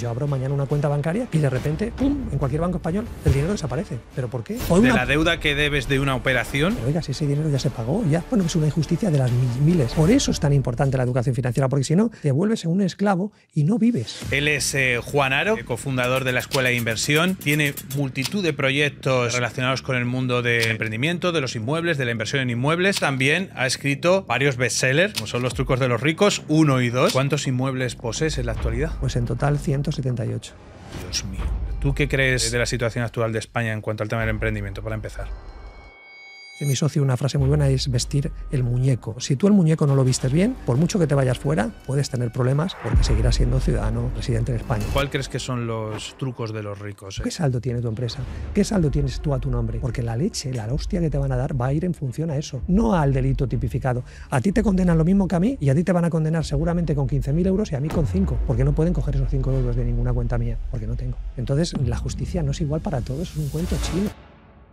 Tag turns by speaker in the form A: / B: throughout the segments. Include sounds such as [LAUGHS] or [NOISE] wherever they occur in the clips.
A: Yo abro mañana una cuenta bancaria y de repente, ¡pum!, en cualquier banco español el dinero desaparece. ¿Pero por qué? de la
B: deuda que debes de una operación.
A: oiga, si ese dinero ya se pagó, ya. Bueno, es una injusticia de las miles. Por eso es tan importante la educación financiera, porque si no, te vuelves un esclavo y no vives.
B: Él es eh, Juan Aro, cofundador de la Escuela de Inversión. Tiene multitud de proyectos relacionados con el mundo del emprendimiento, de los inmuebles, de la inversión en inmuebles. También ha escrito varios bestsellers, como son Los trucos de los ricos, uno y dos ¿Cuántos inmuebles posees en la actualidad?
A: Pues en total 100 78 Dios
B: mío. ¿Tú qué crees de la situación actual de España en cuanto al tema del emprendimiento, para empezar?
A: mi socio una frase muy buena, es vestir el muñeco. Si tú el muñeco no lo vistes bien, por mucho que te vayas fuera, puedes tener problemas porque seguirás siendo ciudadano residente en España.
B: ¿Cuál crees que son los trucos de los ricos? Eh? ¿Qué saldo
A: tiene tu empresa? ¿Qué saldo tienes tú a tu nombre? Porque la leche, la hostia que te van a dar va a ir en función a eso, no al delito tipificado. A ti te condenan lo mismo que a mí y a ti te van a condenar seguramente con 15.000 euros y a mí con 5, porque no pueden coger esos 5 euros de ninguna cuenta mía, porque no tengo. Entonces, la justicia no es igual para todos, es un cuento chino.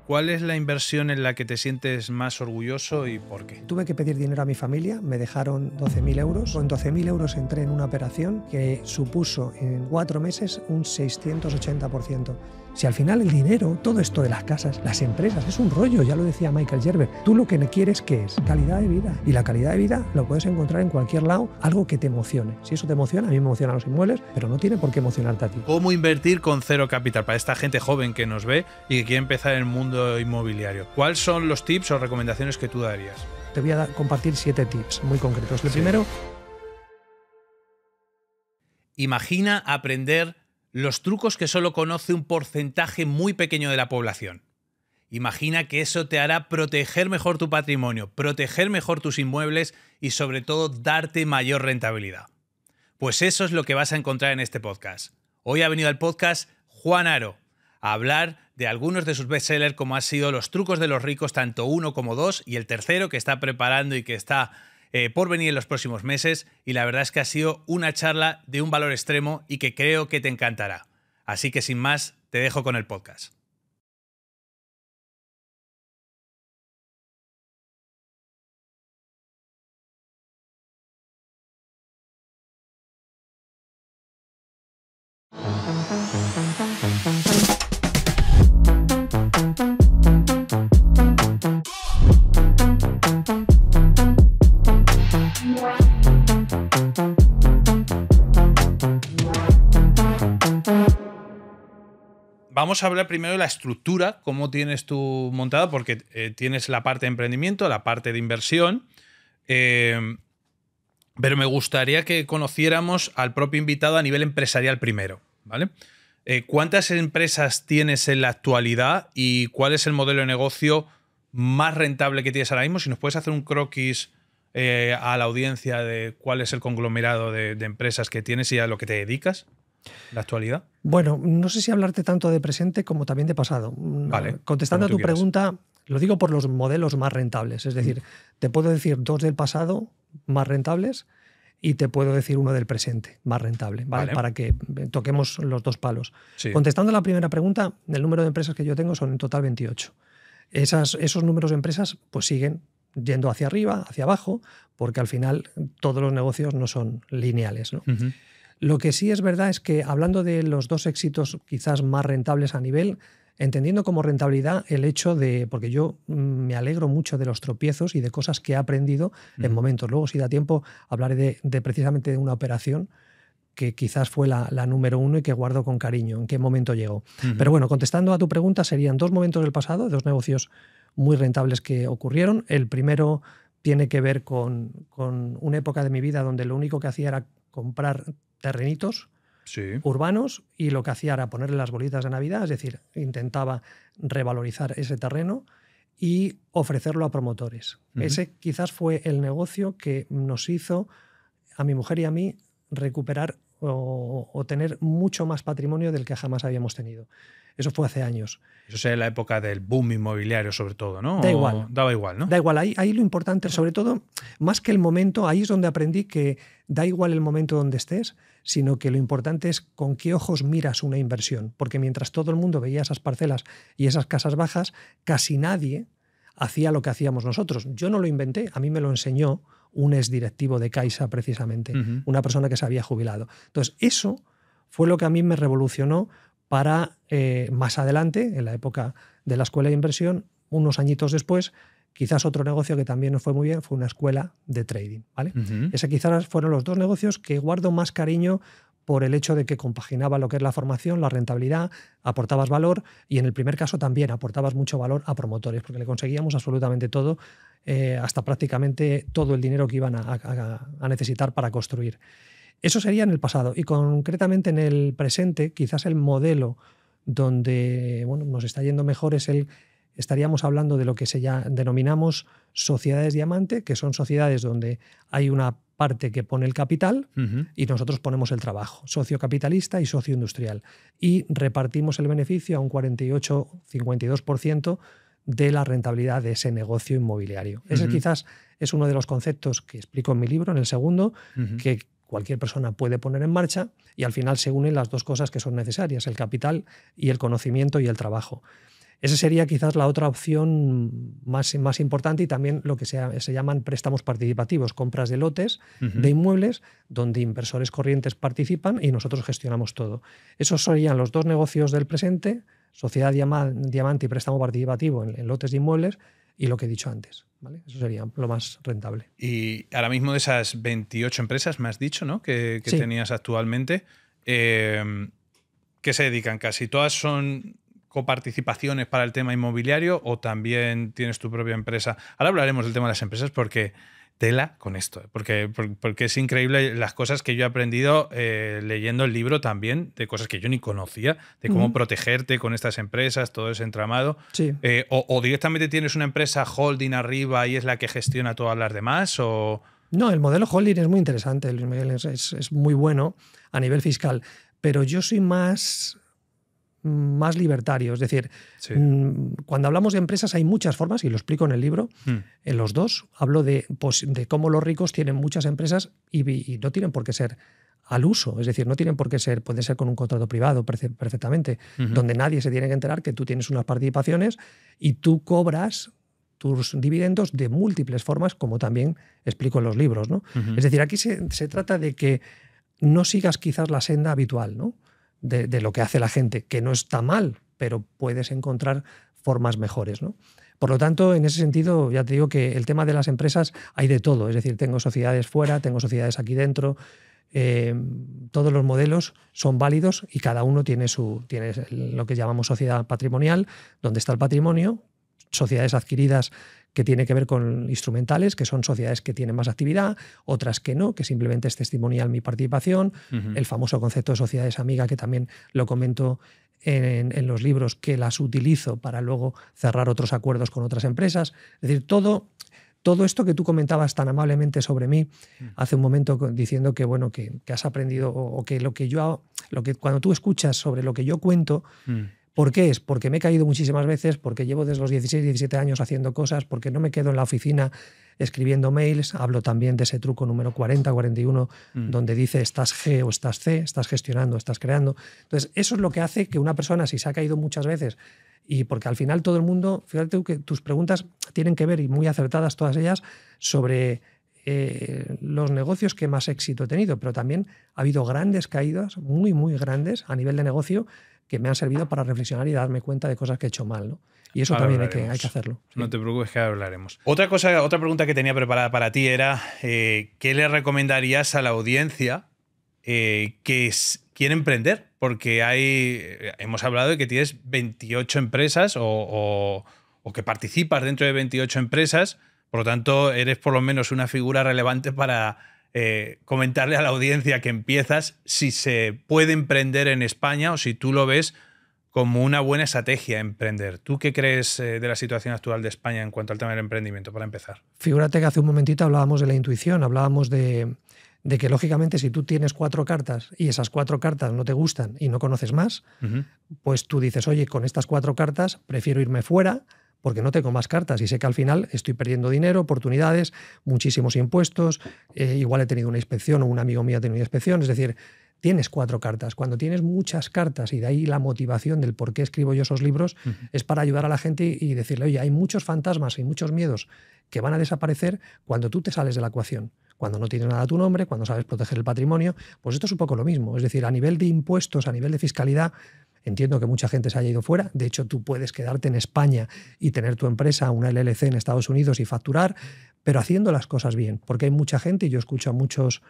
B: ¿Cuál es la inversión en la que te sientes más orgulloso y por qué?
A: Tuve que pedir dinero a mi familia, me dejaron 12.000 euros. Con 12.000 euros entré en una operación que supuso en cuatro meses un 680%. Si al final el dinero, todo esto de las casas, las empresas, es un rollo, ya lo decía Michael Gerber, tú lo que quieres que es calidad de vida. Y la calidad de vida lo puedes encontrar en cualquier lado, algo que te emocione. Si eso te emociona, a mí me emocionan los inmuebles, pero no tiene por qué emocionarte a ti.
B: ¿Cómo invertir con cero capital para esta gente joven que nos ve y que quiere empezar en el mundo inmobiliario? ¿Cuáles son los tips o recomendaciones que tú darías?
A: Te voy a compartir siete tips muy concretos. El primero...
B: Imagina aprender los trucos que solo conoce un porcentaje muy pequeño de la población. Imagina que eso te hará proteger mejor tu patrimonio, proteger mejor tus inmuebles y sobre todo darte mayor rentabilidad. Pues eso es lo que vas a encontrar en este podcast. Hoy ha venido al podcast Juan Aro a hablar de algunos de sus bestsellers como han sido Los trucos de los ricos, tanto uno como dos, y el tercero que está preparando y que está eh, por venir en los próximos meses y la verdad es que ha sido una charla de un valor extremo y que creo que te encantará. Así que sin más, te dejo con el podcast. vamos a hablar primero de la estructura, cómo tienes tu montada, porque eh, tienes la parte de emprendimiento, la parte de inversión. Eh, pero me gustaría que conociéramos al propio invitado a nivel empresarial primero, ¿vale? Eh, ¿Cuántas empresas tienes en la actualidad y cuál es el modelo de negocio más rentable que tienes ahora mismo? Si nos puedes hacer un croquis a la audiencia de cuál es el conglomerado de, empresas que tienes y a lo que te dedicas. ¿La actualidad?
A: Bueno, no sé si hablarte tanto de presente como también de pasado. Mm, vale. Contestando a tu pregunta, lo digo por los modelos más rentables. Es decir, mm. te puedo decir dos del pasado más rentables y te puedo decir uno del presente más rentable, ¿vale? Para que eh, toquemos los dos palos. Contestando a la primera pregunta, el número de empresas que yo tengo son en total 28. Esas, esos números de empresas pues siguen yendo hacia arriba, hacia abajo, porque al final todos los negocios no son lineales. ¿no? Lo que sí es verdad es que hablando de los dos éxitos quizás más rentables a nivel, entendiendo como rentabilidad el hecho de, porque yo mm, me alegro mucho de los tropiezos y de cosas que he aprendido en momentos. Luego, si da tiempo, hablaré de, precisamente de una operación que quizás fue la, número uno y que guardo con cariño, en qué momento llegó. Pero bueno, contestando a tu pregunta, serían dos momentos del pasado, dos negocios muy rentables que ocurrieron. El primero tiene que ver con, con, una época de mi vida donde lo único que hacía era comprar terrenitos urbanos y lo que hacía era ponerle las bolitas de Navidad, es decir, intentaba revalorizar ese terreno y ofrecerlo a promotores. Ese quizás fue el negocio que nos hizo a mi mujer y a mí recuperar o, tener mucho más patrimonio del que jamás habíamos tenido. Eso fue hace años.
B: Eso es la época del boom inmobiliario, sobre todo, ¿no? Da igual. da daba igual,
A: ¿no? Da igual. ahí lo importante, sobre todo, más que el momento, ahí es donde aprendí que da igual el momento donde estés, sino que lo importante es con qué ojos miras una inversión. Porque mientras todo el mundo veía esas parcelas y esas casas bajas, casi nadie hacía lo que hacíamos nosotros. Yo no lo inventé, a mí me lo enseñó un ex directivo de Caixa precisamente, una persona que se había jubilado. Entonces, eso fue lo que a mí me revolucionó para eh, más adelante, en la época de la escuela de inversión, unos añitos después, quizás otro negocio que también nos fue muy bien fue una escuela de trading. ¿vale? Ese quizás fueron los dos negocios que guardo más cariño por el hecho de que compaginaba lo que es la formación, la rentabilidad, aportabas valor y en el primer caso también aportabas mucho valor a promotores, porque le conseguíamos absolutamente todo, eh, hasta prácticamente todo el dinero que iban a, necesitar para construir. Eso sería en el pasado y concretamente en el presente, quizás el modelo donde nos está yendo mejor es el estaríamos hablando de lo que se ya denominamos sociedades diamante, que son sociedades donde hay una parte que pone el capital y nosotros ponemos el trabajo, socio capitalista y socio industrial. Y repartimos el beneficio a un 48-52% de la rentabilidad de ese negocio inmobiliario. Ese quizás es uno de los conceptos que explico en mi libro, en el segundo, que cualquier persona puede poner en marcha y al final se unen las dos cosas que son necesarias, el capital y el conocimiento y el trabajo. Esa sería quizás la otra opción más, más importante y también lo que se, se llaman préstamos participativos, compras de lotes, de inmuebles, donde inversores corrientes participan y nosotros gestionamos todo. Esos serían los dos negocios del presente, sociedad diamante y préstamo participativo en, lotes de inmuebles y lo que he dicho antes. ¿vale? Eso sería lo más rentable. Y ahora mismo
B: de esas 28 empresas, me has dicho, ¿no? que, tenías actualmente, eh, ¿qué se dedican? ¿Casi todas son participaciones para el tema inmobiliario o también tienes tu propia empresa? Ahora hablaremos del tema de las empresas porque tela con esto, ¿eh? porque, porque es increíble las cosas que yo he aprendido eh, leyendo el libro también, de cosas que yo ni conocía, de cómo protegerte con estas empresas, todo ese entramado. Eh, o, directamente tienes una empresa holding arriba y es la que gestiona todas las demás, o...
A: No, el modelo holding es muy interesante, Luis Miguel, es, es muy bueno a nivel fiscal, pero yo soy más más libertario. Es decir, mm, cuando hablamos de empresas hay muchas formas, y lo explico en el libro, hmm. en los dos, hablo pues, de, cómo los ricos tienen muchas empresas y, no tienen por qué ser al uso, es decir, no tienen por qué ser, puede ser con un contrato privado perfectamente, donde nadie se tiene que enterar que tú tienes unas participaciones y tú cobras tus dividendos de múltiples formas, como también explico en los libros. ¿no? Es decir, aquí se, se, trata de que no sigas quizás la senda habitual, ¿no? de, lo que hace la gente, que no está mal, pero puedes encontrar formas mejores. ¿no? Por lo tanto, en ese sentido, ya te digo que el tema de las empresas hay de todo, es decir, tengo sociedades fuera, tengo sociedades aquí dentro, eh, todos los modelos son válidos y cada uno tiene, su, tiene lo que llamamos sociedad patrimonial, donde está el patrimonio, sociedades adquiridas que tiene que ver con instrumentales, que son sociedades que tienen más actividad, otras que no, que simplemente es testimonial mi participación, el famoso concepto de sociedades amiga, que también lo comento en, los libros, que las utilizo para luego cerrar otros acuerdos con otras empresas. Es decir, todo, todo esto que tú comentabas tan amablemente sobre mí mm. hace un momento diciendo que, bueno, que, has aprendido o, que lo que yo, lo que, cuando tú escuchas sobre lo que yo cuento, mm. ¿Por qué es? Porque me he caído muchísimas veces, porque llevo desde los 16, 17 años haciendo cosas, porque no me quedo en la oficina escribiendo mails. Hablo también de ese truco número 40, 41, mm. donde dice estás G o estás C, estás gestionando, estás creando. Entonces, eso es lo que hace que una persona, si se ha caído muchas veces, y porque al final todo el mundo, fíjate que tus preguntas tienen que ver, y muy acertadas todas ellas, sobre eh, los negocios que más éxito he tenido, pero también ha habido grandes caídas, muy, muy grandes a nivel de negocio que me han servido para reflexionar y darme cuenta de cosas que he hecho mal. ¿no? Y eso también hay que, hacerlo.
B: No te preocupes que hablaremos. Otra, cosa, otra pregunta que tenía preparada para ti era, eh, ¿qué le recomendarías a la audiencia eh, que quiere emprender? Porque hay, eh, hemos hablado de que tienes 28 empresas o, o que participas dentro de 28 empresas, por lo tanto, eres por lo menos una figura relevante para eh, comentarle a la audiencia que empiezas si se puede emprender en España o si tú lo ves como una buena estrategia emprender. ¿Tú qué crees eh, de la situación actual de España en cuanto al tema del emprendimiento, para empezar?
A: Figúrate que hace un momentito hablábamos de la intuición, hablábamos de, que lógicamente si tú tienes cuatro cartas y esas cuatro cartas no te gustan y no conoces más, pues tú dices, oye, con estas cuatro cartas prefiero irme fuera, porque no tengo más cartas y sé que al final estoy perdiendo dinero, oportunidades, muchísimos impuestos, eh, igual he tenido una inspección o un amigo mío ha tenido una inspección, es decir, tienes cuatro cartas. Cuando tienes muchas cartas, y de ahí la motivación del por qué escribo yo esos libros, es para ayudar a la gente y decirle, oye, hay muchos fantasmas y muchos miedos que van a desaparecer cuando tú te sales de la ecuación. Cuando no tienes nada a tu nombre, cuando sabes proteger el patrimonio, pues esto es un poco lo mismo. Es decir, a nivel de impuestos, a nivel de fiscalidad, Entiendo que mucha gente se haya ido fuera. De hecho, tú puedes quedarte en España y tener tu empresa, una LLC en Estados Unidos y facturar, pero haciendo las cosas bien. Porque hay mucha gente, y yo escucho a muchos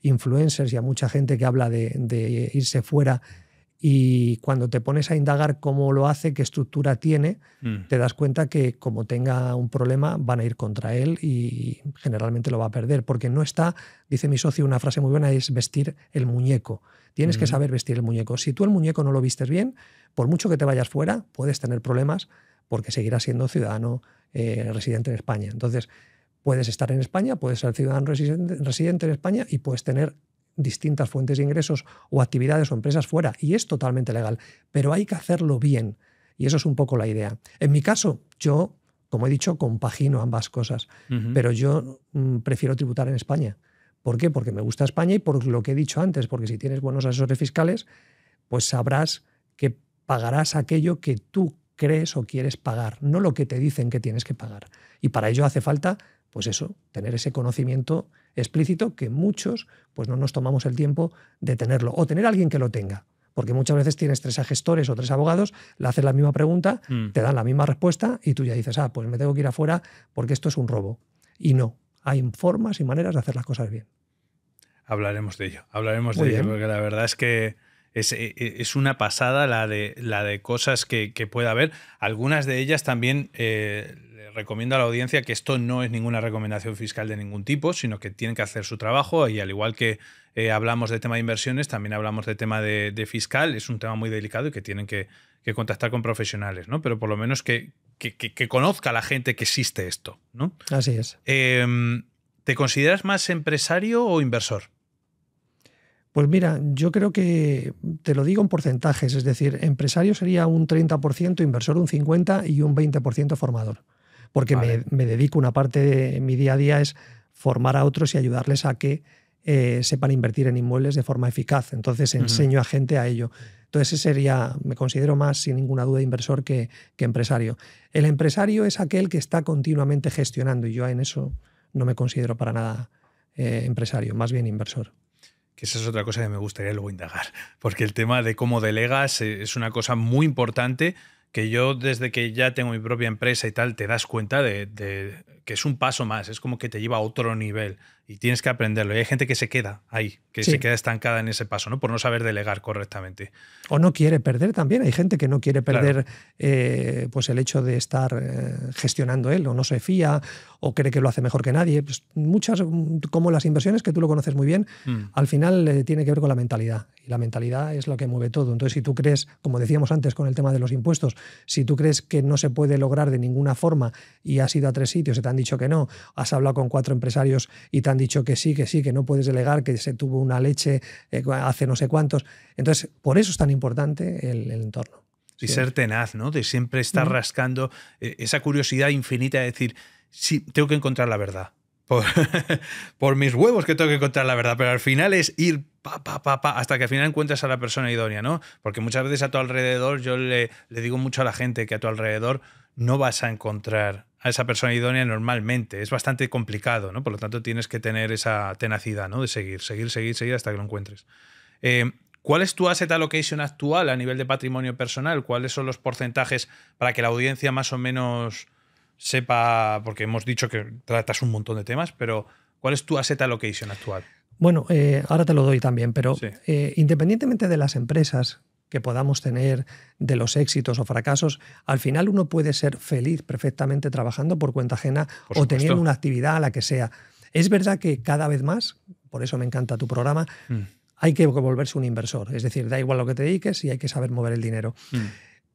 A: influencers y a mucha gente que habla de, de irse fuera y cuando te pones a indagar cómo lo hace, qué estructura tiene, mm. te das cuenta que como tenga un problema van a ir contra él y generalmente lo va a perder, porque no está, dice mi socio, una frase muy buena es vestir el muñeco. Tienes que mm. saber vestir el muñeco. Si tú el muñeco no lo vistes bien, por mucho que te vayas fuera, puedes tener problemas porque seguirás siendo ciudadano eh, residente en España. Entonces, puedes estar en España, puedes ser ciudadano residente en España y puedes tener distintas fuentes de ingresos o actividades o empresas fuera, y es totalmente legal, pero hay que hacerlo bien, y eso es un poco la idea. En mi caso, yo, como he dicho, compagino ambas cosas, pero yo mm, prefiero tributar en España. ¿Por qué? Porque me gusta España y por lo que he dicho antes, porque si tienes buenos asesores fiscales, pues sabrás que pagarás aquello que tú crees o quieres pagar, no lo que te dicen que tienes que pagar. Y para ello hace falta, pues eso, tener ese conocimiento explícito que muchos pues no nos tomamos el tiempo de tenerlo o tener a alguien que lo tenga. Porque muchas veces tienes tres gestores o tres abogados, le haces la misma pregunta, mm. te dan la misma respuesta y tú ya dices, ah, pues me tengo que ir afuera porque esto es un robo. Y no, hay formas y maneras de hacer las cosas bien.
B: Hablaremos de ello, hablaremos de ello, porque la verdad es que e, e, es, una pasada la de, la de cosas que, que pueda haber. Algunas de ellas también eh, eh, recomiendo a la audiencia que esto no es ninguna recomendación fiscal de ningún tipo, sino que tienen que hacer su trabajo y al igual que eh, hablamos de tema de inversiones, también hablamos de tema de, fiscal, es un tema muy delicado y que tienen que, contactar con profesionales, ¿no? Pero por lo menos que, conozca la gente que existe esto, Así es. Em, ¿Te consideras más empresario o inversor?
A: Pues mira, yo creo que te lo digo en porcentajes, es decir, empresario sería un 30%, inversor un 50% y un 20% formador porque me, dedico una parte de mi día a día es formar a otros y ayudarles a que eh, sepan invertir en inmuebles de forma eficaz. Entonces enseño a gente a ello. Entonces ese sería, me considero más sin ninguna duda inversor que, empresario. El empresario es aquel que está continuamente gestionando y yo en eso no me considero para nada eh, empresario, más bien inversor
B: que esa es otra cosa que me gustaría luego indagar, porque el tema de cómo delegas eh, es una cosa muy importante que yo desde que ya tengo mi propia empresa y tal, te das cuenta de, que es un paso más, es como que te lleva a otro nivel y tienes que aprenderlo. Y hay gente que se queda ahí, que se queda estancada en ese paso, ¿no? Por no saber delegar correctamente.
A: O no quiere perder también, hay gente que no quiere perder eh, pues el hecho de estar eh, gestionando él, o no se fía, o cree que lo hace mejor que nadie. Pues muchas, como las inversiones, que tú lo conoces muy bien, mm. al final eh, tiene que ver con la mentalidad. Y la mentalidad es lo que mueve todo. Entonces, si tú crees, como decíamos antes con el tema de los impuestos, si tú crees que no se puede lograr de ninguna forma y has ido a tres sitios y te han dicho que no, has hablado con cuatro empresarios y te han dicho que sí, que sí, que no puedes delegar, que se tuvo una leche eh, hace no sé cuántos. Entonces, por eso es tan importante el, entorno. Y ser
B: tenaz, ¿no? De siempre estar rascando eh, esa curiosidad infinita de decir, sí, tengo que encontrar la verdad. [LAUGHS] Por, mis huevos que tengo que encontrar la verdad, pero al final es ir pa, pa, pa, hasta que al final encuentres a la persona idónea, ¿no? Porque muchas veces a tu alrededor, yo le, digo mucho a la gente que a tu alrededor no vas a encontrar a esa persona idónea normalmente. Es bastante complicado, ¿no? Por lo tanto, tienes que tener esa tenacidad, ¿no? De seguir, seguir, seguir, seguir hasta que lo encuentres. Eh, ¿Cuál es tu asset allocation actual a nivel de patrimonio personal? ¿Cuáles son los porcentajes para que la audiencia más o menos sepa, porque hemos dicho que tratas un montón de temas, pero ¿cuál es tu asset allocation actual?
A: Bueno, eh, ahora te lo doy también, pero eh, independientemente de las empresas que podamos tener, de los éxitos o fracasos, al final uno puede ser feliz perfectamente trabajando por cuenta ajena o teniendo una actividad a la que sea. Es verdad que cada vez más, por eso me encanta tu programa, mm. hay que volverse un inversor. Es decir, da igual lo que te dediques y hay que saber mover el dinero. Mm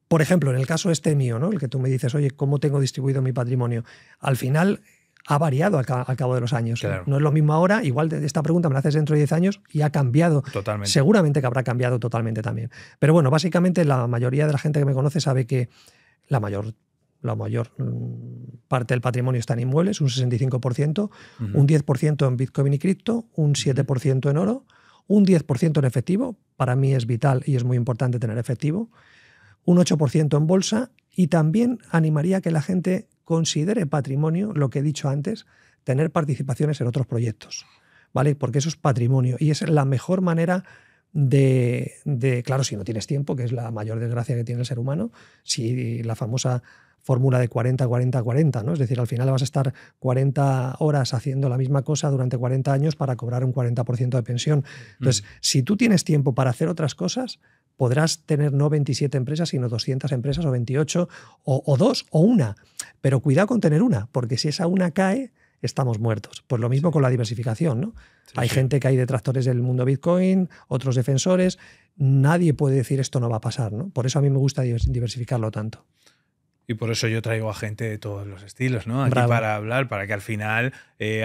A: por ejemplo, en el caso este mío, ¿no? el que tú me dices, oye, ¿cómo tengo distribuido mi patrimonio? Al final ha variado al, cabo de los años. ¿eh? No es lo mismo ahora, igual esta pregunta me la haces dentro de 10 años y ha cambiado. Totalmente. Seguramente que habrá cambiado totalmente también. Pero bueno, básicamente la mayoría de la gente que me conoce sabe que la mayor la mayor mm, parte del patrimonio está en inmuebles, un 65%, un 10% en Bitcoin y cripto, un 7% en oro, un 10% en efectivo. Para mí es vital y es muy importante tener efectivo un 8% en bolsa y también animaría a que la gente considere patrimonio, lo que he dicho antes, tener participaciones en otros proyectos, ¿vale? Porque eso es patrimonio y es la mejor manera de, claro, si no tienes tiempo, que es la mayor desgracia que tiene el ser humano, si la famosa fórmula de 40-40-40, ¿no? Es decir, al final vas a estar 40 horas haciendo la misma cosa durante 40 años para cobrar un 40% de pensión. Mm. Entonces, si tú tienes tiempo para hacer otras cosas, podrás tener no 27 empresas, sino 200 empresas o 28 o, dos o una. Pero cuidado con tener una, porque si esa una cae, estamos muertos. Pues lo mismo con la diversificación. ¿no? hay gente que hay detractores del mundo Bitcoin, otros defensores. Nadie puede decir esto no va a pasar. ¿no? Por eso a mí me gusta diversificarlo tanto. Y por eso yo traigo a gente de todos los estilos, ¿no? Aquí para
B: hablar, para que al final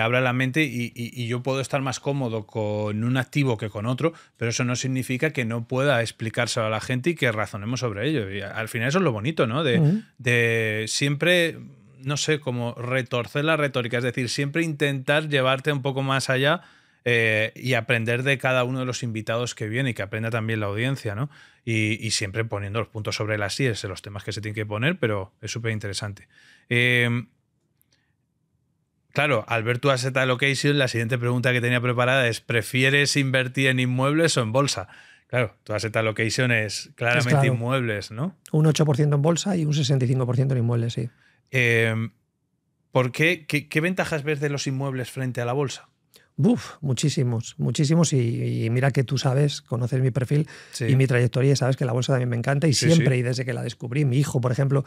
B: habla eh, la mente y, yo puedo estar más cómodo con un activo que con otro, pero eso no significa que no pueda explicárselo a la gente y que razonemos sobre ello. Y al final eso es lo bonito, ¿no? De, de siempre, no sé, como retorcer la retórica, es decir, siempre intentar llevarte un poco más allá eh, y aprender de cada uno de los invitados que viene y que aprenda también la audiencia, ¿no? Y, siempre poniendo los puntos sobre las IES, los temas que se tienen que poner, pero es súper interesante. Em, claro, al ver tu asset allocation, la siguiente pregunta que tenía preparada es: ¿prefieres invertir en inmuebles o en bolsa? Claro, tu asset allocation es claramente inmuebles,
A: ¿no? Un 8% en bolsa y un 65% en inmuebles, sí.
B: Em, ¿Por qué? qué? qué? ventajas ves de los inmuebles frente a la bolsa?
A: Buf, muchísimos, muchísimos. Y, mira que tú sabes, conoces mi perfil y mi trayectoria y sabes que la bolsa también me encanta. Y siempre, y desde que la descubrí, mi hijo, por ejemplo,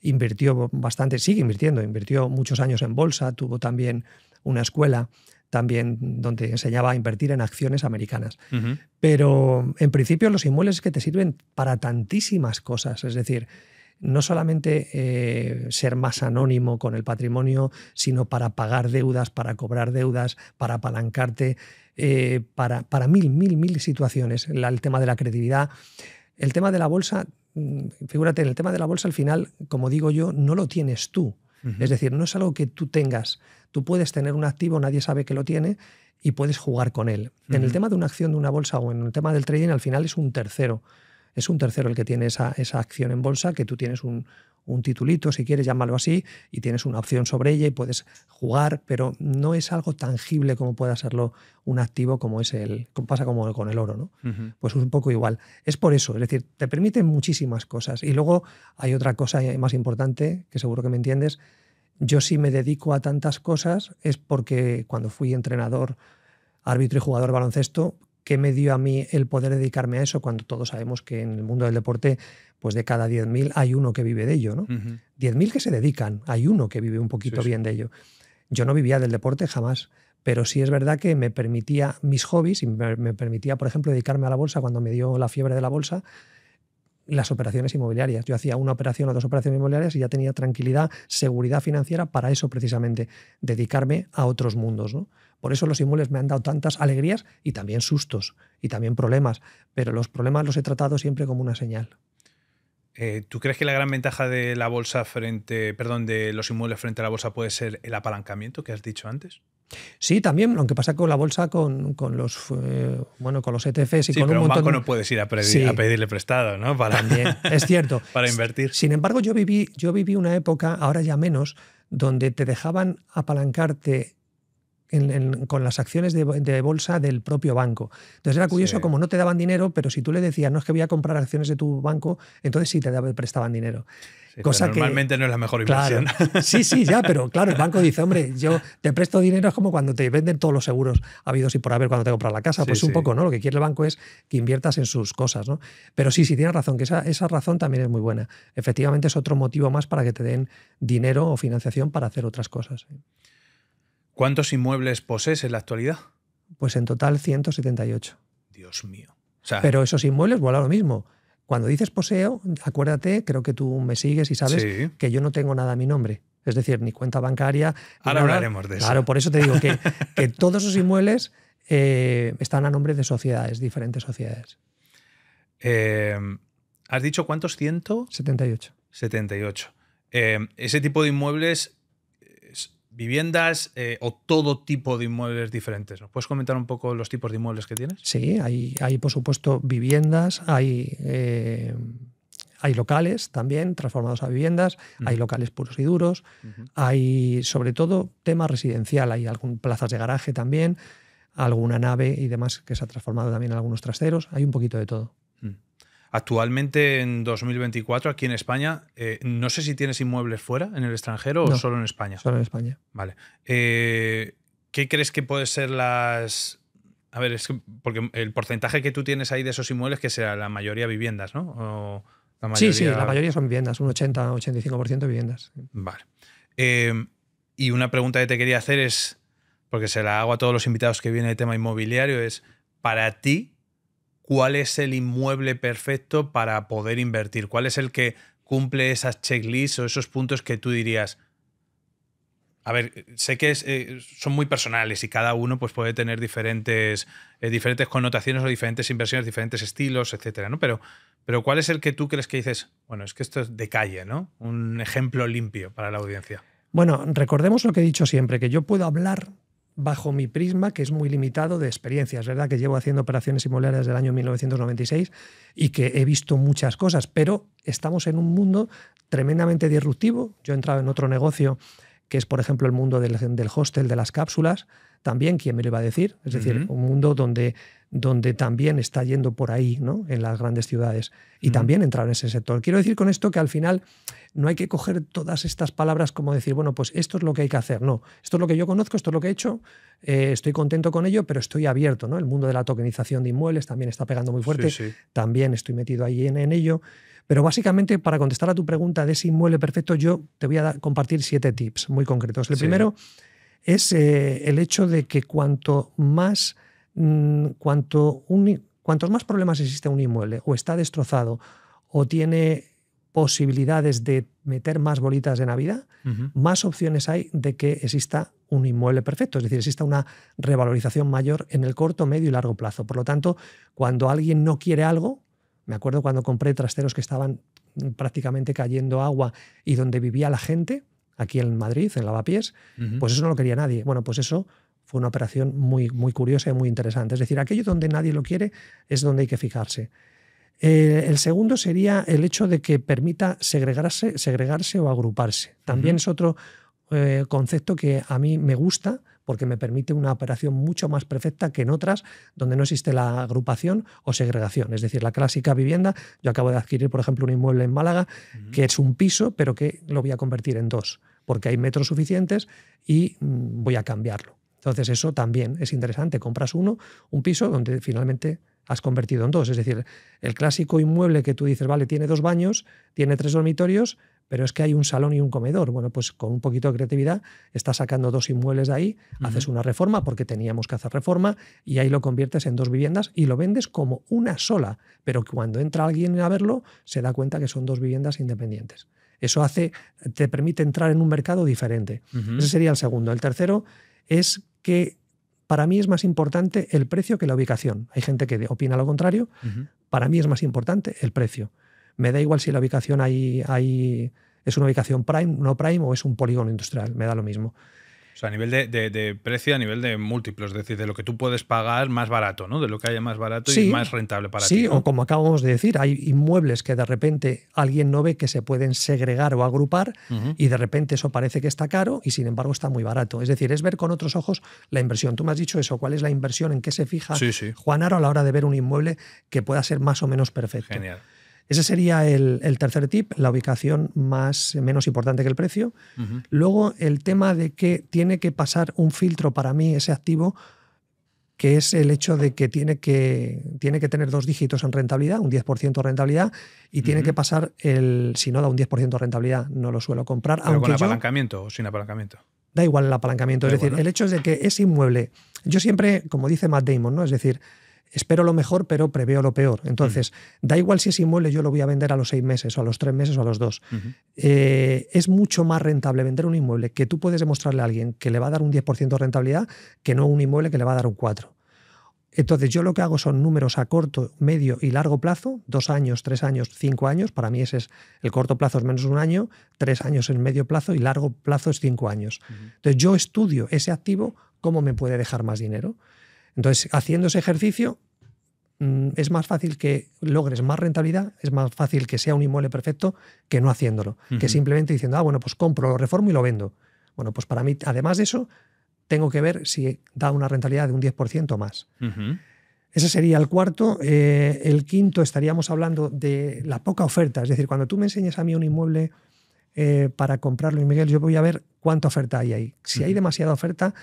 A: invirtió bastante, sigue invirtiendo, invirtió muchos años en bolsa, tuvo también una escuela también donde enseñaba a invertir en acciones americanas. Pero en principio los inmuebles es que te sirven para tantísimas cosas. Es decir, no solamente eh, ser más anónimo con el patrimonio, sino para pagar deudas, para cobrar deudas, para apalancarte, eh, para, para mil, mil, mil situaciones. el tema de la credibilidad. el tema de la bolsa, mm, figúrate, en el tema de la bolsa al final, como digo yo, no lo tienes tú. Es decir, no es algo que tú tengas. Tú puedes tener un activo, nadie sabe que lo tiene y puedes jugar con él. En el tema de una acción de una bolsa o en el tema del trading, al final es un tercero es un tercero el que tiene esa, acción en bolsa, que tú tienes un, titulito, si quieres, llamarlo así, y tienes una opción sobre ella y puedes jugar, pero no es algo tangible como pueda serlo un activo como es el. pasa como con el oro, ¿no? Pues es un poco igual. Es por eso, es decir, te permiten muchísimas cosas. Y luego hay otra cosa más importante, que seguro que me entiendes. Yo sí me dedico a tantas cosas, es porque cuando fui entrenador, árbitro y jugador de baloncesto, ¿Qué me dio a mí el poder dedicarme a eso cuando todos sabemos que en el mundo del deporte, pues de cada 10.000 hay uno que vive de ello, ¿no? 10.000 que se dedican, hay uno que vive un poquito bien de ello. Yo no vivía del deporte jamás, pero sí es verdad que me permitía mis hobbies y me permitía, por ejemplo, dedicarme a la bolsa cuando me dio la fiebre de la bolsa las operaciones inmobiliarias. Yo hacía una operación o dos operaciones inmobiliarias y ya tenía tranquilidad, seguridad financiera para eso precisamente, dedicarme a otros mundos. ¿no? Por eso los inmuebles me han dado tantas alegrías y también sustos y también problemas, pero los problemas los he tratado siempre como una señal.
B: Eh, ¿Tú crees que la gran ventaja de la bolsa frente, perdón, de los inmuebles frente a la bolsa puede ser el apalancamiento que has dicho antes?
A: Sí, también, Lo que pasa con la bolsa, con, los eh, bueno, con los ETFs y con un, banco no puedes ir a, pedirle
B: prestado, ¿no? también, [LAUGHS] es cierto. Para invertir.
A: Sin embargo, yo viví, yo viví una época, ahora ya menos, donde te dejaban apalancarte con las acciones de, bolsa del propio banco. Entonces era curioso, como no te daban dinero, pero si tú le decías, no es que voy a comprar acciones de tu banco, entonces sí te prestaban dinero.
B: normalmente no es la mejor inversión. [LAUGHS] sí, sí, ya, pero
A: claro, el banco dice, hombre, yo te presto dinero, es como cuando te venden todos los seguros habidos y por haber cuando te compras la casa. pues un poco, ¿no? Lo que quiere el banco es que inviertas en sus cosas, ¿no? Pero sí, sí, tienes razón, que esa, esa razón también es muy buena. Efectivamente es otro motivo más para que te den dinero o financiación para hacer otras cosas. ¿eh?
B: ¿Cuántos inmuebles posees en la actualidad?
A: Pues en total 178.
B: Dios mío. Pero
A: esos inmuebles, vuela lo mismo. Cuando dices poseo, acuérdate, creo que tú me sigues y sabes que yo no tengo nada a mi nombre. Es decir, ni cuenta bancaria. Ahora hablaremos de eso. Claro, por eso te digo que, [LAUGHS] todos esos inmuebles eh, están a nombre de sociedades, diferentes sociedades.
B: Eh, ¿Has dicho cuántos? 178. 78. 78. ese tipo de inmuebles viviendas eh, o todo tipo de inmuebles diferentes. ¿Nos puedes comentar un poco los tipos de inmuebles que tienes? Sí,
A: hay, hay por supuesto viviendas, hay, eh, hay locales también transformados a viviendas, hay locales puros y duros, hay sobre todo tema residencial, hay algún, plazas de garaje también, alguna nave y demás que se ha transformado también en algunos trasteros, hay un poquito de todo.
B: Actualmente en 2024 aquí en España, eh, no sé si tienes inmuebles fuera, en el extranjero o solo en España. Solo en España. Vale. Eh, ¿Qué crees que puede ser las... A ver, es que porque el porcentaje que tú tienes ahí de esos inmuebles, que será la mayoría viviendas, ¿no? la mayoría... Sí, sí, la mayoría
A: son viviendas, un 80-85% viviendas. Vale.
B: Eh, y una pregunta que te quería hacer es, porque se la hago a todos los invitados que vienen de tema inmobiliario, es, para ti, cuál es el inmueble perfecto para poder invertir, cuál es el que cumple esas checklists o esos puntos que tú dirías. A ver, sé que eh, son muy personales y cada uno pues, puede tener diferentes, eh, diferentes connotaciones o diferentes inversiones, diferentes estilos, etcétera, ¿no? Pero, pero ¿cuál es el que tú crees que dices? Bueno, es que esto es de calle, ¿no? Un ejemplo limpio para la audiencia.
A: Bueno, recordemos lo que he dicho siempre, que yo puedo hablar bajo mi prisma, que es muy limitado de experiencias verdad que llevo haciendo operaciones inmobiliarias desde el año 1996 y que he visto muchas cosas, pero estamos en un mundo tremendamente disruptivo. Yo he entrado en otro negocio que es, por ejemplo, el mundo del, hostel, de las cápsulas, también, ¿quién me lo iba a decir? Es decir, un mundo donde, donde también está yendo por ahí, ¿no? En las grandes ciudades. Y también entrar en ese sector. Quiero decir con esto que al final no hay que coger todas estas palabras como decir, bueno, pues esto es lo que hay que hacer. No, esto es lo que yo conozco, esto es lo que he hecho, eh, estoy contento con ello, pero estoy abierto. ¿no? El mundo de la tokenización de inmuebles también está pegando muy fuerte, también estoy metido ahí en, ello. Pero básicamente, para contestar a tu pregunta de ese inmueble perfecto, yo te voy a compartir siete tips muy concretos. El primero es eh, el hecho de que cuanto más, mm, cuanto cuantos más problemas existe un inmueble o está destrozado o tiene posibilidades de meter más bolitas de Navidad, más opciones hay de que exista un inmueble perfecto, es decir, exista una revalorización mayor en el corto, medio y largo plazo. Por lo tanto, cuando alguien no quiere algo, me acuerdo cuando compré trasteros que estaban prácticamente cayendo agua y donde vivía la gente, aquí en Madrid, en Lavapiés, pues eso no lo quería nadie. Bueno, pues eso fue una operación muy, muy curiosa y muy interesante. Es decir, aquello donde nadie lo quiere es donde hay que fijarse. Eh, el segundo sería el hecho de que permita segregarse, segregarse o agruparse. También es otro eh, concepto que a mí me gusta porque me permite una operación mucho más perfecta que en otras donde no existe la agrupación o segregación. Es decir, la clásica vivienda, yo acabo de adquirir, por ejemplo, un inmueble en Málaga que es un piso, pero que lo voy a convertir en dos, porque hay metros suficientes y mm, voy a cambiarlo. Entonces eso también es interesante. Compras uno, un piso donde finalmente has convertido en dos. Es decir, el clásico inmueble que tú dices, vale, tiene dos baños, tiene tres dormitorios, pero es que hay un salón y un comedor. Bueno, pues con un poquito de creatividad estás sacando dos inmuebles de ahí, haces una reforma porque teníamos que hacer reforma y ahí lo conviertes en dos viviendas y lo vendes como una sola, pero cuando entra alguien a verlo se da cuenta que son dos viviendas independientes. Eso hace, te permite entrar en un mercado diferente. Ese sería el segundo. El tercero es que para mí es más importante el precio que la ubicación. Hay gente que opina lo contrario. Para mí es más importante el precio. Me da igual si la ubicación es una ubicación prime, no prime o es un polígono industrial. Me da lo mismo.
B: O sea, a nivel de, precio, a nivel de múltiplos, es decir, de lo que tú puedes pagar más barato, ¿no? De lo que haya más barato y más rentable para ti. Sí, o
A: como acabamos de decir, hay inmuebles que de repente alguien no ve que se pueden segregar o agrupar y de repente eso parece que está caro y sin embargo está muy barato. Es decir, es ver con otros ojos la inversión. Tú me has dicho eso, ¿cuál es la inversión en qué se fija Juanaro a la hora de ver un inmueble que pueda ser más o menos perfecto? Genial. Ese sería el, tercer tip, la ubicación más, menos importante que el precio. Luego, el tema de que tiene que pasar un filtro para mí ese activo que es el hecho de que tiene que, tiene que tener dos dígitos en rentabilidad, un 10% de rentabilidad, y tiene que pasar el, si no da un 10% de rentabilidad, no lo suelo comprar. ¿Pero con
B: apalancamiento o sin apalancamiento?
A: Da igual el apalancamiento, es decir, el hecho es de que ese inmueble, yo siempre, como dice Matt Damon, ¿no? es decir, espero lo mejor, pero preveo lo peor. Entonces, da igual si ese inmueble yo lo voy a vender a los seis meses o a los tres meses o a los dos. Eh, es mucho más rentable vender un inmueble que tú puedes demostrarle a alguien que le va a dar un 10% de rentabilidad que no un inmueble que le va a dar un 4%. Entonces, yo lo que hago son números a corto, medio y largo plazo, dos años, tres años, cinco años. Para mí ese es el corto plazo es menos un año, tres años es medio plazo y largo plazo es cinco años. Entonces, yo estudio ese activo, cómo me puede dejar más dinero. Entonces, haciendo ese ejercicio, mm, es más fácil que logres más rentabilidad, es más fácil que sea un inmueble perfecto que no haciéndolo, que simplemente diciendo, ah, bueno, pues compro, lo reformo y lo vendo. Bueno, pues para mí, además de eso, tengo que ver si da una rentabilidad de un 10% más. Ese sería el cuarto. Eh, el quinto estaríamos hablando de la poca oferta. Es decir, cuando tú me enseñes a mí un inmueble eh, para comprarlo, Miguel, yo voy a ver cuánta oferta hay ahí. Si hay demasiada oferta,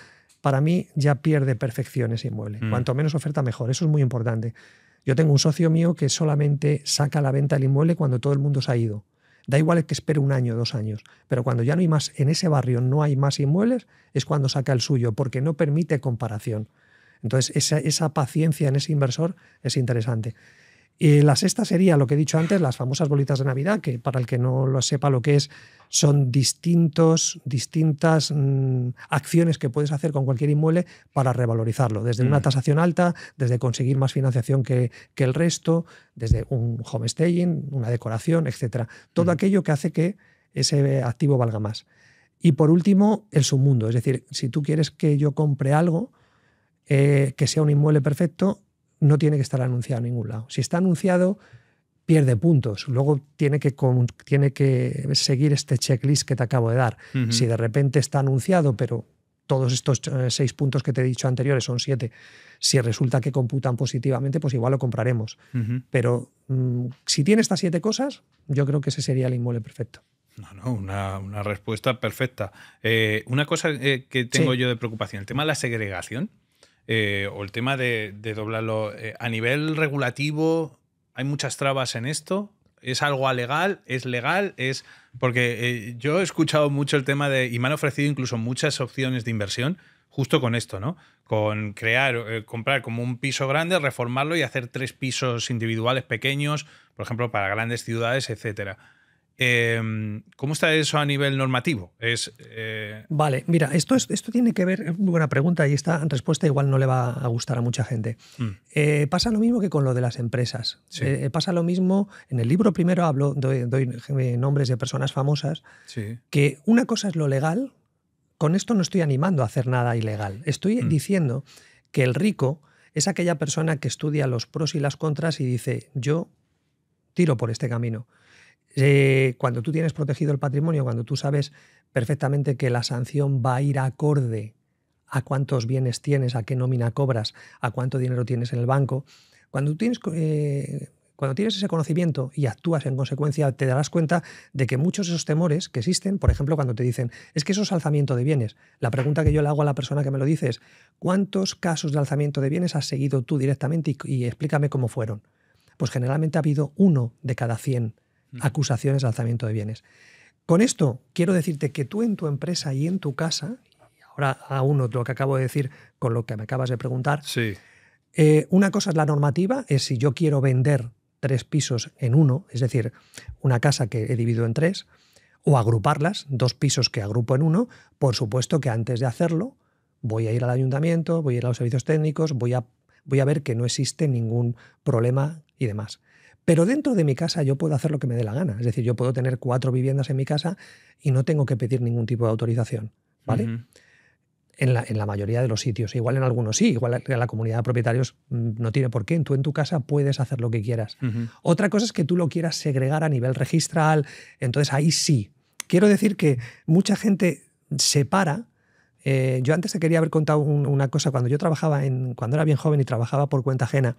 A: para mí ya pierde perfección ese inmueble. Mm. Cuanto menos oferta, mejor. Eso es muy importante. Yo tengo un socio mío que solamente saca la venta el inmueble cuando todo el mundo se ha ido. Da igual que espere un año, dos años, pero cuando ya no hay más, en ese barrio no hay más inmuebles, es cuando saca el suyo, porque no permite comparación. Entonces, esa, esa paciencia en ese inversor es interesante. Y la sexta sería lo que he dicho antes, las famosas bolitas de Navidad, que para el que no lo sepa lo que es, son distintos, distintas mm, acciones que puedes hacer con cualquier inmueble para revalorizarlo, desde una mm. tasación alta, desde conseguir más financiación que, el resto, desde un homestaying, una decoración, etc. Todo mm. aquello que hace que ese activo valga más. Y por último, el submundo, es decir, si tú quieres que yo compre algo, eh, que sea un inmueble perfecto, no tiene que estar anunciado en ningún lado. Si está anunciado, pierde puntos. Luego tiene que, tiene que seguir este checklist que te acabo de dar. Si de repente está anunciado, pero todos estos eh, seis puntos que te he dicho anteriores son siete, si resulta que computan positivamente, pues igual lo compraremos. Pero mm, si tiene estas siete cosas, yo creo que ese sería el inmueble perfecto. No, no,
B: una, respuesta perfecta. Eh, una cosa eh, que tengo yo de preocupación, el tema de la segregación. Eh, o el tema de, doblarlo. Eh, a nivel regulativo, ¿hay muchas trabas en esto? ¿Es algo alegal? ¿Es legal? ¿Es.? Porque eh, yo he escuchado mucho el tema de. y me han ofrecido incluso muchas opciones de inversión justo con esto, ¿no? Con crear, comprar como un piso grande, reformarlo y hacer tres pisos individuales pequeños, por ejemplo, para grandes ciudades, etcétera. Em, ¿Cómo está eso a nivel normativo?
A: Eh, vale, mira, esto, esto tiene que ver, una buena pregunta y esta respuesta igual no le va a gustar a mucha gente. Mm. Eh, pasa lo mismo que con lo de las empresas. Eh, pasa lo mismo, en el libro primero hablo, doy, nombres de personas famosas, que una cosa es lo legal, con esto no estoy animando a hacer nada ilegal, estoy mm. diciendo que el rico es aquella persona que estudia los pros y las contras y dice, yo tiro por este camino. Eh, cuando tú tienes protegido el patrimonio, cuando tú sabes perfectamente que la sanción va a ir acorde a cuántos bienes tienes, a qué nómina cobras, a cuánto dinero tienes en el banco, cuando tienes eh, cuando tienes ese conocimiento y actúas en consecuencia, te darás cuenta de que muchos de esos temores que existen, por ejemplo, cuando te dicen, es que eso es alzamiento de bienes, la pregunta que yo le hago a la persona que me lo dice es, ¿cuántos casos de alzamiento de bienes has seguido tú directamente y, y explícame cómo fueron? Pues generalmente ha habido uno de cada 100 acusaciones de alzamiento de bienes. Con esto quiero decirte que tú en tu empresa y en tu casa, y ahora aún lo que acabo de decir con lo que me acabas de preguntar, sí. Eh, una cosa es la normativa, es si yo quiero vender tres pisos en uno, es decir, una casa que he dividido en tres, o agruparlas, dos pisos que agrupo en uno, por supuesto que antes de hacerlo voy a ir al ayuntamiento, voy a ir a los servicios técnicos, voy a, voy a ver que no existe ningún problema y demás. Pero dentro de mi casa yo puedo hacer lo que me dé la gana. Es decir, yo puedo tener cuatro viviendas en mi casa y no tengo que pedir ningún tipo de autorización. ¿Vale? en, la, mayoría de los sitios, igual en algunos sí, igual la, la comunidad de propietarios mm, no tiene por qué, tú en tu casa puedes hacer lo que quieras. Otra cosa es que tú lo quieras segregar a nivel registral, entonces ahí sí. Quiero decir que mucha gente separa, eh, yo antes te quería haber contado una cosa. Cuando yo trabajaba, en, cuando era bien joven y trabajaba por cuenta ajena,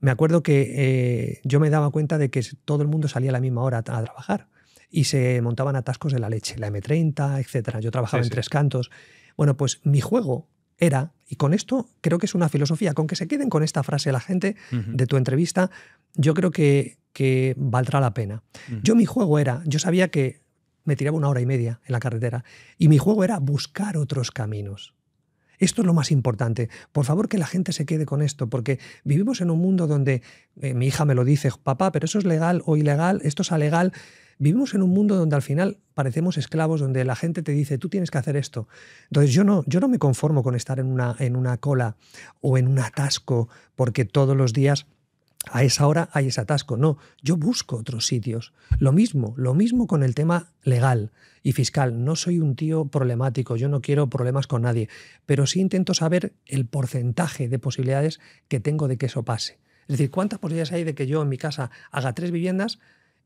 A: me acuerdo que eh, yo me daba cuenta de que todo el mundo salía a la misma hora a, trabajar y se montaban atascos de la leche, la M30, etc. Yo trabajaba en tres cantos. Bueno, pues mi juego era, y con esto creo que es una filosofía, con que se queden con esta frase la gente de tu entrevista, yo creo que, que valdrá la pena. Yo mi juego era, yo sabía que me tiraba una hora y media en la carretera, y mi juego era buscar otros caminos. Esto es lo más importante. Por favor, que la gente se quede con esto, porque vivimos en un mundo donde eh, mi hija me lo dice, papá, pero eso es legal o ilegal, esto es alegal. Vivimos en un mundo donde al final parecemos esclavos, donde la gente te dice, tú tienes que hacer esto. Entonces yo no, yo no me conformo con estar en una, en una cola o en un atasco, porque todos los días a esa hora hay ese atasco. No, yo busco otros sitios. Lo mismo, lo mismo con el tema legal y fiscal. No soy un tío problemático, yo no quiero problemas con nadie, pero sí intento saber el porcentaje de posibilidades que tengo de que eso pase. Es decir, ¿cuántas posibilidades hay de que yo en mi casa haga tres viviendas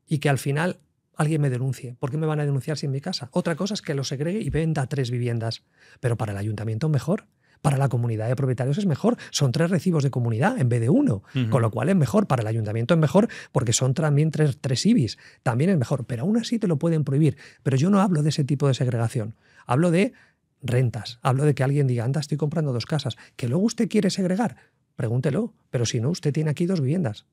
A: y que al final alguien me denuncie. ¿Por qué me van a denunciar sin mi casa? Otra cosa es que lo segregue y venda tres viviendas. Pero para el ayuntamiento mejor para la comunidad de propietarios es mejor. Son tres recibos de comunidad en vez de uno, con lo cual es mejor. Para el ayuntamiento es mejor porque son también tres, tres IBIs. También es mejor, pero aún así te lo pueden prohibir. Pero yo no hablo de ese tipo de segregación. Hablo de rentas. Hablo de que alguien diga, anda, estoy comprando dos casas, que luego usted quiere segregar. Pregúntelo, pero si no, usted tiene aquí dos viviendas.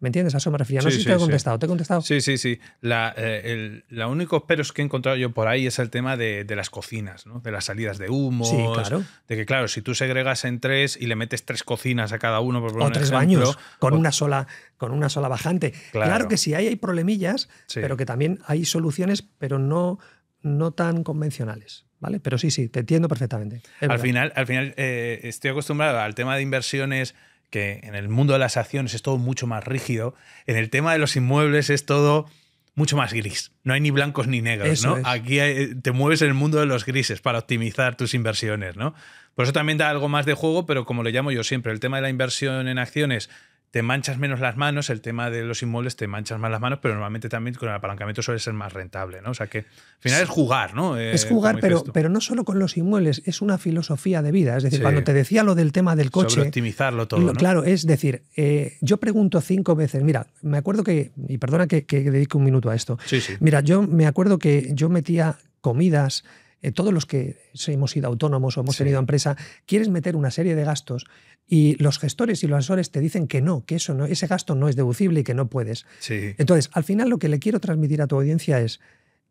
A: ¿Me entiendes? A eso me refiero? No sé si te he contestado. Sí. ¿Te he contestado?
B: Sí, sí, sí. La, eh, el, la único peros que he encontrado yo por ahí es el tema de, las cocinas, ¿no? De las salidas de humo. Sí, claro. De que, claro, si tú segregas en tres y le metes tres cocinas a cada uno, por O tres baños con, Una
A: sola, con una sola bajante. Claro, que sí, ahí hay problemillas, pero que también hay soluciones, pero no, no tan convencionales. ¿Vale? Pero sí, sí, te entiendo perfectamente. Al
B: final, al final, eh, estoy acostumbrado al tema de inversiones que en el mundo de las acciones es todo mucho más rígido, en el tema de los inmuebles es todo mucho más gris. No hay ni blancos ni negros, ¿no? Aquí eh, te mueves en el mundo de los grises para optimizar tus inversiones, ¿no? Por eso también da algo más de juego, pero como le llamo yo siempre, el tema de la inversión en acciones te manchas menos las manos, el tema de los inmuebles te manchas más las manos, pero normalmente también con el apalancamiento suele ser más rentable, ¿no? O sea que al final es jugar, ¿no? Eh, es jugar, pero,
A: pero no solo con los inmuebles, es una filosofía de vida. Es decir, cuando te decía lo del tema del coche... Sobre optimizarlo todo, Claro, es decir, eh, yo pregunto cinco veces, mira, me acuerdo que, y perdona que, dedique un minuto a esto, sí, mira, yo me acuerdo que yo metía comidas eh, todos los que hemos sido autónomos o hemos tenido empresa, quieres meter una serie de gastos y los gestores y los asesores te dicen que no, que eso no, ese gasto no es deducible y que no puedes. Entonces, al final lo que le quiero transmitir a tu audiencia es,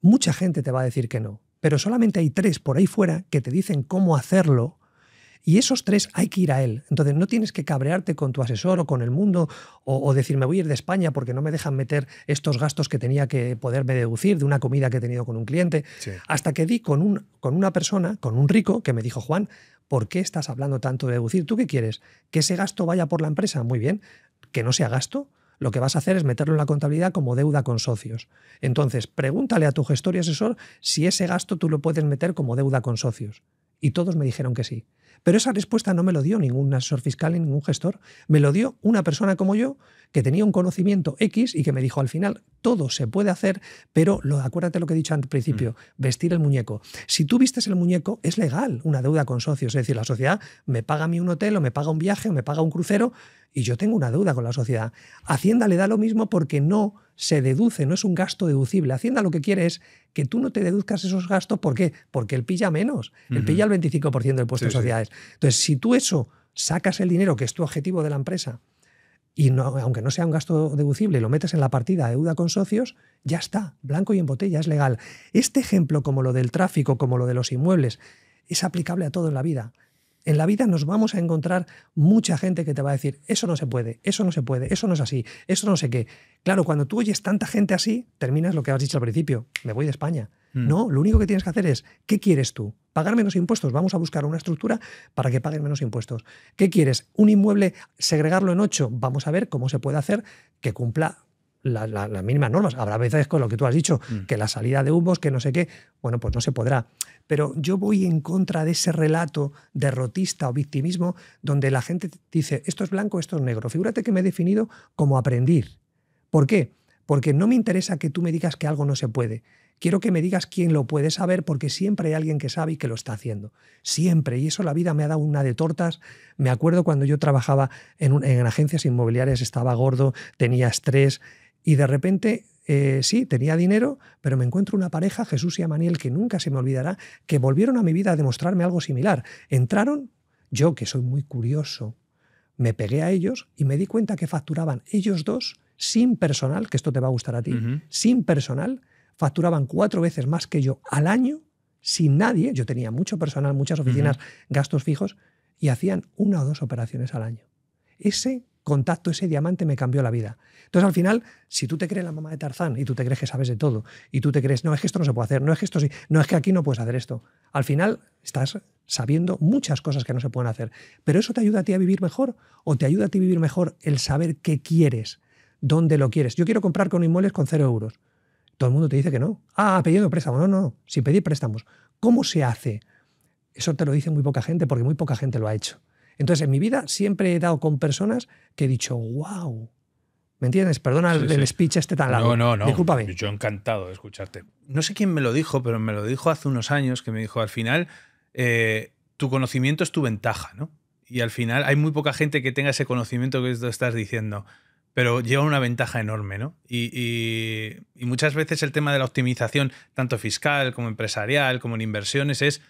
A: mucha gente te va a decir que no, pero solamente hay tres por ahí fuera que te dicen cómo hacerlo y esos tres hay que ir a él. Entonces no tienes que cabrearte con tu asesor o con el mundo o, decirme decir me voy a ir de España porque no me dejan meter estos gastos que tenía que poderme deducir de una comida que he tenido con un cliente. Hasta que di con, un, con una persona, con un rico, que me dijo, Juan, ¿por qué estás hablando tanto de deducir? ¿Tú qué quieres? ¿Que ese gasto vaya por la empresa? Muy bien. ¿Que no sea gasto? lo que vas a hacer es meterlo en la contabilidad como deuda con socios. Entonces, pregúntale a tu gestor y asesor si ese gasto tú lo puedes meter como deuda con socios. Y todos me dijeron que sí. Pero esa respuesta no me lo dio ningún asesor fiscal ni ningún gestor. Me lo dio una persona como yo que tenía un conocimiento X y que me dijo al final, todo se puede hacer, pero lo, acuérdate lo que he dicho al principio, mm. vestir el muñeco. Si tú vistes el muñeco, es legal una deuda con socios. Es decir, la sociedad me paga a mí un hotel o me paga un viaje o me paga un crucero y yo tengo una deuda con la sociedad. Hacienda le da lo mismo porque no se deduce, no es un gasto deducible. Hacienda lo que quiere es que tú no te deduzcas esos gastos. ¿Por qué? Porque él pilla menos. Él pilla el 25% del puesto de sociedades. Entonces, si tú eso sacas el dinero que es tu objetivo de la empresa y aunque no sea un gasto deducible, lo metes en la partida deuda con socios, ya está, blanco y en botella, es legal. Este ejemplo, como lo del tráfico, como lo de los inmuebles, es aplicable a todo en la vida. En la vida nos vamos a encontrar mucha gente que te va a decir, eso no se puede, eso no se puede, eso no es así, eso no sé qué. Claro, cuando tú oyes tanta gente así, terminas lo que has dicho al principio, me voy de España. Mm. No, lo único que tienes que hacer es, ¿qué quieres tú? ¿Pagar menos impuestos? Vamos a buscar una estructura para que paguen menos impuestos. ¿Qué quieres? ¿Un inmueble segregarlo en ocho? Vamos a ver cómo se puede hacer que cumpla la, las mínimas normas. Habrá veces con lo que tú has dicho, mm. que la salida de humos, que no sé qué, bueno, pues no se podrá. Pero yo voy en contra de ese relato derrotista o victimismo donde la gente dice, esto es blanco, esto es negro. Figúrate que me he definido como aprendir. ¿Por qué? Porque no me interesa que tú me digas que algo no se puede. Quiero que me digas quién lo puede saber porque siempre hay alguien que sabe y que lo está haciendo. Siempre. Y eso la vida me ha dado una de tortas. Me acuerdo cuando yo trabajaba en, en agencias inmobiliarias, estaba gordo, tenía estrés, y de repente, eh, sí, tenía dinero, pero me encuentro una pareja, Jesús y Amaniel, que nunca se me olvidará, que volvieron a mi vida a demostrarme algo similar. Entraron, yo que soy muy curioso, me pegué a ellos y me di cuenta que facturaban ellos dos sin personal, que esto te va a gustar a ti, sin personal, facturaban cuatro veces más que yo al año, sin nadie, yo tenía mucho personal, muchas oficinas, gastos fijos, y hacían una o dos operaciones al año. Ese contacto, ese diamante me cambió la vida. Entonces, al final, si tú te crees la mamá de Tarzán y tú te crees que sabes de todo, y tú te crees, no, es que esto no se puede hacer, no es que esto sí, no es que aquí no puedes hacer esto, al final estás sabiendo muchas cosas que no se pueden hacer. Pero eso te ayuda a ti a vivir mejor o te ayuda a ti a vivir mejor el saber qué quieres, dónde lo quieres. Yo quiero comprar con inmuebles con cero euros. Todo el mundo te dice que no. Ah, pidiendo préstamos. No, no, no, sin pedir préstamos. ¿Cómo se hace? Eso te lo dice muy poca gente porque muy poca gente lo ha hecho. Entonces, en mi vida siempre he dado con personas que he dicho, wow. ¿Me entiendes? Perdona el, speech este tan largo. No, no, no. Discúlpame.
B: Yo encantado de escucharte. No sé quién me lo dijo, pero me lo dijo hace unos años que me dijo, al final, eh, tu conocimiento es tu ventaja, ¿no? Y al final hay muy poca gente que tenga ese conocimiento que tú estás diciendo, pero lleva una ventaja enorme, ¿no? y muchas veces el tema de la optimización, tanto fiscal como empresarial, como en inversiones, es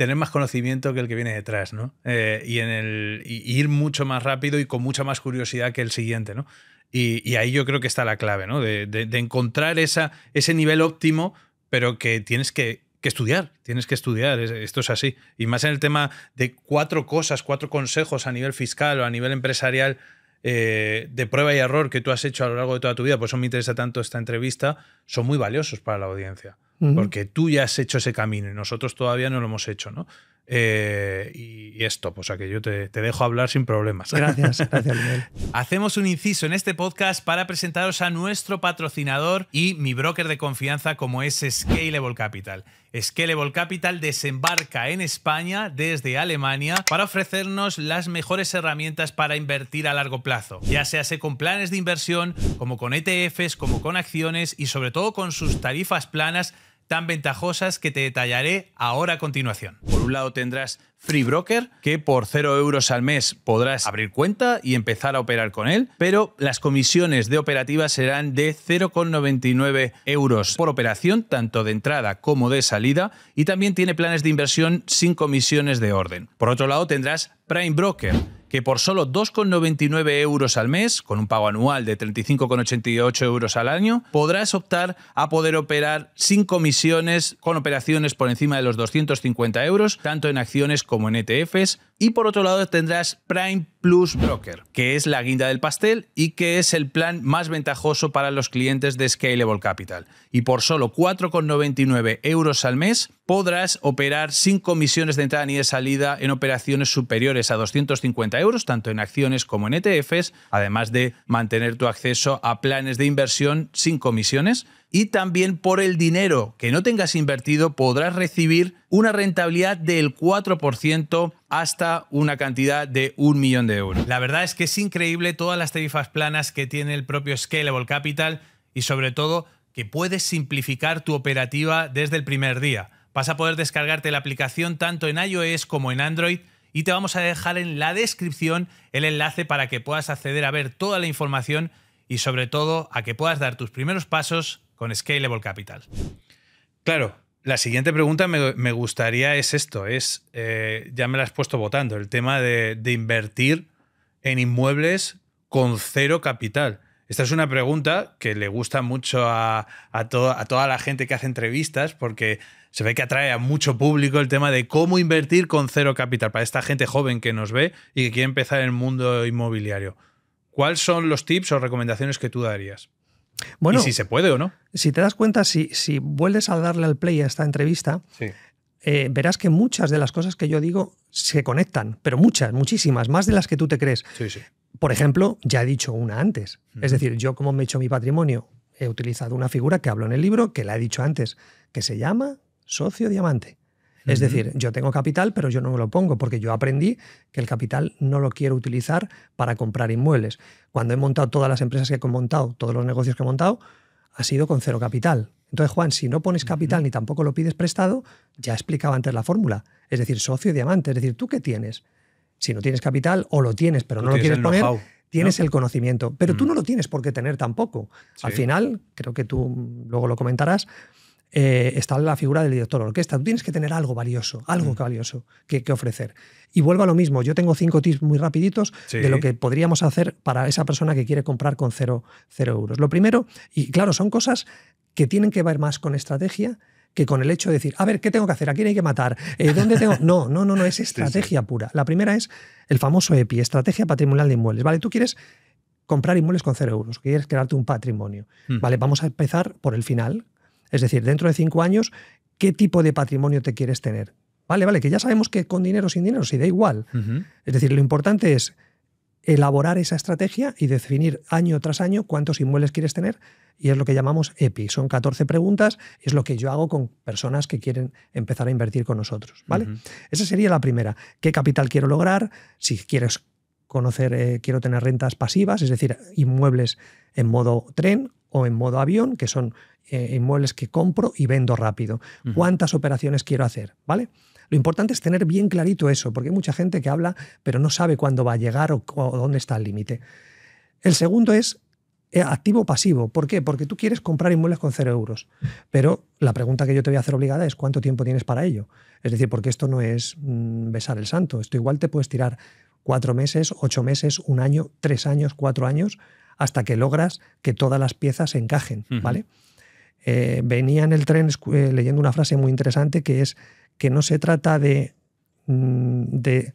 B: tener más conocimiento que el que viene detrás, ¿no? Eh, y en el ir mucho más rápido y con mucha más curiosidad que el siguiente, ¿no? Y, ahí yo creo que está la clave, ¿no? De, encontrar ese nivel óptimo, pero que tienes que, estudiar, tienes que estudiar, esto es así. Y más en el tema de cuatro cosas, cuatro consejos a nivel fiscal o a nivel empresarial eh, de prueba y error que tú has hecho a lo largo de toda tu vida, por eso me interesa tanto esta entrevista, son muy valiosos para la audiencia porque tú ya has hecho ese camino y nosotros todavía no lo hemos hecho, ¿no? Eh, y, esto, pues a que yo te, dejo hablar sin problemas.
A: [LAUGHS] Gracias, gracias, Miguel.
B: Hacemos un inciso en este podcast para presentaros a nuestro patrocinador y mi broker de confianza, como es Scalable Capital. Scalable Capital desembarca en España desde Alemania para ofrecernos las mejores herramientas para invertir a largo plazo, ya sea con planes de inversión, como con ETFs, como con acciones y sobre todo con sus tarifas planas tan ventajosas que te detallaré ahora a continuación. Por un lado tendrás Free Broker, que por 0 euros al mes podrás abrir cuenta y empezar a operar con él, pero las comisiones de operativa serán de 0,99 euros por operación, tanto de entrada como de salida, y también tiene planes de inversión sin comisiones de orden. Por otro lado tendrás Prime Broker que por solo 2,99 euros al mes, con un pago anual de 35,88 euros al año, podrás optar a poder operar sin comisiones con operaciones por encima de los 250 euros, tanto en acciones como en ETFs, y por otro lado tendrás Prime Plus Broker, que es la guinda del pastel y que es el plan más ventajoso para los clientes de Scalable Capital. Y por solo 4,99 euros al mes podrás operar sin comisiones de entrada ni de salida en operaciones superiores a 250 euros, tanto en acciones como en ETFs, además de mantener tu acceso a planes de inversión sin comisiones y también por el dinero que no tengas invertido podrás recibir una rentabilidad del 4% hasta una cantidad de un millón de euros. La verdad es que es increíble todas las tarifas planas que tiene el propio Scalable Capital y sobre todo que puedes simplificar tu operativa desde el primer día. Vas a poder descargarte la aplicación tanto en iOS como en Android y te vamos a dejar en la descripción el enlace para que puedas acceder a ver toda la información y sobre todo a que puedas dar tus primeros pasos con Scalable Capital. Claro, la siguiente pregunta me, gustaría es esto, es, eh, ya me la has puesto votando, el tema de, invertir en inmuebles con cero capital. Esta es una pregunta que le gusta mucho a, a, toda la gente que hace entrevistas porque se ve que atrae a mucho público el tema de cómo invertir con cero capital para esta gente joven que nos ve y que quiere empezar en el mundo inmobiliario. ¿Cuáles son los tips o recomendaciones que tú darías? Bueno, si se puede o no.
A: Si te das cuenta, si, vuelves a darle al play a esta entrevista, eh, verás que muchas de las cosas que yo digo se conectan, pero muchas, muchísimas, más de las que tú te crees. Por ejemplo, ya he dicho una antes. Es decir, yo como me he hecho mi patrimonio, he utilizado una figura que hablo en el libro, que la he dicho antes, que se llama socio diamante. Es decir, yo tengo capital, pero yo no me lo pongo, porque yo aprendí que el capital no lo quiero utilizar para comprar inmuebles. Cuando he montado todas las empresas que he montado, todos los negocios que he montado, ha sido con cero capital. Entonces, Juan, si no pones capital ni tampoco lo pides prestado, ya explicaba antes la fórmula. Es decir, socio y diamante. Es decir, ¿tú qué tienes? Si no tienes capital o lo tienes, pero no lo quieres poner, tienes el conocimiento. Pero tú mm. no lo tienes por qué tener tampoco. Al final, creo que tú luego lo comentarás, eh, está la figura del director de orquesta. Tú tienes que tener algo valioso, algo mm. valioso que, ofrecer. Y vuelvo a lo mismo, yo tengo cinco tips muy rapiditos de lo que podríamos hacer para esa persona que quiere comprar con cero, euros. Lo primero, y claro, son cosas que tienen que ver más con estrategia que con el hecho de decir, a ver, ¿qué tengo que hacer? ¿A quién hay que matar? Eh, ¿Dónde tengo? [LAUGHS] No, no, no, no, es estrategia pura. La primera es el famoso EPI, Estrategia Patrimonial de Inmuebles. Vale, tú quieres comprar inmuebles con cero euros, quieres crearte un patrimonio. Mm. Vale, vamos a empezar por el final, es decir, dentro de cinco años, ¿qué tipo de patrimonio te quieres tener? Vale, vale, que ya sabemos que con dinero o sin dinero, sí da igual. Es decir, lo importante es elaborar esa estrategia y definir año tras año cuántos inmuebles quieres tener y es lo que llamamos EPI. Son 14 preguntas, es lo que yo hago con personas que quieren empezar a invertir con nosotros, ¿vale? Esa sería la primera. ¿Qué capital quiero lograr? Si quieres conocer, eh, quiero tener rentas pasivas, es decir, inmuebles en modo tren, o en modo avión, que son eh, inmuebles que compro y vendo rápido. ¿Cuántas operaciones quiero hacer? ¿Vale? Lo importante es tener bien clarito eso, porque hay mucha gente que habla, pero no sabe cuándo va a llegar o, dónde está el límite. El segundo es eh, activo pasivo. ¿Por qué? Porque tú quieres comprar inmuebles con cero euros. Pero la pregunta que yo te voy a hacer obligada es cuánto tiempo tienes para ello. Es decir, porque esto no es mm, besar el santo. Esto igual te puedes tirar cuatro meses, ocho meses, un año, tres años, cuatro años hasta que logras que todas las piezas encajen, ¿vale? Eh, venía en el tren eh, leyendo una frase muy interesante que es que no se trata mm, de,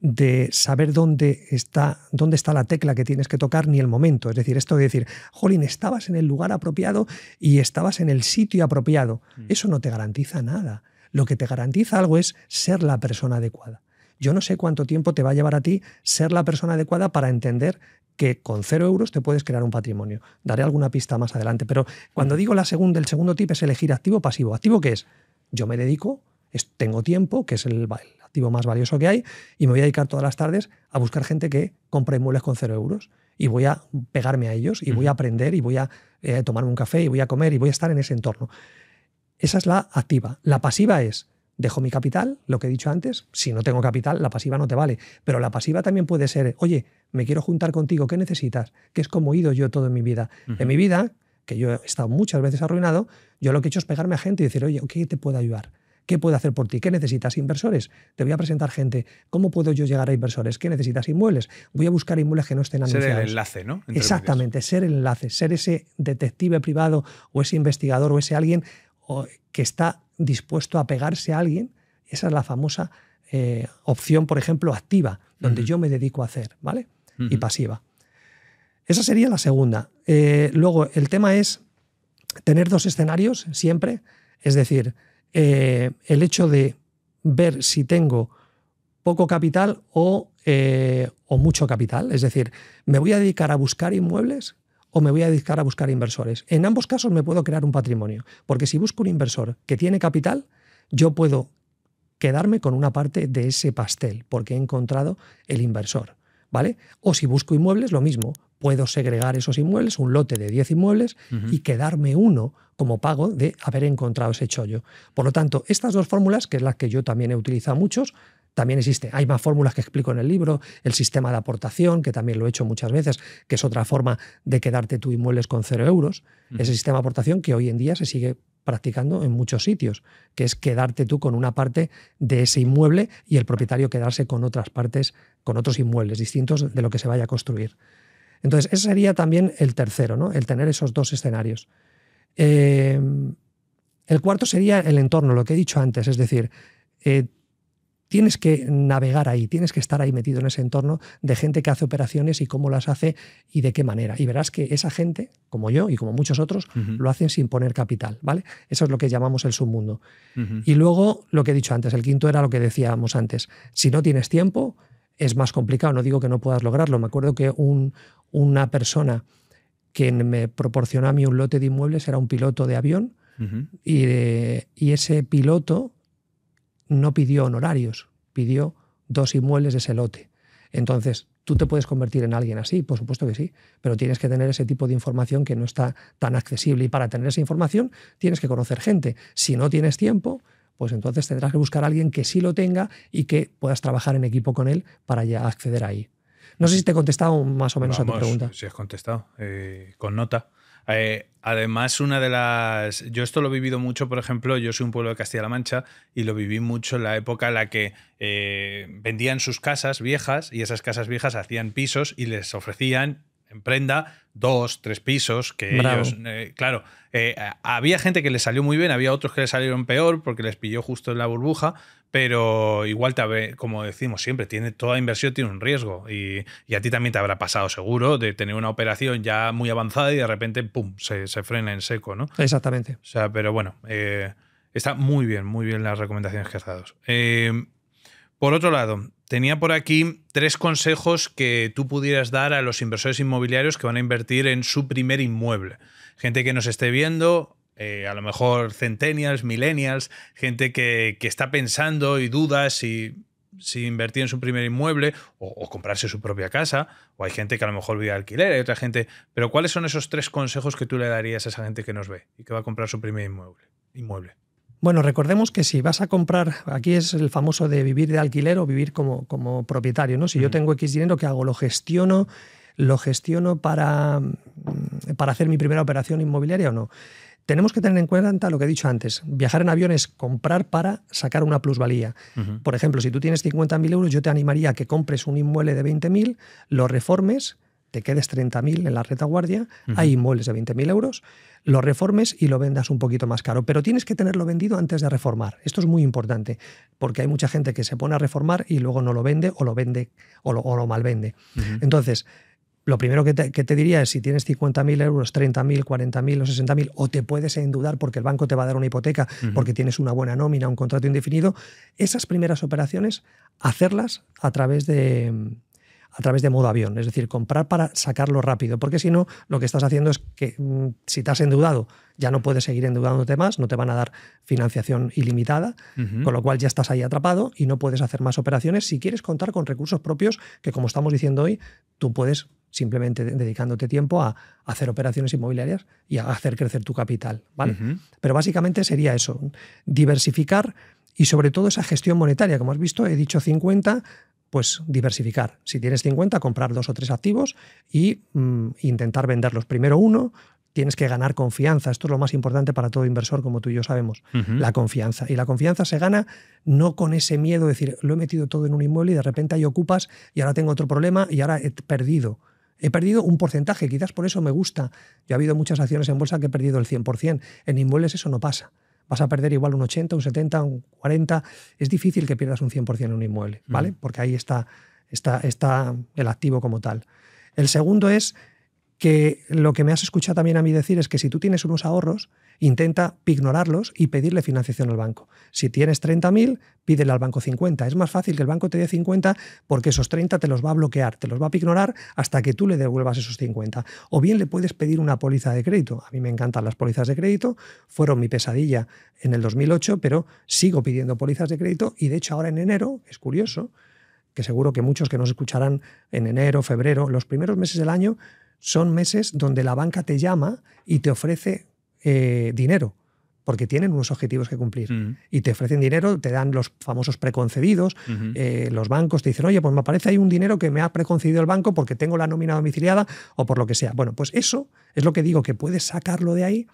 A: de, saber dónde está, dónde está la tecla que tienes que tocar ni el momento. Es decir, esto de decir, jolín, estabas en el lugar apropiado y estabas en el sitio apropiado. Mm. Eso no te garantiza nada. Lo que te garantiza algo es ser la persona adecuada yo no sé cuánto tiempo te va a llevar a ti ser la persona adecuada para entender que con cero euros te puedes crear un patrimonio. Daré alguna pista más adelante, pero cuando digo la segunda, el segundo tip es elegir activo o pasivo. ¿Activo qué es? Yo me dedico, tengo tiempo, que es el, activo más valioso que hay, y me voy a dedicar todas las tardes a buscar gente que compre inmuebles con cero euros y voy a pegarme a ellos y voy a aprender y voy a eh, tomarme un café y voy a comer y voy a estar en ese entorno. Esa es la activa. La pasiva es, dejo mi capital, lo que he dicho antes, si no tengo capital, la pasiva no te vale, pero la pasiva también puede ser, oye, me quiero juntar contigo, ¿qué necesitas? Que es como he ido yo todo en mi vida. En mi vida, que yo he estado muchas veces arruinado, yo lo que he hecho es pegarme a gente y decir, oye, ¿qué te puedo ayudar? ¿Qué puedo hacer por ti? ¿Qué necesitas? Inversores. Te voy a presentar gente. ¿Cómo puedo yo llegar a inversores? ¿Qué necesitas? Inmuebles. Voy a buscar inmuebles que no estén anunciados. Ser el enlace,
B: ¿no? Exactamente,
A: ser el enlace, ser ese detective privado o ese investigador o ese alguien que está dispuesto a pegarse a alguien, esa es la famosa eh, opción, por ejemplo, activa, donde yo me dedico a hacer, ¿vale? Y pasiva. Esa sería la segunda. Eh, luego, el tema es tener dos escenarios siempre, es decir, eh, el hecho de ver si tengo poco capital o mucho capital, es decir, me voy a dedicar a buscar inmuebles o me voy a dedicar a buscar inversores. En ambos casos me puedo crear un patrimonio, porque si busco un inversor que tiene capital, yo puedo quedarme con una parte de ese pastel, porque he encontrado el inversor. ¿Vale? O si busco inmuebles, lo mismo. Puedo segregar esos inmuebles, un lote de 10 inmuebles, y quedarme uno como pago de haber encontrado ese chollo. Por lo tanto, estas dos fórmulas, que es las que yo también he utilizado muchos, también existe. Hay más fórmulas que explico en el libro, el sistema de aportación, que también lo he hecho muchas veces, que es otra forma de quedarte tú inmuebles con cero euros. Ese sistema de aportación que hoy en día se sigue practicando en muchos sitios, que es quedarte tú con una parte de ese inmueble y el propietario quedarse con otras partes, con otros inmuebles distintos de lo que se vaya a construir. Entonces, ese sería también el tercero, ¿no? el tener esos dos escenarios. Eh, el cuarto sería el entorno, lo que he dicho antes, es decir, eh, tienes que navegar ahí, tienes que estar ahí metido en ese entorno de gente que hace operaciones y cómo las hace y de qué manera. Y verás que esa gente, como yo y como muchos otros, lo hacen sin poner capital, ¿vale? Eso es lo que llamamos el submundo. Y luego, lo que he dicho antes, el quinto era lo que decíamos antes. Si no tienes tiempo, es más complicado. No digo que no puedas lograrlo. Me acuerdo que una persona que me proporcionó a mí un lote de inmuebles era un piloto de avión y, ese piloto no pidió honorarios, pidió dos inmuebles de ese lote. Entonces, ¿tú te puedes convertir en alguien así? Por supuesto que sí, pero tienes que tener ese tipo de información que no está tan accesible y para tener esa información tienes que conocer gente. Si no tienes tiempo, pues entonces tendrás que buscar a alguien que sí lo tenga y que puedas trabajar en equipo con él para ya acceder ahí. No sé si te he contestado más o menos a tu pregunta.
B: Sí, si has contestado, eh, con nota. Eh, además, una de las. Yo esto lo he vivido mucho, por ejemplo, yo soy un pueblo de Castilla-La Mancha y lo viví mucho en la época en la que eh, vendían sus casas viejas y esas casas viejas hacían pisos y les ofrecían emprenda dos, tres pisos, que eh, claro, eh, había gente que le salió muy bien, había otros que le salieron peor porque les pilló justo en la burbuja, pero igual, te, como decimos siempre, tiene, toda inversión tiene un riesgo y, a ti también te habrá pasado seguro de tener una operación ya muy avanzada y de repente, ¡pum!, se, frena en seco, ¿no? Exactamente. O sea, pero bueno, eh, está muy bien, muy bien las recomendaciones que has dado. por otro lado, tenía por aquí tres consejos que tú pudieras dar a los inversores inmobiliarios que van a invertir en su primer inmueble. Gente que nos esté viendo, eh, a lo mejor centennials, millennials, gente que, está pensando y duda si, invertir en su primer inmueble o, comprarse su propia casa, o hay gente que a lo mejor vive alquiler, hay otra gente. Pero ¿cuáles son esos tres consejos que tú le darías a esa gente que nos ve y que va a comprar su primer inmueble? inmueble?
A: Bueno, recordemos que si vas a comprar, aquí es el famoso de vivir de alquiler o vivir como, como propietario, ¿no? Si yo tengo X dinero, ¿qué hago? Lo gestiono, lo gestiono para, mm, para hacer mi primera operación inmobiliaria o no. Tenemos que tener en cuenta lo que he dicho antes. Viajar en aviones, comprar para sacar una plusvalía. Por ejemplo, si tú tienes 50.000 euros, yo te animaría a que compres un inmueble de 20.000, lo reformes, te quedes 30.000 en la retaguardia. Hay inmuebles de 20.000 euros, lo reformes y lo vendas un poquito más caro. Pero tienes que tenerlo vendido antes de reformar. Esto es muy importante, porque hay mucha gente que se pone a reformar y luego no lo vende o lo vende o lo, malvende. Entonces, lo primero que te, diría es si tienes 50.000 euros, 30.000, 40.000 o 60.000, o te puedes endudar porque el banco te va a dar una hipoteca, porque tienes una buena nómina, un contrato indefinido, esas primeras operaciones, hacerlas a través de, a través de modo avión, es decir, comprar para sacarlo rápido, porque si no, lo que estás haciendo es que mm, si te has endeudado, ya no puedes seguir endeudándote más, no te van a dar financiación ilimitada, con lo cual ya estás ahí atrapado y no puedes hacer más operaciones si quieres contar con recursos propios que, como estamos diciendo hoy, tú puedes simplemente dedicándote tiempo a hacer operaciones inmobiliarias y a hacer crecer tu capital. ¿vale? Pero básicamente sería eso, diversificar y sobre todo esa gestión monetaria. Como has visto, he dicho 50, pues diversificar. Si tienes 50, comprar dos o tres activos e intentar venderlos. Primero uno, tienes que ganar confianza. Esto es lo más importante para todo inversor, como tú y yo sabemos, la confianza. Y la confianza se gana no con ese miedo de decir, lo he metido todo en un inmueble y de repente ahí ocupas y ahora tengo otro problema y ahora he perdido. He perdido un porcentaje, quizás por eso me gusta. Yo ha habido muchas acciones en bolsa que he perdido el 100%. En inmuebles eso no pasa vas a perder igual un 80, un 70, un 40. Es difícil que pierdas un 100% en un inmueble, ¿vale? Mm. Porque ahí está, está, está el activo como tal. El segundo es que lo que me has escuchado también a mí decir es que si tú tienes unos ahorros, intenta pignorarlos y pedirle financiación al banco. Si tienes 30.000, pídele al banco 50. Es más fácil que el banco te dé 50 porque esos 30 te los va a bloquear, te los va a pignorar hasta que tú le devuelvas esos 50. O bien le puedes pedir una póliza de crédito. A mí me encantan las pólizas de crédito, fueron mi pesadilla en el 2008, pero sigo pidiendo pólizas de crédito y de hecho ahora en enero, es curioso, que seguro que muchos que nos escucharán en enero, febrero, los primeros meses del año, son meses donde la banca te llama y te ofrece eh, dinero porque tienen unos objetivos que cumplir. Y te ofrecen dinero, te dan los famosos preconcedidos, eh, los bancos te dicen, oye, pues me parece ahí un dinero que me ha preconcedido el banco porque tengo la nómina domiciliada o por lo que sea. Bueno, pues eso es lo que digo, que puedes sacarlo de ahí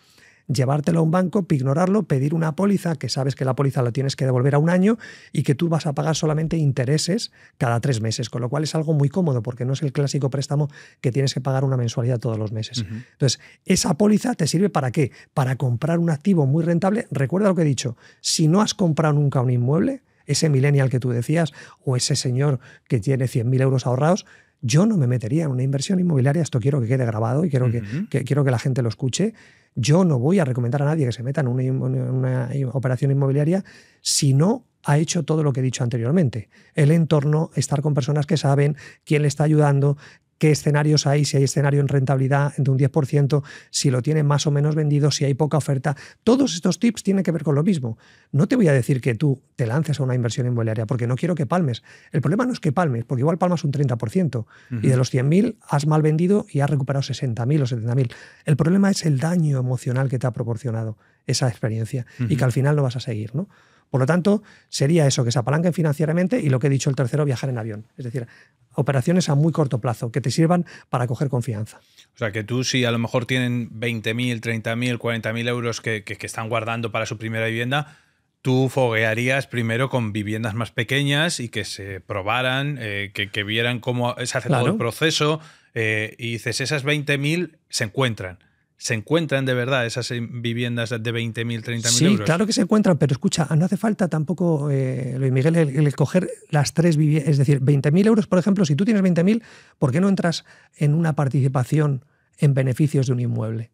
A: llevártelo a un banco, ignorarlo, pedir una póliza, que sabes que la póliza la tienes que devolver a un año y que tú vas a pagar solamente intereses cada tres meses, con lo cual es algo muy cómodo porque no es el clásico préstamo que tienes que pagar una mensualidad todos los meses. Entonces, esa póliza te sirve para qué? Para comprar un activo muy rentable. Recuerda lo que he dicho, si no has comprado nunca un inmueble, ese millennial que tú decías o ese señor que tiene 100.000 euros ahorrados, yo no me metería en una inversión inmobiliaria, esto quiero que quede grabado y quiero, que, quiero que la gente lo escuche, yo no voy a recomendar a nadie que se meta en una, operación inmobiliaria si no ha hecho todo lo que he dicho anteriormente. El entorno, estar con personas que saben quién le está ayudando, qué escenarios hay, si hay escenario en rentabilidad de un 10%, si lo tiene más o menos vendido, si hay poca oferta. Todos estos tips tienen que ver con lo mismo. No te voy a decir que tú te lances a una inversión inmobiliaria porque no quiero que palmes. El problema no es que palmes, porque igual palmas un 30% y de los 100.000 has mal vendido y has recuperado 60.000 o 70.000. El problema es el daño emocional que te ha proporcionado esa experiencia y que al final no vas a seguir, ¿no? Por lo tanto, sería eso, que se apalanquen financieramente y lo que he dicho el tercero, viajar en avión. Es decir, operaciones a muy corto plazo que te sirvan para coger confianza.
B: O sea, que tú si a lo mejor tienen 20.000, 30.000, 40.000 euros que, que están guardando para su primera vivienda, tú foguearías primero con viviendas más pequeñas y que se probaran, eh, que, vieran cómo se hace todo el proceso. Eh, y dices, esas 20.000 se encuentran se encuentran de verdad esas eh, viviendas de 20.000, 30.000 euros. Sí, claro que se
A: encuentran, pero escucha, no hace falta tampoco, eh, Luis Miguel, el, el, coger las tres viviendas. Es decir, 20.000 euros, por ejemplo, si tú tienes 20.000, ¿por qué no entras en una participación en beneficios de un inmueble?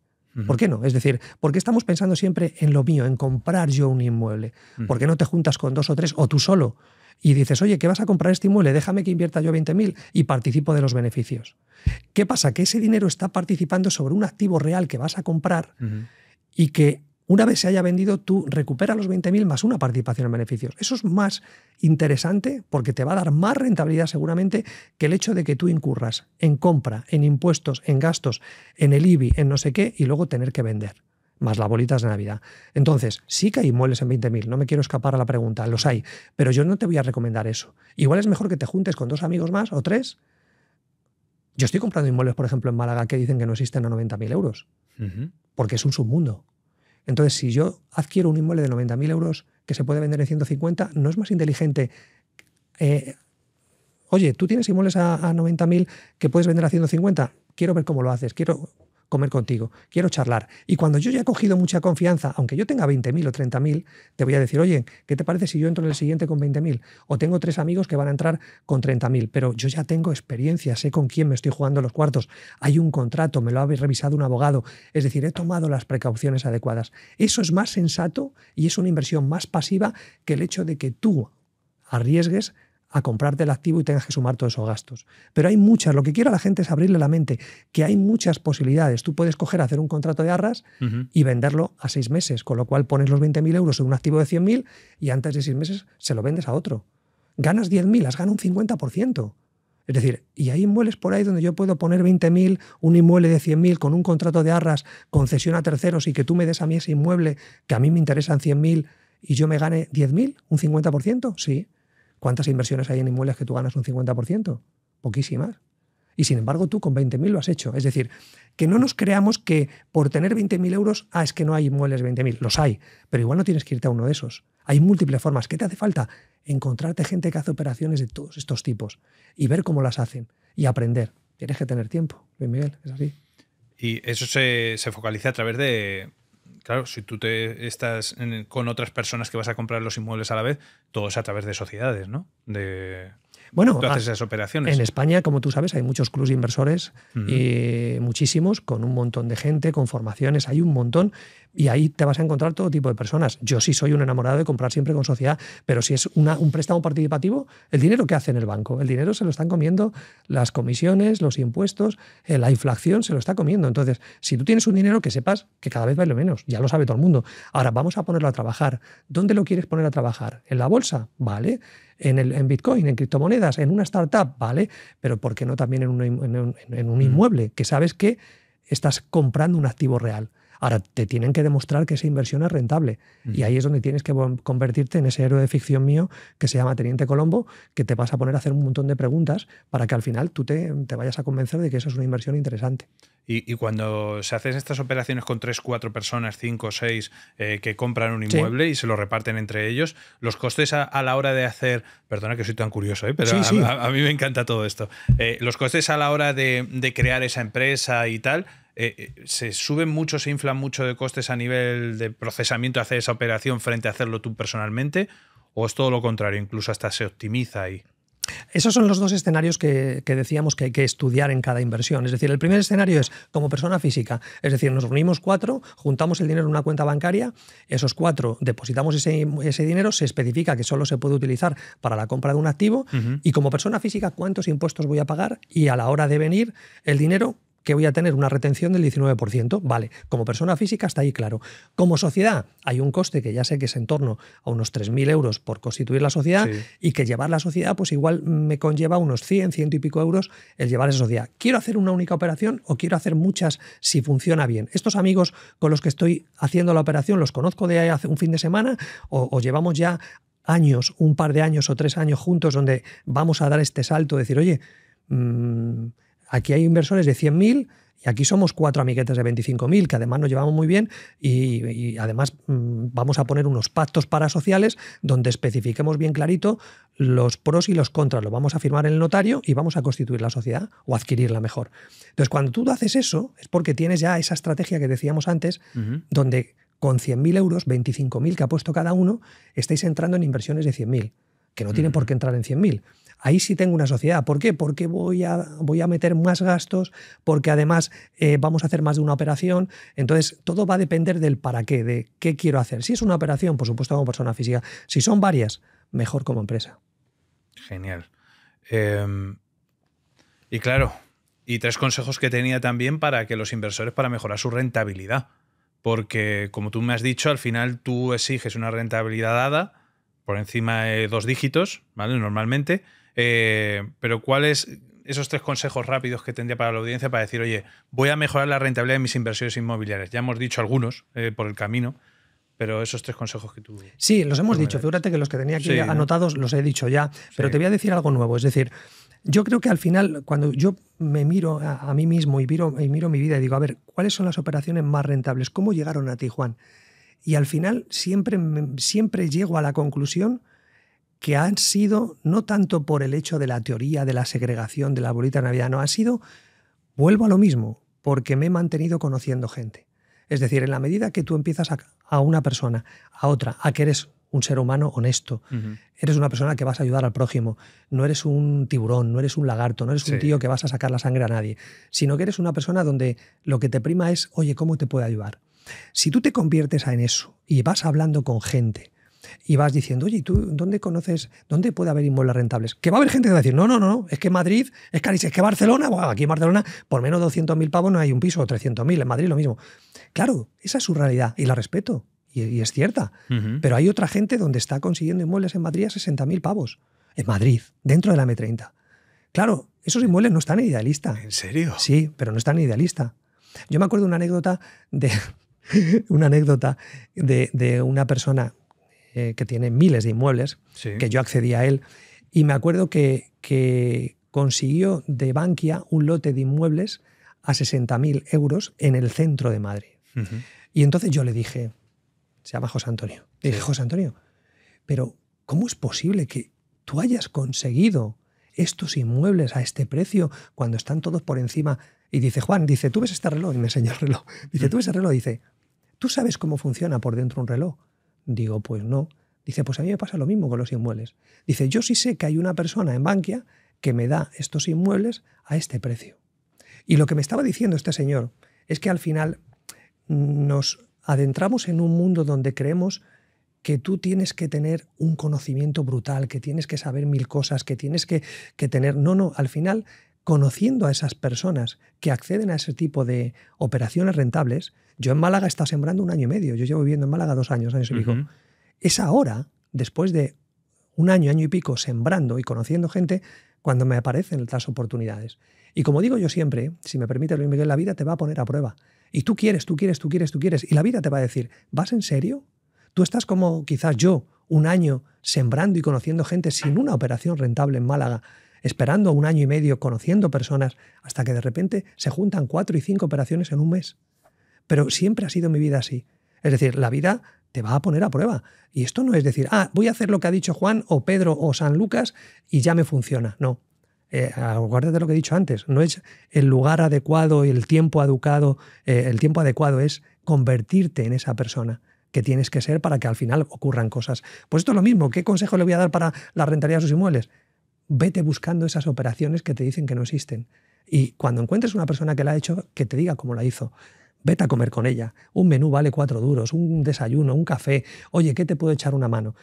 A: ¿Por qué no? Es decir, ¿por qué estamos pensando siempre en lo mío, en comprar yo un inmueble? ¿Por qué no te juntas con dos o tres o tú solo? Y dices, oye, ¿qué vas a comprar este inmueble? Déjame que invierta yo 20.000 y participo de los beneficios. ¿Qué pasa? Que ese dinero está participando sobre un activo real que vas a comprar y que una vez se haya vendido, tú recuperas los 20.000 más una participación en beneficios. Eso es más interesante porque te va a dar más rentabilidad seguramente que el hecho de que tú incurras en compra, en impuestos, en gastos, en el IBI, en no sé qué, y luego tener que vender. Más las bolitas de Navidad. Entonces, sí que hay inmuebles en 20.000, no me quiero escapar a la pregunta, los hay, pero yo no te voy a recomendar eso. Igual es mejor que te juntes con dos amigos más o tres. Yo estoy comprando inmuebles, por ejemplo, en Málaga que dicen que no existen a 90.000 euros, porque es un submundo. Entonces, si yo adquiero un inmueble de 90.000 euros que se puede vender en 150, ¿no es más inteligente? Eh, oye, tú tienes inmuebles a, a 90.000 que puedes vender a 150, quiero ver cómo lo haces, quiero comer contigo, quiero charlar. Y cuando yo ya he cogido mucha confianza, aunque yo tenga 20.000 o 30.000, te voy a decir, oye, ¿qué te parece si yo entro en el siguiente con 20.000? O tengo tres amigos que van a entrar con 30.000, pero yo ya tengo experiencia, sé con quién me estoy jugando los cuartos, hay un contrato, me lo ha revisado un abogado, es decir, he tomado las precauciones adecuadas. Eso es más sensato y es una inversión más pasiva que el hecho de que tú arriesgues a comprarte el activo y tengas que sumar todos esos gastos. Pero hay muchas, lo que a la gente es abrirle la mente, que hay muchas posibilidades. Tú puedes coger, hacer un contrato de arras y venderlo a seis meses, con lo cual pones los 20.000 euros en un activo de 100.000 y antes de seis meses se lo vendes a otro. Ganas 10.000, has ganado un 50%. Es decir, y hay inmuebles por ahí donde yo puedo poner 20.000, un inmueble de 100.000 con un contrato de arras, concesión a terceros y que tú me des a mí ese inmueble que a mí me interesan 100.000 y yo me gane 10.000, un 50%, sí. ¿Cuántas inversiones hay en inmuebles que tú ganas un 50%? Poquísimas. Y sin embargo, tú con 20.000 lo has hecho. Es decir, que no nos creamos que por tener 20.000 euros, ah, es que no hay inmuebles 20.000. Los hay, pero igual no tienes que irte a uno de esos. Hay múltiples formas. ¿Qué te hace falta? Encontrarte gente que hace operaciones de todos estos tipos y ver cómo las hacen y aprender. Tienes que tener tiempo, Luis Miguel, es así.
B: Y eso se, se focaliza a través de, claro, si tú te estás con otras personas que vas a comprar los inmuebles a la vez, todo es a través de sociedades, ¿no? De, bueno, esas operaciones. En
A: España, como tú sabes, hay muchos clubs inversores, y muchísimos, con un montón de gente, con formaciones, hay un montón, y ahí te vas a encontrar todo tipo de personas. Yo sí soy un enamorado de comprar siempre con sociedad, pero si es un préstamo participativo, el dinero que hace en el banco, el dinero se lo están comiendo las comisiones, los impuestos, eh, la inflación se lo está comiendo. Entonces, si tú tienes un dinero que sepas que cada vez vale menos, ya lo sabe todo el mundo. Ahora, vamos a ponerlo a trabajar. ¿Dónde lo quieres poner a trabajar? ¿En la bolsa? Vale en, el, en Bitcoin, en criptomonedas, en una startup, ¿vale? Pero ¿por qué no también en en en un mm. inmueble? Que sabes que estás comprando un activo real. Ahora, te tienen que demostrar que esa inversión es rentable. Y ahí es donde tienes que convertirte en ese héroe de ficción mío que se llama Teniente Colombo, que te vas a poner a hacer un montón de preguntas para que al final tú te, vayas a convencer de que esa es una inversión interesante.
B: Y, cuando se hacen estas operaciones con tres, cuatro personas, cinco, seis, eh, que compran un inmueble y se lo reparten entre ellos, los costes a, la hora de hacer, perdona que soy tan curioso, ¿eh? pero A, mí me encanta todo esto, eh, los costes a la hora de crear esa empresa y tal, eh, eh, se suben mucho, se inflan mucho de costes a nivel de procesamiento hacer esa operación frente a hacerlo tú personalmente? ¿O es todo lo contrario? Incluso hasta se optimiza ahí.
A: Esos son los dos escenarios que, decíamos que hay que estudiar en cada inversión. Es decir, el primer escenario es como persona física. Es decir, nos reunimos cuatro, juntamos el dinero en una cuenta bancaria, esos cuatro depositamos ese, dinero, se especifica que solo se puede utilizar para la compra de un activo y como persona física cuántos impuestos voy a pagar y a la hora de venir el dinero que voy a tener una retención del 19%. Vale, como persona física está ahí claro. Como sociedad hay un coste que ya sé que es en torno a unos 3.000 euros por constituir la sociedad y que llevar la sociedad pues igual me conlleva unos 100, 100 y pico euros el llevar esa sociedad. ¿Quiero hacer una única operación o quiero hacer muchas si funciona bien? Estos amigos con los que estoy haciendo la operación los conozco de hace un fin de semana o, llevamos ya años, un par de años o tres años juntos donde vamos a dar este salto, decir, oye, mm, aquí hay inversores de 100.000 y aquí somos cuatro amiguetes de 25.000, que además nos llevamos muy bien y, además mm, vamos a poner unos pactos parasociales donde especifiquemos bien clarito los pros y los contras. Lo vamos a firmar en el notario y vamos a constituir la sociedad o adquirirla mejor. Entonces, cuando tú haces eso, es porque tienes ya esa estrategia que decíamos antes, donde con 100.000 euros, 25.000 que ha puesto cada uno, estáis entrando en inversiones de 100.000, que no tiene tienen por qué entrar en 100.000 ahí sí tengo una sociedad. ¿Por qué? Porque voy a, voy a meter más gastos, porque además eh, vamos a hacer más de una operación. Entonces, todo va a depender del para qué, de qué quiero hacer. Si es una operación, por supuesto, como persona física. Si son varias, mejor como empresa. Genial. Em,
B: y claro, y tres consejos que tenía también para que los inversores, para mejorar su rentabilidad. Porque, como tú me has dicho, al final tú exiges una rentabilidad dada por encima de dos dígitos, ¿vale? Normalmente. Eh, pero ¿cuáles esos tres consejos rápidos que tendría para la audiencia para decir, oye, voy a mejorar la rentabilidad de mis inversiones inmobiliarias? Ya hemos dicho algunos eh, por el camino. Pero esos tres consejos que tú.
A: Sí, los hemos dicho. Fíjate que los que tenía aquí anotados los he dicho ya. Pero te voy a decir algo nuevo. Es decir, yo creo que al final, cuando yo me miro a, mí mismo y miro, y miro mi vida y digo, a ver, ¿cuáles son las operaciones más rentables? ¿Cómo llegaron a ti, Juan? Y al final siempre, siempre llego a la conclusión que han sido no tanto por el hecho de la teoría de la segregación de la bolita Navidad, no, ha sido, vuelvo a lo mismo, porque me he mantenido conociendo gente. Es decir, en la medida que tú empiezas a, una persona, a otra, a que eres un ser humano honesto, eres una persona que vas a ayudar al prójimo, no eres un tiburón, no eres un lagarto, no eres un tío que vas a sacar la sangre a nadie, sino que eres una persona donde lo que te prima es, oye, ¿cómo te puedo ayudar? Si tú te conviertes en eso y vas hablando con gente, y vas diciendo, oye, ¿tú dónde conoces, dónde puede haber inmuebles rentables? Que va a haber gente que va a decir, no, no, no, es que Madrid es carísimo, es que Barcelona, aquí en Barcelona por menos de 200.000 pavos no hay un piso, o 300.000, en Madrid lo mismo. Claro, esa es su realidad y la respeto y, es cierta, pero hay otra gente donde está consiguiendo inmuebles en Madrid a 60.000 pavos, en Madrid, dentro de la M30. Claro, esos inmuebles no están idealistas ¿En serio? Sí, pero no están idealistas. idealista. Yo me acuerdo de una anécdota de [LAUGHS] una anécdota de una persona eh, que tiene miles de inmuebles, que yo accedí a él. Y me acuerdo que, que consiguió de Bankia un lote de inmuebles a 60.000 euros en el centro de Madrid. Y entonces yo le dije, se llama José Antonio. Le dije, José Antonio, pero ¿cómo es posible que tú hayas conseguido estos inmuebles a este precio cuando están todos por encima? Y dice, Juan, dice, tú ves este reloj, y me enseña el reloj. Dice, tú ves el reloj, dice, tú sabes cómo funciona por dentro un reloj. Digo, pues no. Dice, pues a mí me pasa lo mismo con los inmuebles. Dice, yo sí sé que hay una persona en Bankia que me da estos inmuebles a este precio. Y lo que me estaba diciendo este señor es que al final nos adentramos en un mundo donde creemos que tú tienes que tener un conocimiento brutal, que tienes que saber mil cosas, que tienes que, que tener... No, no, al final conociendo a esas personas que acceden a ese tipo de operaciones rentables, yo en Málaga he estado sembrando un año y medio, yo llevo viviendo en Málaga dos años, años y Es ahora, después de un año, año y pico sembrando y conociendo gente, cuando me aparecen las oportunidades. Y como digo yo siempre, si me permite Luis Miguel, la vida te va a poner a prueba. Y tú quieres, tú quieres, tú quieres, tú quieres. Y la vida te va a decir, ¿vas en serio? Tú estás como quizás yo, un año sembrando y conociendo gente sin una operación rentable en Málaga esperando un año y medio, conociendo personas, hasta que de repente se juntan cuatro y cinco operaciones en un mes. Pero siempre ha sido mi vida así. Es decir, la vida te va a poner a prueba. Y esto no es decir, ah, voy a hacer lo que ha dicho Juan o Pedro o San Lucas y ya me funciona. No. Eh, de lo que he dicho antes, no es el lugar adecuado y el tiempo adecuado, eh, el tiempo adecuado es convertirte en esa persona que tienes que ser para que al final ocurran cosas. Pues esto es lo mismo, ¿qué consejo le voy a dar para la rentabilidad de sus inmuebles? vete buscando esas operaciones que te dicen que no existen. Y cuando encuentres una persona que la ha hecho, que te diga cómo la hizo. Vete a comer con ella. Un menú vale cuatro duros, un desayuno, un café. Oye, ¿qué te puedo echar una mano?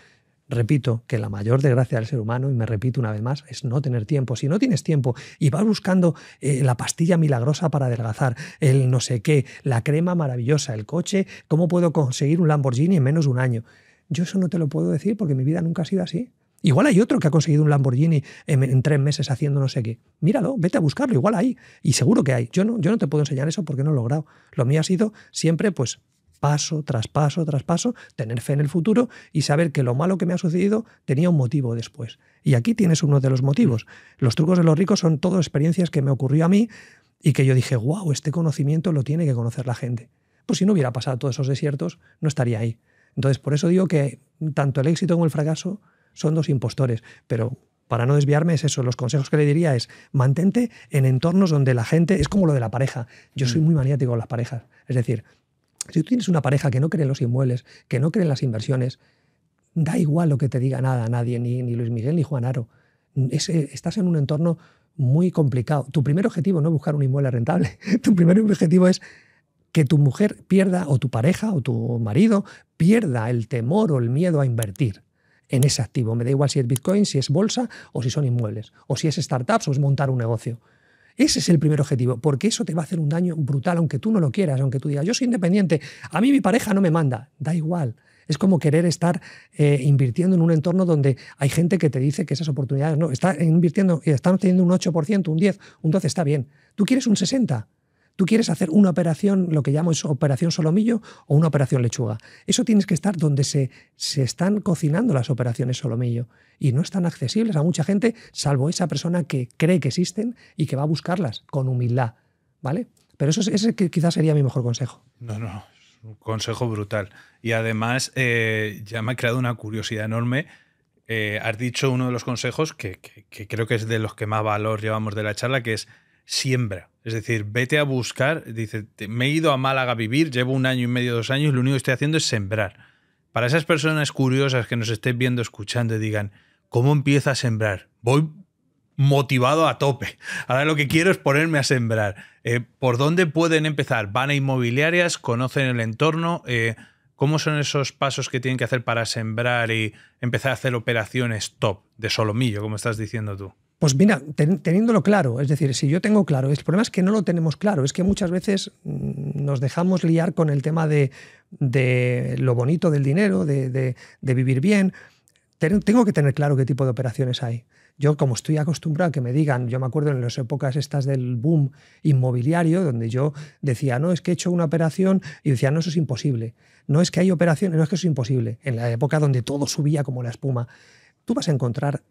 A: Repito que la mayor desgracia del ser humano, y me repito una vez más, es no tener tiempo. Si no tienes tiempo y vas buscando eh, la pastilla milagrosa para adelgazar, el no sé qué, la crema maravillosa, el coche, cómo puedo conseguir un Lamborghini en menos de un año. Yo eso no te lo puedo decir porque mi vida nunca ha sido así. Igual hay otro que ha conseguido un Lamborghini en, tres meses haciendo no sé qué. Míralo, vete a buscarlo, igual hay. Y seguro que hay. Yo no, yo no te puedo enseñar eso porque no lo he logrado. Lo mío ha sido siempre, pues, paso tras paso tras paso, tener fe en el futuro y saber que lo malo que me ha sucedido tenía un motivo después. Y aquí tienes uno de los motivos. Los trucos de los ricos son todo experiencias que me ocurrió a mí y que yo dije, wow, este conocimiento lo tiene que conocer la gente. Pues si no hubiera pasado todos esos desiertos, no estaría ahí. Entonces, por eso digo que tanto el éxito como el fracaso son dos impostores, pero para no desviarme es eso, los consejos que le diría es mantente en entornos donde la gente, es como lo de la pareja, yo soy mm. muy maniático con las parejas, es decir, si tú tienes una pareja que no cree en los inmuebles, que no cree en las inversiones, da igual lo que te diga nada, nadie, ni, Luis Miguel ni Juan Aro, eh, estás en un entorno muy complicado. Tu primer objetivo no es buscar un inmueble rentable, [LAUGHS] tu primer objetivo es que tu mujer pierda o tu pareja o tu marido pierda el temor o el miedo a invertir en ese activo. Me da igual si es Bitcoin, si es bolsa o si son inmuebles, o si es startups o es montar un negocio. Ese es el primer objetivo, porque eso te va a hacer un daño brutal, aunque tú no lo quieras, aunque tú digas, yo soy independiente, a mí mi pareja no me manda, da igual. Es como querer estar eh, invirtiendo en un entorno donde hay gente que te dice que esas oportunidades no, está invirtiendo, están teniendo un 8%, un 10, un 12, está bien. Tú quieres un 60%. Tú quieres hacer una operación, lo que llamo es operación solomillo o una operación lechuga. Eso tienes que estar donde se, están cocinando las operaciones solomillo y no están accesibles a mucha gente, salvo esa persona que cree que existen y que va a buscarlas con humildad. ¿Vale? Pero eso es, ese quizás sería mi mejor consejo. No, no,
B: es un consejo brutal. Y además eh, ya me ha creado una curiosidad enorme. Eh, has dicho uno de los consejos que, que creo que es de los que más valor llevamos de la charla, que es siembra. Es decir, vete a buscar, dice, me he ido a Málaga a vivir, llevo un año y medio, dos años, y lo único que estoy haciendo es sembrar. Para esas personas curiosas que nos estén viendo, escuchando y digan, ¿cómo empiezo a sembrar? Voy motivado a tope. Ahora lo que quiero es ponerme a sembrar. Eh, ¿Por dónde pueden empezar? ¿Van a inmobiliarias? ¿Conocen el entorno? Eh, ¿Cómo son esos pasos que tienen que hacer para sembrar y empezar a hacer operaciones top de solomillo, como estás diciendo tú?
A: Pues mira, teniéndolo claro, es decir, si yo tengo claro, el problema es que no lo tenemos claro, es que muchas veces mm, nos dejamos liar con el tema de, lo bonito del dinero, de, de, vivir bien. Tengo que tener claro qué tipo de operaciones hay. Yo, como estoy acostumbrado a que me digan, yo me acuerdo en las épocas estas del boom inmobiliario, donde yo decía, no, es que he hecho una operación, y decía, no, eso es imposible. No es que hay operaciones, no es que eso es imposible. En la época donde todo subía como la espuma, tú vas a encontrar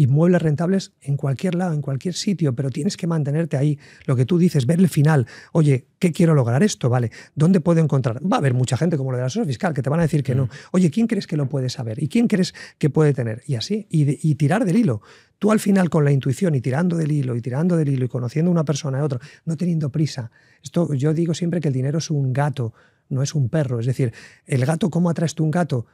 A: inmuebles rentables en cualquier lado, en cualquier sitio, pero tienes que mantenerte ahí. Lo que tú dices, ver el final. Oye, ¿qué quiero lograr esto? ¿Vale? ¿Dónde puedo encontrar? Va a haber mucha gente como lo de la asesor fiscal que te van a decir que no. Mm. Oye, ¿quién crees que lo puede saber? ¿Y quién crees que puede tener? Y así, y, tirar del hilo. Tú al final con la intuición y tirando del hilo y tirando del hilo y conociendo una persona y otra, no teniendo prisa. Esto yo digo siempre que el dinero es un gato, no es un perro. Es decir, el gato, ¿cómo atraes tú un gato?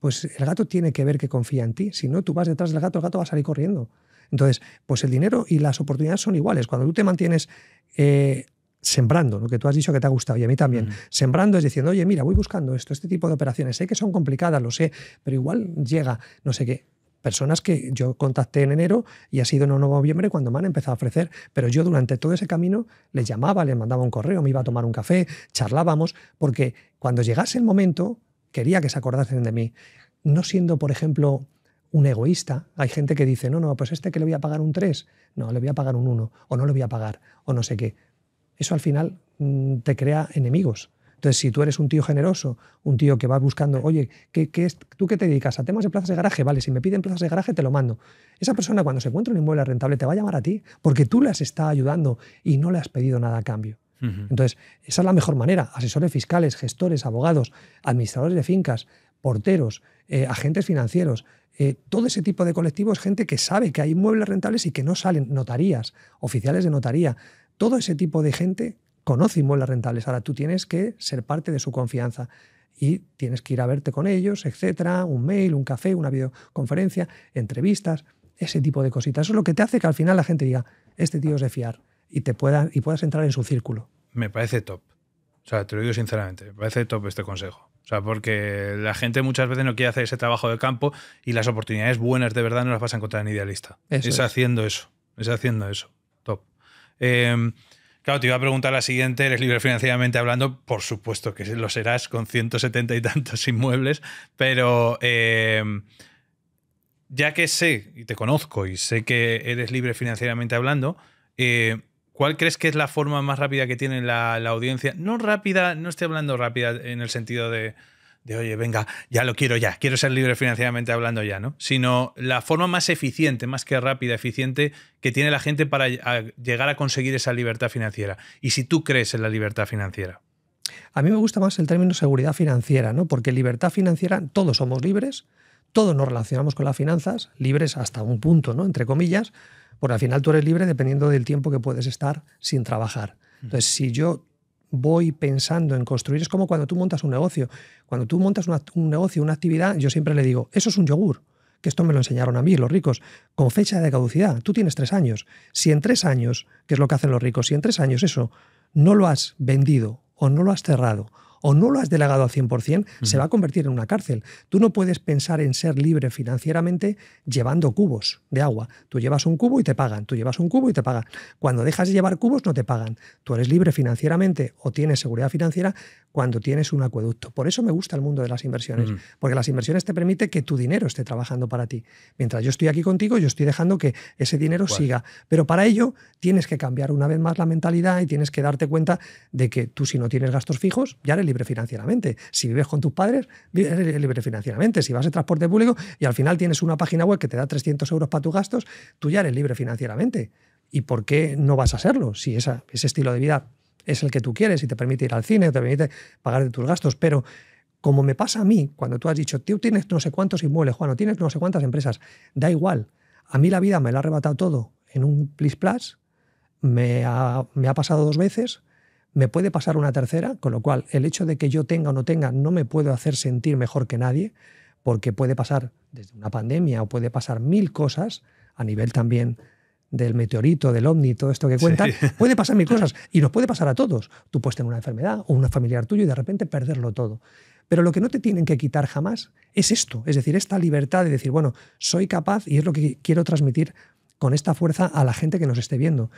A: pues el gato tiene que ver que confía en ti. Si no, tú vas detrás del gato, el gato va a salir corriendo. Entonces, pues el dinero y las oportunidades son iguales. Cuando tú te mantienes eh, sembrando, lo que tú has dicho que te ha gustado y a mí también, sembrando es diciendo, oye, mira, voy buscando esto, este tipo de operaciones, sé que son complicadas, lo sé, pero igual llega, no sé qué. Personas que yo contacté en enero y ha sido en noviembre cuando me han empezado a ofrecer, pero yo durante todo ese camino les llamaba, les mandaba un correo, me iba a tomar un café, charlábamos, porque cuando llegase el momento, quería que se acordasen de mí. No siendo, por ejemplo, un egoísta. Hay gente que dice, no, no, pues este que le voy a pagar un 3, no, le voy a pagar un 1, o no le voy a pagar, o no sé qué. Eso al final mm, te crea enemigos. Entonces, si tú eres un tío generoso, un tío que va buscando, oye, ¿qué, ¿tú qué te dedicas? ¿A temas de plazas de garaje? Vale, si me piden plazas de garaje, te lo mando. Esa persona, cuando se encuentra un inmueble rentable, te va a llamar a ti, porque tú las está ayudando y no le has pedido nada a cambio. Entonces, esa es la mejor manera. Asesores fiscales, gestores, abogados, administradores de fincas, porteros, eh, agentes financieros, eh, todo ese tipo de colectivos, gente que sabe que hay inmuebles rentables y que no salen, notarías, oficiales de notaría, todo ese tipo de gente conoce inmuebles rentables. Ahora tú tienes que ser parte de su confianza y tienes que ir a verte con ellos, etcétera, un mail, un café, una videoconferencia, entrevistas, ese tipo de cositas. Eso es lo que te hace que al final la gente diga, este tío es de fiar y, te puedas, y puedas entrar en su círculo.
B: Me parece top. O sea, te lo digo sinceramente, me parece top este consejo. O sea, porque la gente muchas veces no quiere hacer ese trabajo de campo y las oportunidades buenas de verdad no las vas a encontrar en idealista. es, haciendo eso. Es haciendo eso. Top. Em, claro, te iba a preguntar la siguiente. ¿Eres libre financieramente hablando? Por supuesto que lo serás con 170 y tantos [LAUGHS] inmuebles, pero. Em, ya que sé y te conozco y sé que eres libre financieramente hablando, eh, ¿Cuál crees que es la forma más rápida que tiene la, audiencia? No rápida, no estoy hablando rápida en el sentido de, oye, venga, ya lo quiero ya, quiero ser libre financieramente hablando ya, ¿no? Sino la forma más eficiente, más que rápida, eficiente, que tiene la gente para llegar a conseguir esa libertad financiera. Y si tú crees en la libertad financiera.
A: A mí me gusta más el término seguridad financiera, ¿no? Porque libertad financiera, todos somos libres, todos nos relacionamos con las finanzas, libres hasta un punto, ¿no? Entre comillas porque al final tú eres libre dependiendo del tiempo que puedes estar sin trabajar. Entonces, si yo voy pensando en construir, es como cuando tú montas un negocio. Cuando tú montas un negocio, una actividad, yo siempre le digo, eso es un yogur, que esto me lo enseñaron a mí, los ricos, con fecha de caducidad. Tú tienes tres años. Si en tres años, que es lo que hacen los ricos, si en tres años eso no lo has vendido o no lo has cerrado o no lo has delegado al 100%, se va a convertir en una cárcel. Tú no puedes pensar en ser libre financieramente llevando cubos de agua. Tú llevas un cubo y te pagan, tú llevas un cubo y te pagan. Cuando dejas de llevar cubos no te pagan. Tú eres libre financieramente o tienes seguridad financiera cuando tienes un acueducto. Por eso me gusta el mundo de las inversiones, porque las inversiones te permite que tu dinero esté trabajando para ti. Mientras yo estoy aquí contigo, yo estoy dejando que ese dinero siga. Pero para ello tienes que cambiar una vez más la mentalidad y tienes que darte cuenta de que tú si no tienes gastos fijos, ya eres libre financieramente. Si vives con tus padres, eres libre financieramente. Si vas en transporte público y al final tienes una página web que te da 300 euros para tus gastos, tú ya eres libre financieramente. ¿Y por qué no vas a serlo? Si ese estilo de vida es el que tú quieres y te permite ir al cine, te permite pagar de tus gastos, pero como me pasa a mí, cuando tú has dicho, tú tienes no sé cuántos inmuebles, Juan, o tienes no sé cuántas empresas, da igual. A mí la vida me la ha arrebatado todo en un plis plus. me ha, me ha pasado dos veces, me puede pasar una tercera, con lo cual el hecho de que yo tenga o no tenga no me puedo hacer sentir mejor que nadie, porque puede pasar desde una pandemia o puede pasar mil cosas a nivel también del meteorito, del ovni, todo esto que cuentan, [LAUGHS] puede pasar mil cosas y nos puede pasar a todos. Tú puedes tener una enfermedad o una familiar tuyo y de repente perderlo todo. Pero lo que no te tienen que quitar jamás es esto, es decir, esta libertad de decir, bueno, soy capaz y es lo que quiero transmitir con esta fuerza a la gente que nos esté viendo.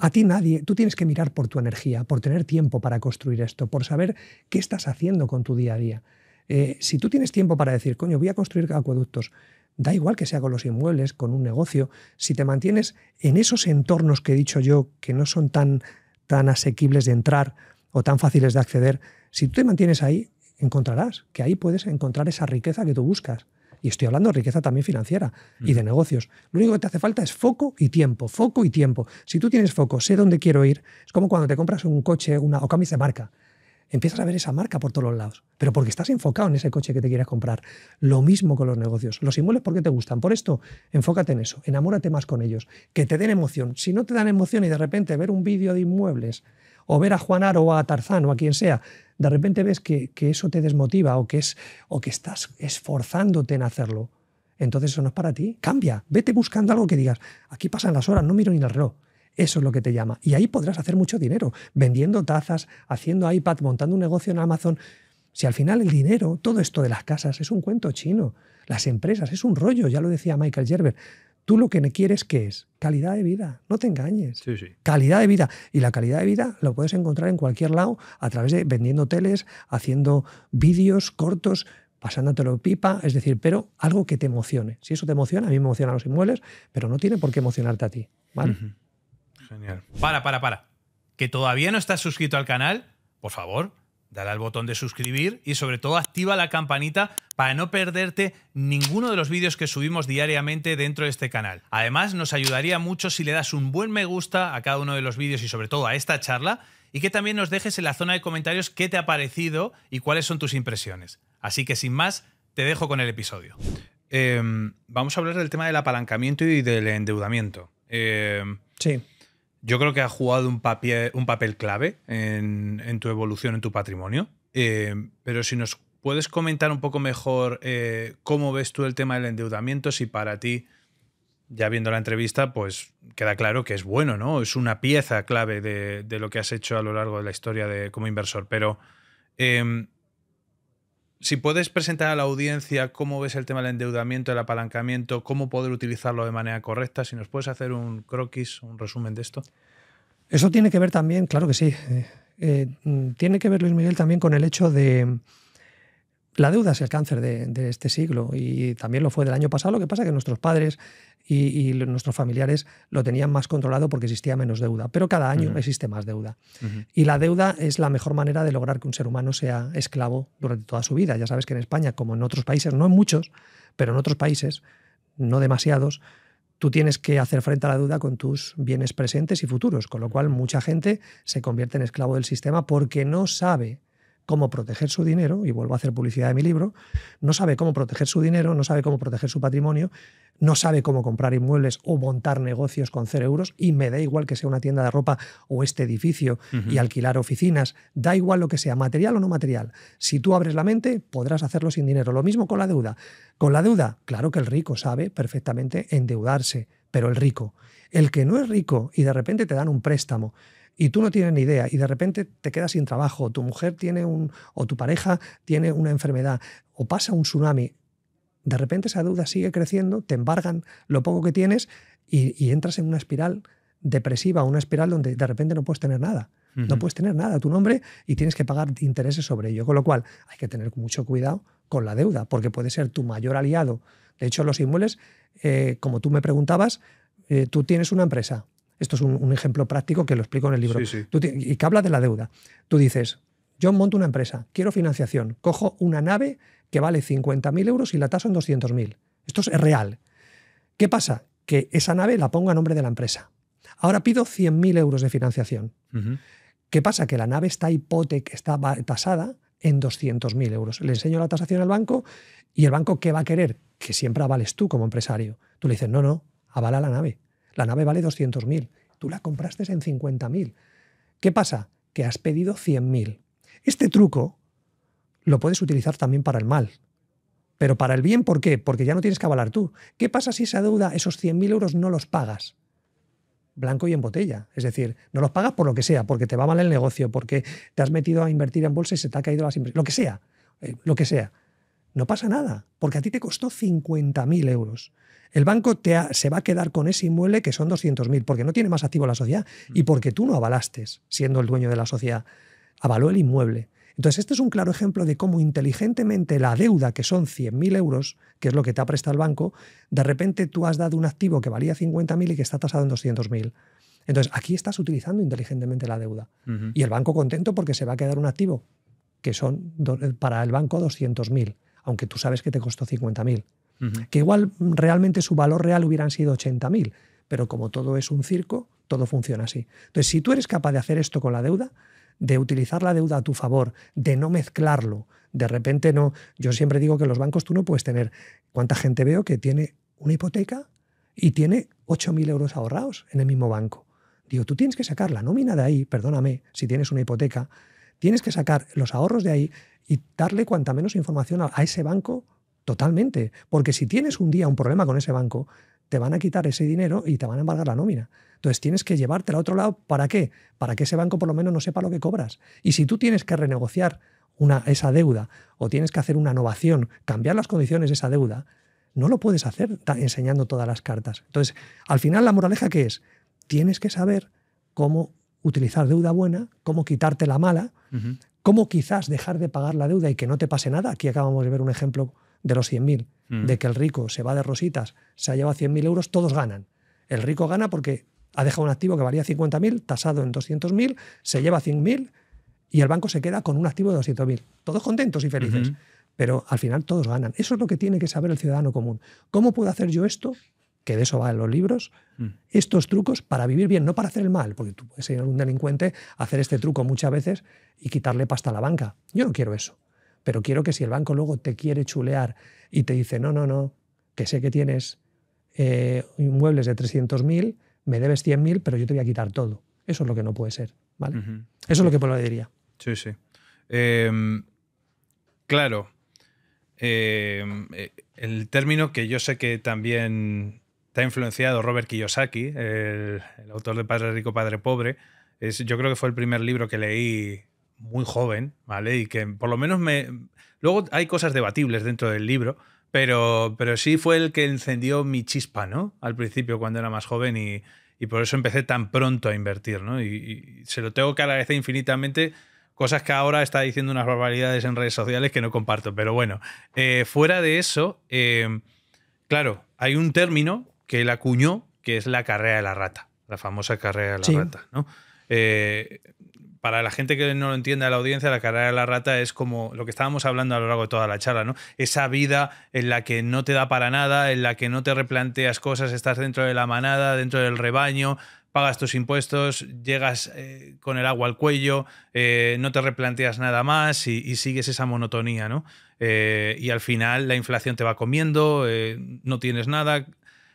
A: A ti nadie, tú tienes que mirar por tu energía, por tener tiempo para construir esto, por saber qué estás haciendo con tu día a día. Eh, si tú tienes tiempo para decir, coño, voy a construir acueductos, da igual que sea con los inmuebles, con un negocio, si te mantienes en esos entornos que he dicho yo, que no son tan, tan asequibles de entrar o tan fáciles de acceder, si tú te mantienes ahí, encontrarás, que ahí puedes encontrar esa riqueza que tú buscas. Y estoy hablando de riqueza también financiera y de negocios. Lo único que te hace falta es foco y tiempo, foco y tiempo. Si tú tienes foco, sé dónde quiero ir, es como cuando te compras un coche una, o camisa de marca. Empiezas a ver esa marca por todos los lados, pero porque estás enfocado en ese coche que te quieres comprar. Lo mismo con los negocios. Los inmuebles, porque te gustan? Por esto, enfócate en eso, enamórate más con ellos, que te den emoción. Si no te dan emoción y de repente ver un vídeo de inmuebles o ver a Juan Aro o a Tarzán o a quien sea, de repente ves que, eso te desmotiva o que, es, o que estás esforzándote en hacerlo, entonces eso no es para ti. Cambia, vete buscando algo que digas, aquí pasan las horas, no miro ni el reloj. Eso es lo que te llama. Y ahí podrás hacer mucho dinero, vendiendo tazas, haciendo iPad, montando un negocio en Amazon. Si al final el dinero, todo esto de las casas, es un cuento chino. Las empresas, es un rollo, ya lo decía Michael Gerber. Tú lo que quieres, que es? Calidad de vida, no te engañes. Calidad de vida. Y la calidad de vida lo puedes encontrar en cualquier lado, a través de vendiendo teles, haciendo vídeos cortos, pasándotelo pipa, es decir, pero algo que te emocione. Si eso te emociona, a mí me emocionan los inmuebles, pero no tiene por qué emocionarte a ti.
B: Genial. Para, para, para. Que todavía no estás suscrito al canal, por favor, dale al botón de suscribir y sobre todo activa la campanita para no perderte ninguno de los vídeos que subimos diariamente dentro de este canal. Además, nos ayudaría mucho si le das un buen me gusta a cada uno de los vídeos y sobre todo a esta charla y que también nos dejes en la zona de comentarios qué te ha parecido y cuáles son tus impresiones. Así que sin más, te dejo con el episodio. Em, vamos a hablar del tema del apalancamiento y del endeudamiento. Em, sí yo creo que ha jugado un papel, clave en, tu evolución, en tu patrimonio. Eh, pero si nos puedes comentar un poco mejor eh, cómo ves tú el tema del endeudamiento, si para ti, ya viendo la entrevista, pues queda claro que es bueno, ¿no? Es una pieza clave de, lo que has hecho a lo largo de la historia de, como inversor. Pero em, si puedes presentar a la audiencia cómo ves el tema del endeudamiento, el apalancamiento, cómo poder utilizarlo de manera correcta, si nos puedes hacer un croquis, un resumen de esto.
A: Eso tiene que ver también, claro que sí, eh, eh, mm, tiene que ver Luis Miguel también con el hecho de la deuda es el cáncer de, este siglo y también lo fue del año pasado. Lo que pasa es que nuestros padres y, nuestros familiares lo tenían más controlado porque existía menos deuda, pero cada año existe más deuda. Y la deuda es la mejor manera de lograr que un ser humano sea esclavo durante toda su vida. Ya sabes que en España, como en otros países, no en muchos, pero en otros países, no demasiados, tú tienes que hacer frente a la deuda con tus bienes presentes y futuros, con lo cual mucha gente se convierte en esclavo del sistema porque no sabe cómo proteger su dinero, y vuelvo a hacer publicidad de mi libro, no sabe cómo proteger su dinero, no sabe cómo proteger su patrimonio, no sabe cómo comprar inmuebles o montar negocios con cero euros, y me da igual que sea una tienda de ropa o este edificio y alquilar oficinas, da igual lo que sea, material o no material. Si tú abres la mente, podrás hacerlo sin dinero. Lo mismo con la deuda. Con la deuda, claro que el rico sabe perfectamente endeudarse, pero el rico. El que no es rico y de repente te dan un préstamo y tú no tienes ni idea y de repente te quedas sin trabajo, tu mujer tiene un, o tu pareja tiene una enfermedad o pasa un tsunami, de repente esa deuda sigue creciendo, te embargan lo poco que tienes y, entras en una espiral depresiva, una espiral donde de repente no puedes tener nada. No puedes tener nada a tu nombre y tienes que pagar intereses sobre ello. Con lo cual, hay que tener mucho cuidado con la deuda, porque puede ser tu mayor aliado. De hecho, los inmuebles, eh, como tú me preguntabas, eh, tú tienes una empresa, esto es un, ejemplo práctico que lo explico en el libro. y que habla de la deuda. Tú dices, yo monto una empresa, quiero financiación, cojo una nave que vale 50.000 euros y la tasa en 200.000. Esto es real. ¿Qué pasa? Que esa nave la pongo a nombre de la empresa. Ahora pido 100.000 euros de financiación. ¿Qué pasa? Que la nave está hipoteca, está tasada en 200.000 euros. Le enseño la tasación al banco y el banco, ¿qué va a querer? Que siempre avales tú como empresario. Tú le dices, no, no, avala la nave. La nave vale 200.000, tú la compraste en 50.000. ¿Qué pasa? Que has pedido 100.000. Este truco lo puedes utilizar también para el mal. Pero para el bien, ¿por qué? Porque ya no tienes que avalar tú. ¿Qué pasa si esa deuda, esos 100.000 euros, no los pagas? Blanco y en botella. Es decir, no los pagas por lo que sea, porque te va mal el negocio, porque te has metido a invertir en bolsa y se te ha caído las inversiones, lo que sea, eh, lo que sea. No pasa nada, porque a ti te costó 50.000 euros. El banco te se va a quedar con ese inmueble que son 200.000, porque no tiene más activo la sociedad mm. y porque tú no avalaste, siendo el dueño de la sociedad, avaló el inmueble. Entonces, este es un claro ejemplo de cómo inteligentemente la deuda, que son 100.000 euros, que es lo que te ha prestado el banco, de repente tú has dado un activo que valía 50.000 y que está tasado en 200.000. Entonces, aquí estás utilizando inteligentemente la deuda. Y el banco contento porque se va a quedar un activo, que son para el banco 200.000, aunque tú sabes que te costó 50.000 que igual realmente su valor real hubieran sido 80.000, pero como todo es un circo, todo funciona así. Entonces, si tú eres capaz de hacer esto con la deuda, de utilizar la deuda a tu favor, de no mezclarlo, de repente no, yo siempre digo que los bancos tú no puedes tener, ¿cuánta gente veo que tiene una hipoteca y tiene 8.000 euros ahorrados en el mismo banco? Digo, tú tienes que sacar la nómina de ahí, perdóname, si tienes una hipoteca, tienes que sacar los ahorros de ahí y darle cuanta menos información a, ese banco Totalmente. Porque si tienes un día un problema con ese banco, te van a quitar ese dinero y te van a embargar la nómina. Entonces tienes que llevártela a otro lado. ¿Para qué? Para que ese banco por lo menos no sepa lo que cobras. Y si tú tienes que renegociar una, esa deuda o tienes que hacer una innovación, cambiar las condiciones de esa deuda, no lo puedes hacer enseñando todas las cartas. Entonces, al final la moraleja que es, tienes que saber cómo utilizar deuda buena, cómo quitarte la mala, cómo quizás dejar de pagar la deuda y que no te pase nada. Aquí acabamos de ver un ejemplo de los 100.000, mm. de que el rico se va de rositas, se ha llevado 100.000 euros, todos ganan. El rico gana porque ha dejado un activo que valía 50.000, tasado en 200.000, se lleva 100.000 y el banco se queda con un activo de 200.000. Todos contentos y felices, pero al final todos ganan. Eso es lo que tiene que saber el ciudadano común. ¿Cómo puedo hacer yo esto? Que de eso va en los libros. Mm. Estos trucos para vivir bien, no para hacer el mal, porque tú puedes ser un delincuente, hacer este truco muchas veces y quitarle pasta a la banca. Yo no quiero eso. Pero quiero que si el banco luego te quiere chulear y te dice, no, no, no, que sé que tienes eh, inmuebles de 300.000, me debes 100.000, pero yo te voy a quitar todo. Eso es lo que no puede ser. ¿vale? Eso es lo que le diría.
B: Sí, sí. Em, claro. Em, eh, el término que yo sé que también te ha influenciado Robert Kiyosaki, el, el autor de Padre Rico, Padre Pobre, es, yo creo que fue el primer libro que leí muy joven, ¿vale? Y que por lo menos me... Luego hay cosas debatibles dentro del libro, pero, pero sí fue el que encendió mi chispa, ¿no? Al principio, cuando era más joven y, por eso empecé tan pronto a invertir, ¿no? Y, se lo tengo que agradecer infinitamente, cosas que ahora está diciendo unas barbaridades en redes sociales que no comparto, pero bueno, eh, fuera de eso, em, claro, hay un término que él acuñó, que es la carrera de la rata, la famosa carrera de la rata, ¿no? Eh, para la gente que no lo entiende la audiencia, la carrera de la rata es como lo que estábamos hablando a lo largo de toda la charla, ¿no? Esa vida en la que no te da para nada, en la que no te replanteas cosas, estás dentro de la manada, dentro del rebaño, pagas tus impuestos, llegas eh, con el agua al cuello, eh, no te replanteas nada más y, sigues esa monotonía, ¿no? Eh, y al final la inflación te va comiendo, no tienes nada.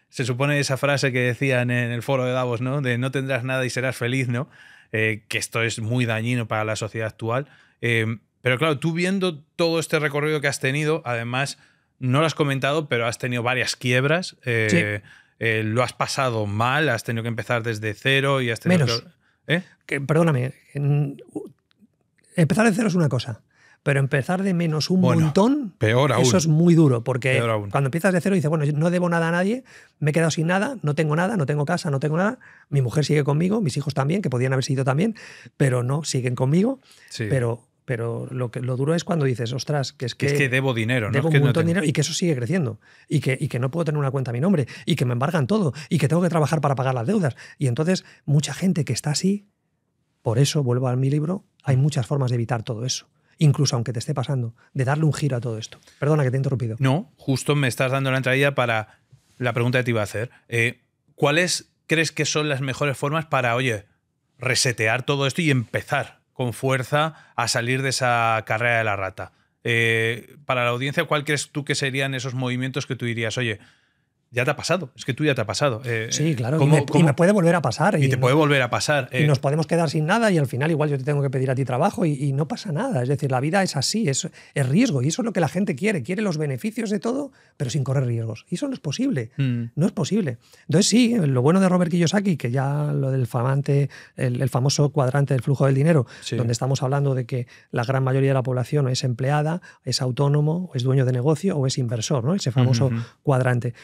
B: Se supone esa frase que decían en el foro de Davos, ¿no? De no tendrás nada y serás feliz, ¿no? Eh, que esto es muy dañino para la sociedad actual. Em, pero claro, tú viendo todo este recorrido que has tenido, además, no lo has comentado, pero has tenido varias quiebras, eh, eh, lo has pasado mal, has tenido que empezar desde cero y has tenido
A: Menos. perdóname, empezar de cero es una cosa pero empezar de menos un montón, peor eso es muy duro, porque cuando empiezas de cero dices, bueno, no debo nada a nadie, me he quedado sin nada, no tengo nada, no tengo casa, no tengo nada, mi mujer sigue conmigo, mis hijos también, que podían haber sido también, pero no, siguen conmigo, pero pero lo, lo duro es cuando dices, ostras, que es que, es que debo dinero, un montón de dinero y que eso sigue creciendo y que, y que no puedo tener una cuenta a mi nombre y que me embargan todo y que tengo que trabajar para pagar las deudas. Y entonces, mucha gente que está así, por eso vuelvo a mi libro, hay muchas formas de evitar todo eso incluso aunque te esté pasando, de darle un giro a todo esto. Perdona que te he interrumpido. No,
B: justo me estás dando la entrada para la pregunta que te iba a hacer. Eh, ¿Cuáles crees que son las mejores formas para, oye, resetear todo esto y empezar con fuerza a salir de esa carrera de la rata? Eh, para la audiencia, ¿cuál crees tú que serían esos movimientos que tú dirías, oye, ya te ha pasado, es que tú ya te ha pasado. Eh, sí, claro, y me, puede
A: volver a pasar. Y, te puede
B: volver a pasar. Y eh. nos
A: podemos quedar sin nada y al final igual yo te tengo que pedir a ti trabajo y, no pasa nada. Es decir, la vida es así, es, riesgo y eso es lo que la gente quiere. Quiere los beneficios de todo, pero sin correr riesgos. Y eso no es posible, mm. no es posible. Entonces sí, eh, lo bueno de Robert Kiyosaki, que ya lo del famante, el, famoso cuadrante del flujo del dinero, donde estamos hablando de que la gran mayoría de la población es empleada, es autónomo, es dueño de negocio o es inversor, ¿no? ese famoso cuadrante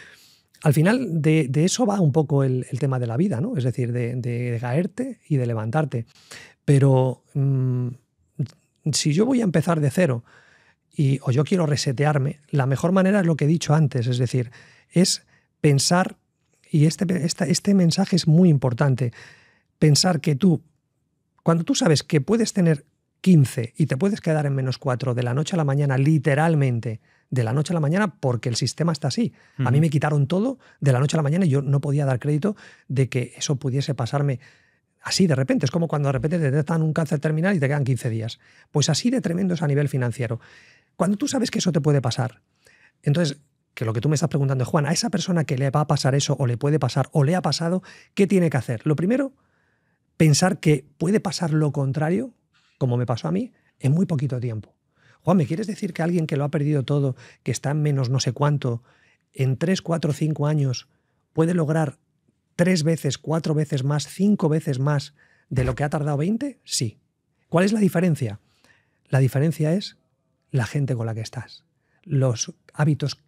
A: al final de, eso va un poco el, tema de la vida, ¿no? Es decir, de, caerte y de levantarte. Pero mm, si yo voy a empezar de cero y, o yo quiero resetearme, la mejor manera es lo que he dicho antes, es decir, es pensar, y este, este mensaje es muy importante, pensar que tú, cuando tú sabes que puedes tener 15 y te puedes quedar en menos 4 de la noche a la mañana, literalmente, de la noche a la mañana porque el sistema está así. A mí me quitaron todo de la noche a la mañana y yo no podía dar crédito de que eso pudiese pasarme así de repente. Es como cuando de repente te detectan un cáncer terminal y te quedan 15 días. Pues así de tremendo es a nivel financiero. Cuando tú sabes que eso te puede pasar, entonces, que lo que tú me estás preguntando, Juan, a esa persona que le va a pasar eso o le puede pasar o le ha pasado, ¿qué tiene que hacer? Lo primero, pensar que puede pasar lo contrario, como me pasó a mí, en muy poquito tiempo. Juan, ¿me quieres decir que alguien que lo ha perdido todo, que está en menos no sé cuánto, en 3, 4, 5 años puede lograr tres veces, cuatro veces más, cinco veces más de lo que ha tardado 20? Sí. ¿Cuál es la diferencia? La diferencia es la gente con la que estás, los hábitos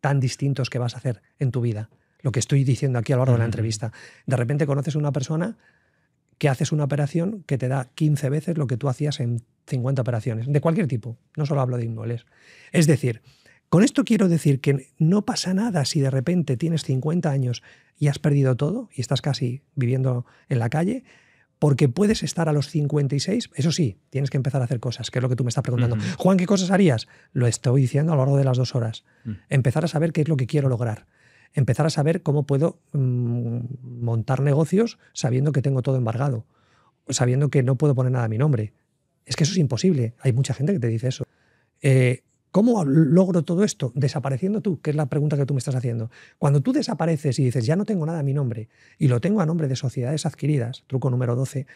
A: tan distintos que vas a hacer en tu vida. Lo que estoy diciendo aquí a lo largo de la entrevista. De repente conoces a una persona que haces una operación que te da 15 veces lo que tú hacías en 50 operaciones, de cualquier tipo, no solo hablo de inmoles. Es decir, con esto quiero decir que no pasa nada si de repente tienes 50 años y has perdido todo y estás casi viviendo en la calle, porque puedes estar a los 56, eso sí, tienes que empezar a hacer cosas, que es lo que tú me estás preguntando. Juan, ¿qué cosas harías? Lo estoy diciendo a lo largo de las dos horas. Mm. Empezar a saber qué es lo que quiero lograr empezar a saber cómo puedo mm, montar negocios sabiendo que tengo todo embargado, sabiendo que no puedo poner nada a mi nombre. Es que eso es imposible. Hay mucha gente que te dice eso. Eh, ¿Cómo logro todo esto? Desapareciendo tú, que es la pregunta que tú me estás haciendo. Cuando tú desapareces y dices, ya no tengo nada a mi nombre, y lo tengo a nombre de sociedades adquiridas, truco número 12,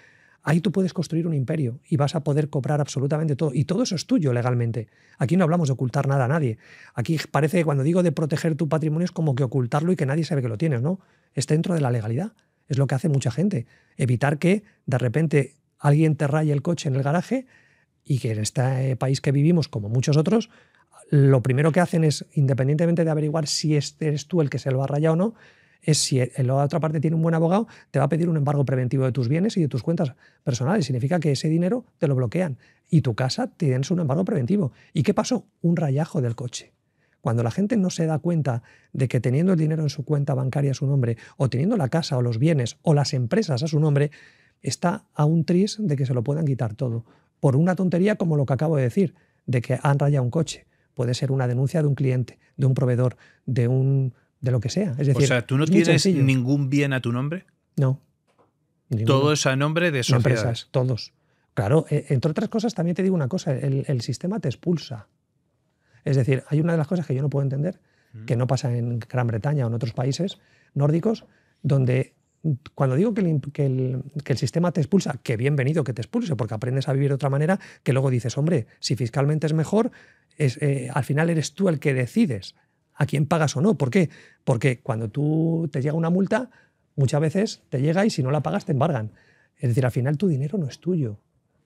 A: Ahí tú puedes construir un imperio y vas a poder cobrar absolutamente todo. Y todo eso es tuyo legalmente. Aquí no hablamos de ocultar nada a nadie. Aquí parece que cuando digo de proteger tu patrimonio es como que ocultarlo y que nadie sabe que lo tienes, ¿no? Es dentro de la legalidad. Es lo que hace mucha gente. Evitar que de repente alguien te raye el coche en el garaje y que en este eh, país que vivimos, como muchos otros, lo primero que hacen es, independientemente de averiguar si este eres tú el que se lo ha rayado o no, es si la otra parte tiene un buen abogado, te va a pedir un embargo preventivo de tus bienes y de tus cuentas personales. Significa que ese dinero te lo bloquean y tu casa tienes un embargo preventivo. ¿Y qué pasó? Un rayajo del coche. Cuando la gente no se da cuenta de que teniendo el dinero en su cuenta bancaria a su nombre, o teniendo la casa o los bienes o las empresas a su nombre, está a un tris de que se lo puedan quitar todo. Por una tontería como lo que acabo de decir, de que han rayado un coche. Puede ser una denuncia de un cliente, de un proveedor, de un de lo que sea. Es decir, o sea, ¿tú no tienes ningún
B: bien a tu nombre? No. Todo es a nombre de sociedades. empresas,
A: todos. Claro, e, entre otras cosas, también te digo una cosa, el, sistema te expulsa. Es decir, hay una de las cosas que yo no puedo entender, mm. que no pasa en Gran Bretaña o en otros países nórdicos, donde cuando digo que el, sistema te expulsa, que bienvenido que te expulse, porque aprendes a vivir de otra manera, que luego dices, hombre, si fiscalmente es mejor, es, eh, al final eres tú el que decides a quién pagas o no. ¿Por qué? Porque cuando tú te llega una multa, muchas veces te llega y si no la pagas te embargan. Es decir, al final tu dinero no es tuyo,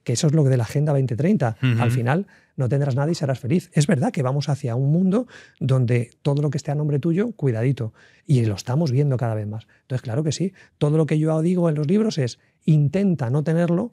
A: que eso es lo de la Agenda 2030. Al final no tendrás nada y serás feliz. Es verdad que vamos hacia un mundo donde todo lo que esté a nombre tuyo, cuidadito. Y lo estamos viendo cada vez más. Entonces, claro que sí. Todo lo que yo digo en los libros es intenta no tenerlo.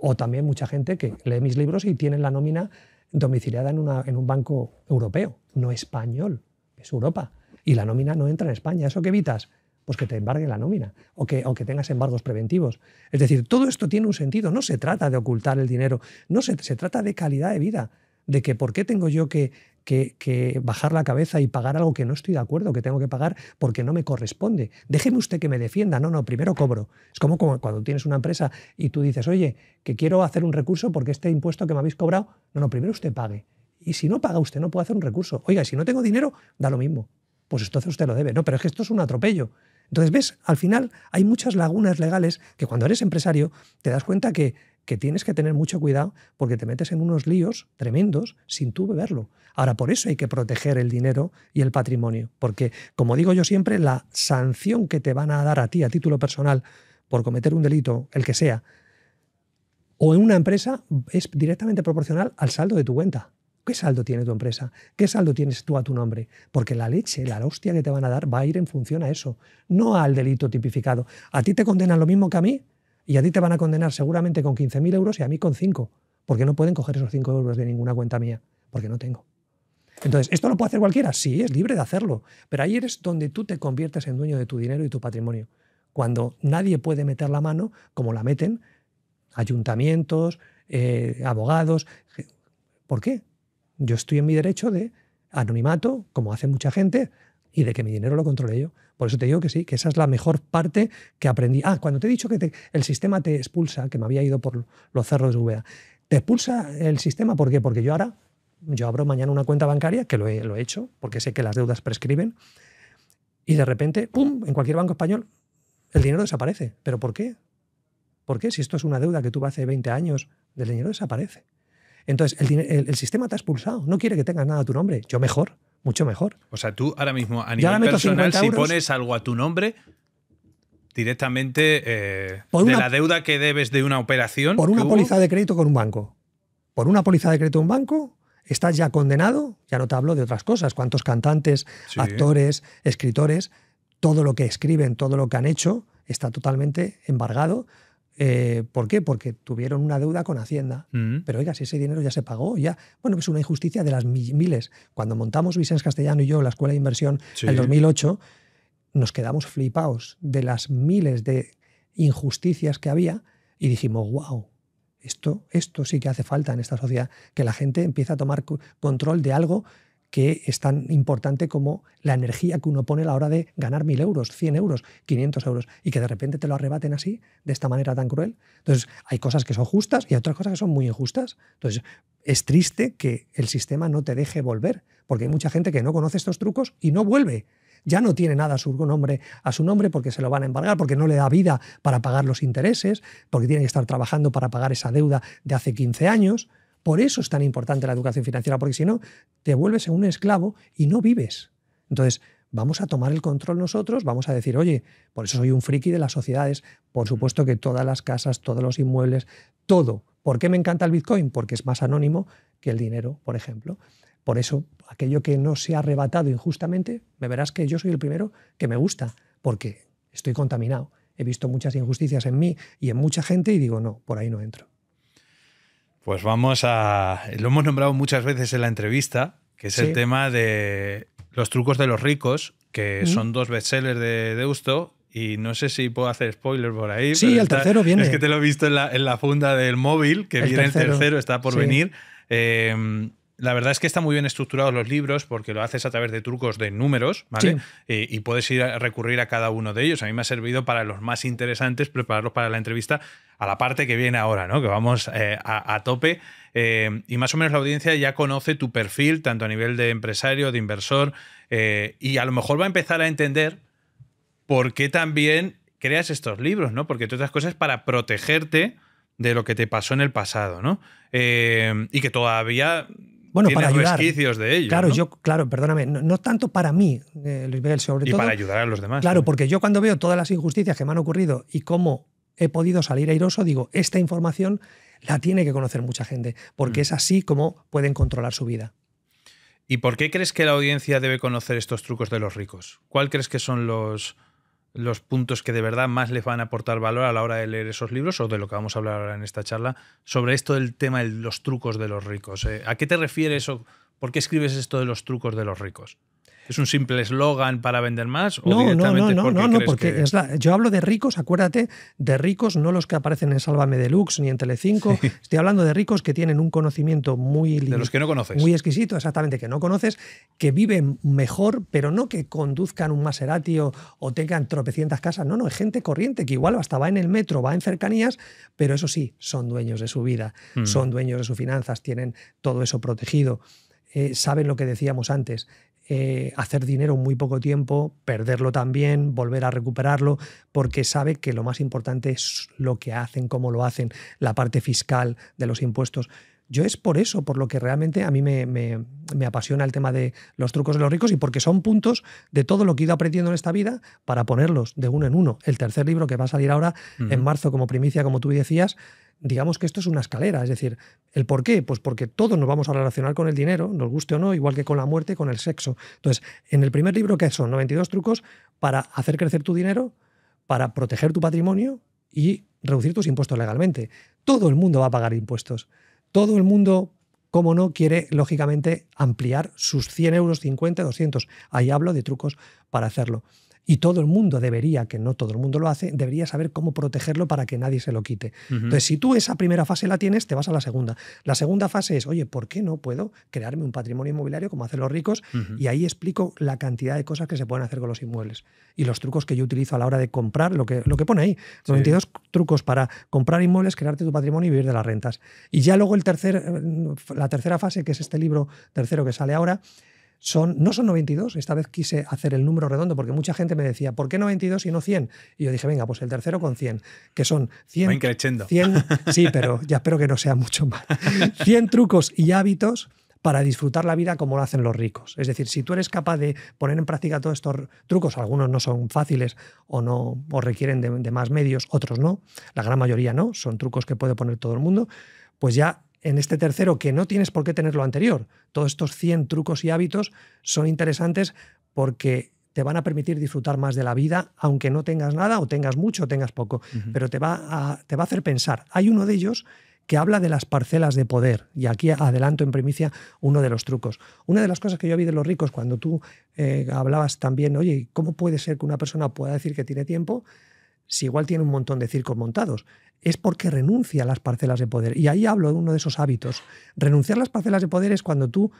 A: o también mucha gente que lee mis libros y tiene la nómina domiciliada en un banco europeo, no español es Europa. Y la nómina no entra en España. ¿Eso qué evitas? Pues que te embargue la nómina o que, tengas embargos preventivos. Es decir, todo esto tiene un sentido. No se trata de ocultar el dinero, no se, trata de calidad de vida de que por qué tengo yo que, que, que, bajar la cabeza y pagar algo que no estoy de acuerdo, que tengo que pagar porque no me corresponde. Déjeme usted que me defienda. No, no, primero cobro. Es como cuando tienes una empresa y tú dices, oye, que quiero hacer un recurso porque este impuesto que me habéis cobrado, no, no, primero usted pague. Y si no paga usted, no puede hacer un recurso. Oiga, si no tengo dinero, da lo mismo. Pues entonces usted lo debe. No, pero es que esto es un atropello. Entonces, ves, al final hay muchas lagunas legales que cuando eres empresario te das cuenta que, que tienes que tener mucho cuidado porque te metes en unos líos tremendos sin tú beberlo. Ahora, por eso hay que proteger el dinero y el patrimonio. Porque, como digo yo siempre, la sanción que te van a dar a ti a título personal por cometer un delito, el que sea, o en una empresa, es directamente proporcional al saldo de tu cuenta. ¿Qué saldo tiene tu empresa? ¿Qué saldo tienes tú a tu nombre? Porque la leche, la hostia que te van a dar va a ir en función a eso, no al delito tipificado. A ti te condenan lo mismo que a mí y a ti te van a condenar seguramente con 15.000 euros y a mí con 5, porque no pueden coger esos 5 euros de ninguna cuenta mía, porque no tengo. Entonces, ¿esto lo puede hacer cualquiera? Sí, es libre de hacerlo, pero ahí eres donde tú te conviertes en dueño de tu dinero y tu patrimonio, cuando nadie puede meter la mano como la meten ayuntamientos, eh, abogados. ¿Por qué? Yo estoy en mi derecho de anonimato, como hace mucha gente, y de que mi dinero lo controle yo. Por eso te digo que sí, que esa es la mejor parte que aprendí. Ah, cuando te he dicho que el sistema te expulsa, que me había ido por los cerros de VA, te expulsa el sistema, ¿por qué? Porque yo ahora, yo abro mañana una cuenta bancaria, que lo he, lo he hecho, porque sé que las deudas prescriben, y de repente, ¡pum!, en cualquier banco español, el dinero desaparece. ¿Pero por qué? ¿Por qué? Si esto es una deuda que tuve hace 20 años, el dinero desaparece. Entonces, el, sistema te ha expulsado, no quiere que tengas nada a tu nombre, yo mejor, mucho mejor. O sea, tú ahora mismo a nivel personal, si pones
B: algo a tu nombre, directamente eh, de la deuda que debes de una operación.
A: Por una póliza de crédito con un banco. Por una póliza de crédito con un banco, estás ya condenado, ya no te hablo de otras cosas, cuántos cantantes, actores, escritores, todo lo que escriben, todo lo que han hecho, está totalmente embargado eh, ¿Por qué? Porque tuvieron una deuda con Hacienda. Mm. Pero oiga, si ese dinero ya se pagó, ya. Bueno, es una injusticia de las miles. Cuando montamos Vicens Castellano y yo la Escuela de Inversión en en 2008, nos quedamos flipados de las miles de injusticias que había y dijimos, wow, esto, esto sí que hace falta en esta sociedad, que la gente empiece a tomar control de algo que es tan importante como la energía que uno pone a la hora de ganar 1.000 euros, 100 euros, 500 euros, y que de repente te lo arrebaten así, de esta manera tan cruel. Entonces, hay cosas que son justas y otras cosas que son muy injustas. Entonces, es triste que el sistema no te deje volver, porque hay mucha gente que no conoce estos trucos y no vuelve ya no tiene nada a su nombre, a su nombre porque se lo van a embargar, porque no le da vida para pagar los intereses, porque tiene que estar trabajando para pagar esa deuda de hace 15 años. Por eso es tan importante la educación financiera, porque si no, te vuelves un esclavo y no vives. Entonces, vamos a tomar el control nosotros, vamos a decir, oye, por eso soy un friki de las sociedades, por mm. supuesto que todas las casas, todos los inmuebles, todo. ¿Por qué me encanta el Bitcoin? Porque es más anónimo que el dinero, por ejemplo. Por eso, aquello que no se ha arrebatado injustamente, me verás que yo soy el primero que me gusta, porque estoy contaminado. He visto muchas injusticias en mí y en mucha gente y digo, no, por ahí no entro.
B: Pues vamos a. Lo hemos nombrado muchas veces en la entrevista, que es el tema de los trucos de los ricos, que son dos bestsellers de Deusto. Y no sé si puedo hacer spoiler por ahí. Sí, el tercero viene. Es que te lo he visto en la, en la funda del móvil, que viene el tercero, está por venir. Eh, la verdad es que están muy bien estructurados los libros porque lo haces a través de trucos de números, ¿vale? Eh, y puedes ir a recurrir a cada uno de ellos. A mí me ha servido para los más interesantes prepararlos para la entrevista a la parte que viene ahora, ¿no? Que vamos eh, a, tope. Eh, y más o menos la audiencia ya conoce tu perfil, tanto a nivel de empresario, de inversor, y a lo mejor va a empezar a entender por qué también creas estos libros, ¿no? Porque todas otras cosas para protegerte de lo que te pasó en el pasado, ¿no? y que todavía
A: bueno, para ayudar.
B: de Claro, yo,
A: claro, perdóname, no, tanto para mí, eh, Luis Miguel, sobre todo. Y para ayudar a los demás. Claro, porque yo cuando veo todas las injusticias que me han ocurrido y cómo he podido salir airoso, digo, esta información la tiene que conocer mucha gente, porque mm. es así como pueden controlar su vida.
B: ¿Y por qué crees que la audiencia debe conocer estos trucos de los ricos? ¿Cuál crees que son los, los puntos que de verdad más les van a aportar valor a la hora de leer esos libros o de lo que vamos a hablar ahora en esta charla, sobre esto del tema de los trucos de los ricos. Eh, ¿A qué te refieres o por qué escribes esto de los trucos de los ricos? ¿Es un simple eslogan para vender más? no, no, no, no, no, porque
A: yo hablo de ricos, acuérdate, de ricos, no los que aparecen en Sálvame Deluxe ni en Telecinco. Estoy hablando de ricos que tienen un conocimiento muy... De los que no conoces. Muy exquisito, exactamente, que no conoces, que viven mejor, pero no que conduzcan un Maserati o, tengan tropecientas casas. No, no, es gente corriente que igual hasta va en el metro, va en cercanías, pero eso sí, son dueños de su vida, mm. son dueños de sus finanzas, tienen todo eso protegido. Eh, saben lo que decíamos antes, eh, hacer dinero en muy poco tiempo, perderlo también, volver a recuperarlo, porque sabe que lo más importante es lo que hacen, cómo lo hacen, la parte fiscal de los impuestos. Yo es por eso, por lo que realmente a mí me, apasiona el tema de los trucos de los ricos y porque son puntos de todo lo que he ido aprendiendo en esta vida para ponerlos de uno en uno. El tercer libro que va a salir ahora en marzo como primicia, como tú decías, digamos que esto es una escalera. Es decir, ¿el por qué? Pues porque todos nos vamos a relacionar con el dinero, nos guste o no, igual que con la muerte, con el sexo. Entonces, en el primer libro, que son? 92 trucos para hacer crecer tu dinero, para proteger tu patrimonio y reducir tus impuestos legalmente. Todo el mundo va a pagar impuestos. Todo el mundo, como no, quiere lógicamente ampliar sus 100 euros, 50, 200. Ahí hablo de trucos para hacerlo y todo el mundo debería, que no todo el mundo lo hace, debería saber cómo protegerlo para que nadie se lo quite. Entonces, si tú esa primera fase la tienes, te vas a la segunda. La segunda fase es, oye, ¿por qué no puedo crearme un patrimonio inmobiliario como hacen los ricos? Y ahí explico la cantidad de cosas que se pueden hacer con los inmuebles y los trucos que yo utilizo a la hora de comprar, lo que, lo que pone ahí. 22 trucos para comprar inmuebles, crearte tu patrimonio y vivir de las rentas. Y ya luego el tercer, eh, la tercera fase, que es este libro tercero que sale ahora, son, no son 92, esta vez quise hacer el número redondo porque mucha gente me decía, ¿por qué 92 y no 100? Y yo dije, venga, pues el tercero con 100, que son 100.
B: 100 [LAUGHS] sí, pero
A: ya espero que no sea mucho más. 100 trucos y hábitos para disfrutar la vida como lo hacen los ricos. Es decir, si tú eres capaz de poner en práctica todos estos trucos, algunos no son fáciles o no requieren de, de más medios, otros no, la gran mayoría no, son trucos que puede poner todo el mundo, pues ya en este tercero que no tienes por qué tener lo anterior. Todos estos 100 trucos y hábitos son interesantes porque te van a permitir disfrutar más de la vida, aunque no tengas nada o tengas mucho o tengas poco, pero te va, a, te va a hacer pensar. Hay uno de ellos que habla de las parcelas de poder. Y aquí adelanto en primicia uno de los trucos. Una de las cosas que yo vi de los ricos cuando tú eh, hablabas también, oye, ¿cómo puede ser que una persona pueda decir que tiene tiempo si igual tiene un montón de circos montados? es porque renuncia a las parcelas de poder. Y ahí hablo de uno de esos hábitos. Renunciar a las parcelas de poder es cuando tú,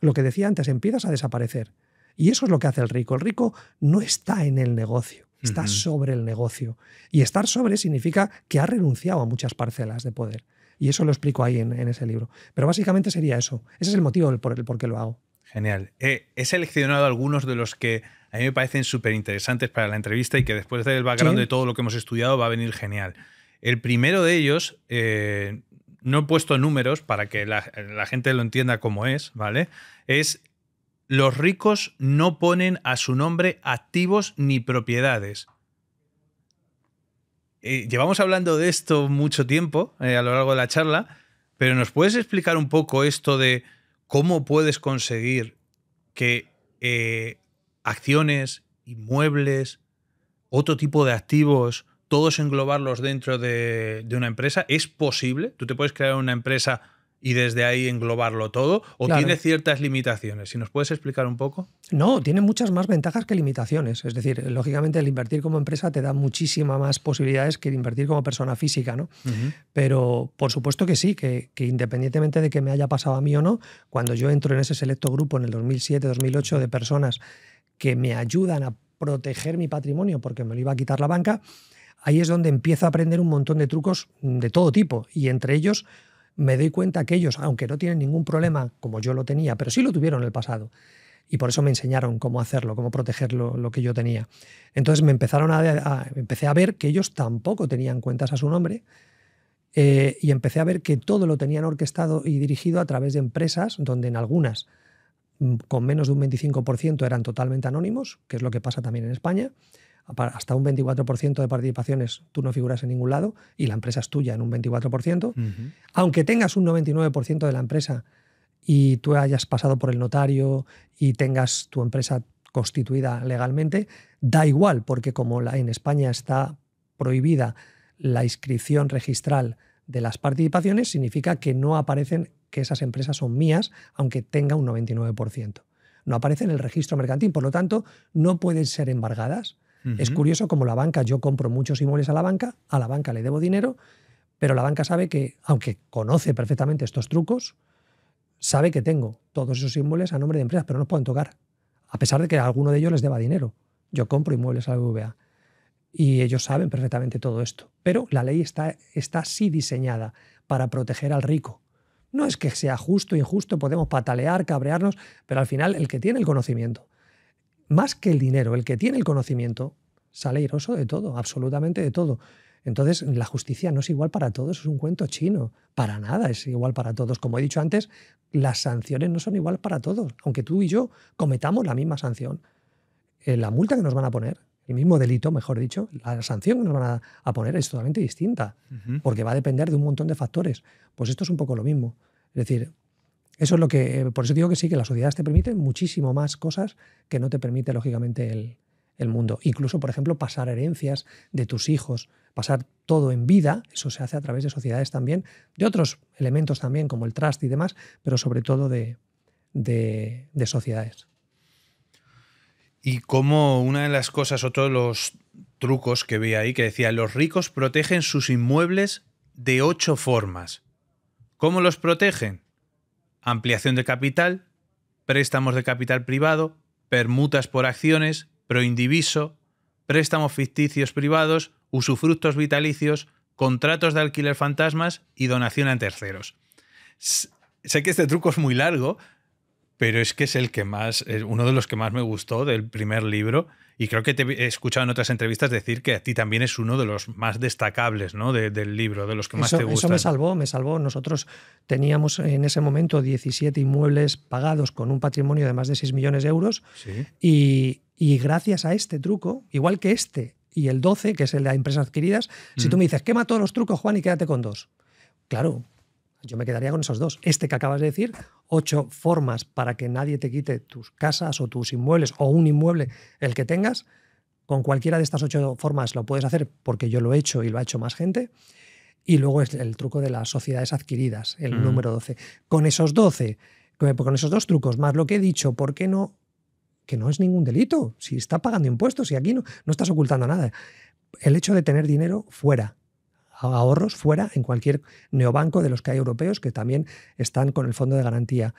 A: lo que decía antes, empiezas a desaparecer. Y eso es lo que hace el rico. El rico no está en el negocio, está sobre el negocio. Y estar sobre significa que ha renunciado a muchas parcelas de poder. Y eso lo explico ahí en, ese libro. Pero básicamente sería eso. Ese es el motivo por el por qué lo hago.
B: Genial. Eh, he, seleccionado algunos de los que a mí me parecen súper interesantes para la entrevista y que después del background de todo lo que hemos estudiado va a venir genial. El primero de ellos, eh, no he puesto números para que la, gente lo entienda como es, ¿vale? Es los ricos no ponen a su nombre activos ni propiedades. Eh, llevamos hablando de esto mucho tiempo eh, a lo largo de la charla, pero ¿nos puedes explicar un poco esto de cómo puedes conseguir que acciones, inmuebles, otro tipo de activos todos englobarlos dentro de, una empresa? ¿Es posible? ¿Tú te puedes crear una empresa y desde ahí englobarlo todo? ¿O tiene ciertas limitaciones? Si nos puedes explicar un poco.
A: No, tiene muchas más ventajas que limitaciones. Es decir, lógicamente el invertir como empresa te da muchísimas más posibilidades que el invertir como persona física, ¿no? Pero por supuesto que sí, que, independientemente de que me haya pasado a mí o no, cuando yo entro en ese selecto grupo en el 2007-2008 de personas que me ayudan a proteger mi patrimonio porque me lo iba a quitar la banca, ahí es donde empiezo a aprender un montón de trucos de todo tipo y entre ellos me doy cuenta que ellos, aunque no tienen ningún problema como yo lo tenía, pero sí lo tuvieron en el pasado y por eso me enseñaron cómo hacerlo, cómo proteger lo, que yo tenía. Entonces me empezaron a, empecé a ver que ellos tampoco tenían cuentas a su nombre eh, y empecé a ver que todo lo tenían orquestado y dirigido a través de empresas donde en algunas mm, con menos de un 25% eran totalmente anónimos, que es lo que pasa también en España, hasta un 24% de participaciones tú no figuras en ningún lado y la empresa es tuya en un 24%. Aunque tengas un 99% de la empresa y tú hayas pasado por el notario y tengas tu empresa constituida legalmente, da igual, porque como en España está prohibida la inscripción registral de las participaciones, significa que no aparecen que esas empresas son mías, aunque tenga un 99%. No aparece en el registro mercantil, por lo tanto, no pueden ser embargadas es curioso como la banca, yo compro muchos inmuebles a la banca, a la banca le debo dinero, pero la banca sabe que, aunque conoce perfectamente estos trucos, sabe que tengo todos esos inmuebles a nombre de empresas, pero no los pueden tocar, a pesar de que alguno de ellos les deba dinero. Yo compro inmuebles a la BVA y ellos saben perfectamente todo esto. Pero la ley está, está así diseñada para proteger al rico. No es que sea justo, injusto, podemos patalear, cabrearnos, pero al final el que tiene el conocimiento más que el dinero, el que tiene el conocimiento sale iroso de todo, absolutamente de todo. Entonces, la justicia no es igual para todos, es un cuento chino. Para nada es igual para todos. Como he dicho antes, las sanciones no son igual para todos, aunque tú y yo cometamos la misma sanción. Eh, la multa que nos van a poner, el mismo delito, mejor dicho, la sanción que nos van a, poner es totalmente distinta, porque va a depender de un montón de factores. Pues esto es un poco lo mismo. Es decir, eso es lo que, por eso digo que sí, que las sociedades te permiten muchísimo más cosas que no te permite, lógicamente, el, mundo. Incluso, por ejemplo, pasar herencias de tus hijos, pasar todo en vida, eso se hace a través de sociedades también, de otros elementos también, como el trust y demás, pero sobre todo de, sociedades.
B: Y como una de las cosas, o todos los trucos que vi ahí, que decía, los ricos protegen sus inmuebles de ocho formas. ¿Cómo los protegen? ampliación de capital, préstamos de capital privado, permutas por acciones, proindiviso, préstamos ficticios privados, usufructos vitalicios, contratos de alquiler fantasmas y donación a terceros. Sé que este truco es muy largo, pero es que es el que más, uno de los que más me gustó del primer libro. Y creo que te he escuchado en otras entrevistas decir que a ti también es uno de los más destacables ¿no? del libro, de los que más te gustan. Eso me salvó,
A: me salvó. Nosotros teníamos en ese momento 17 inmuebles pagados con un patrimonio de más de 6 millones de euros. Y, gracias a este truco, igual que este y el 12, que es el de empresas adquiridas, si mm. tú me dices, quema todos los trucos, Juan, y quédate con dos. Claro, yo me quedaría con esos dos. Este que acabas de decir, ocho formas para que nadie te quite tus casas o tus inmuebles o un inmueble, el que tengas. Con cualquiera de estas ocho formas lo puedes hacer porque yo lo he hecho y lo ha hecho más gente. Y luego es el truco de las sociedades adquiridas, el mm. número 12. Con esos 12, pues con esos dos trucos, más lo que he dicho, ¿por qué no? Que no es ningún delito. Si está pagando impuestos, y aquí no, no estás ocultando nada. El hecho de tener dinero fuera, ahorros fuera en cualquier neobanco de los que hay europeos que también están con el fondo de garantía,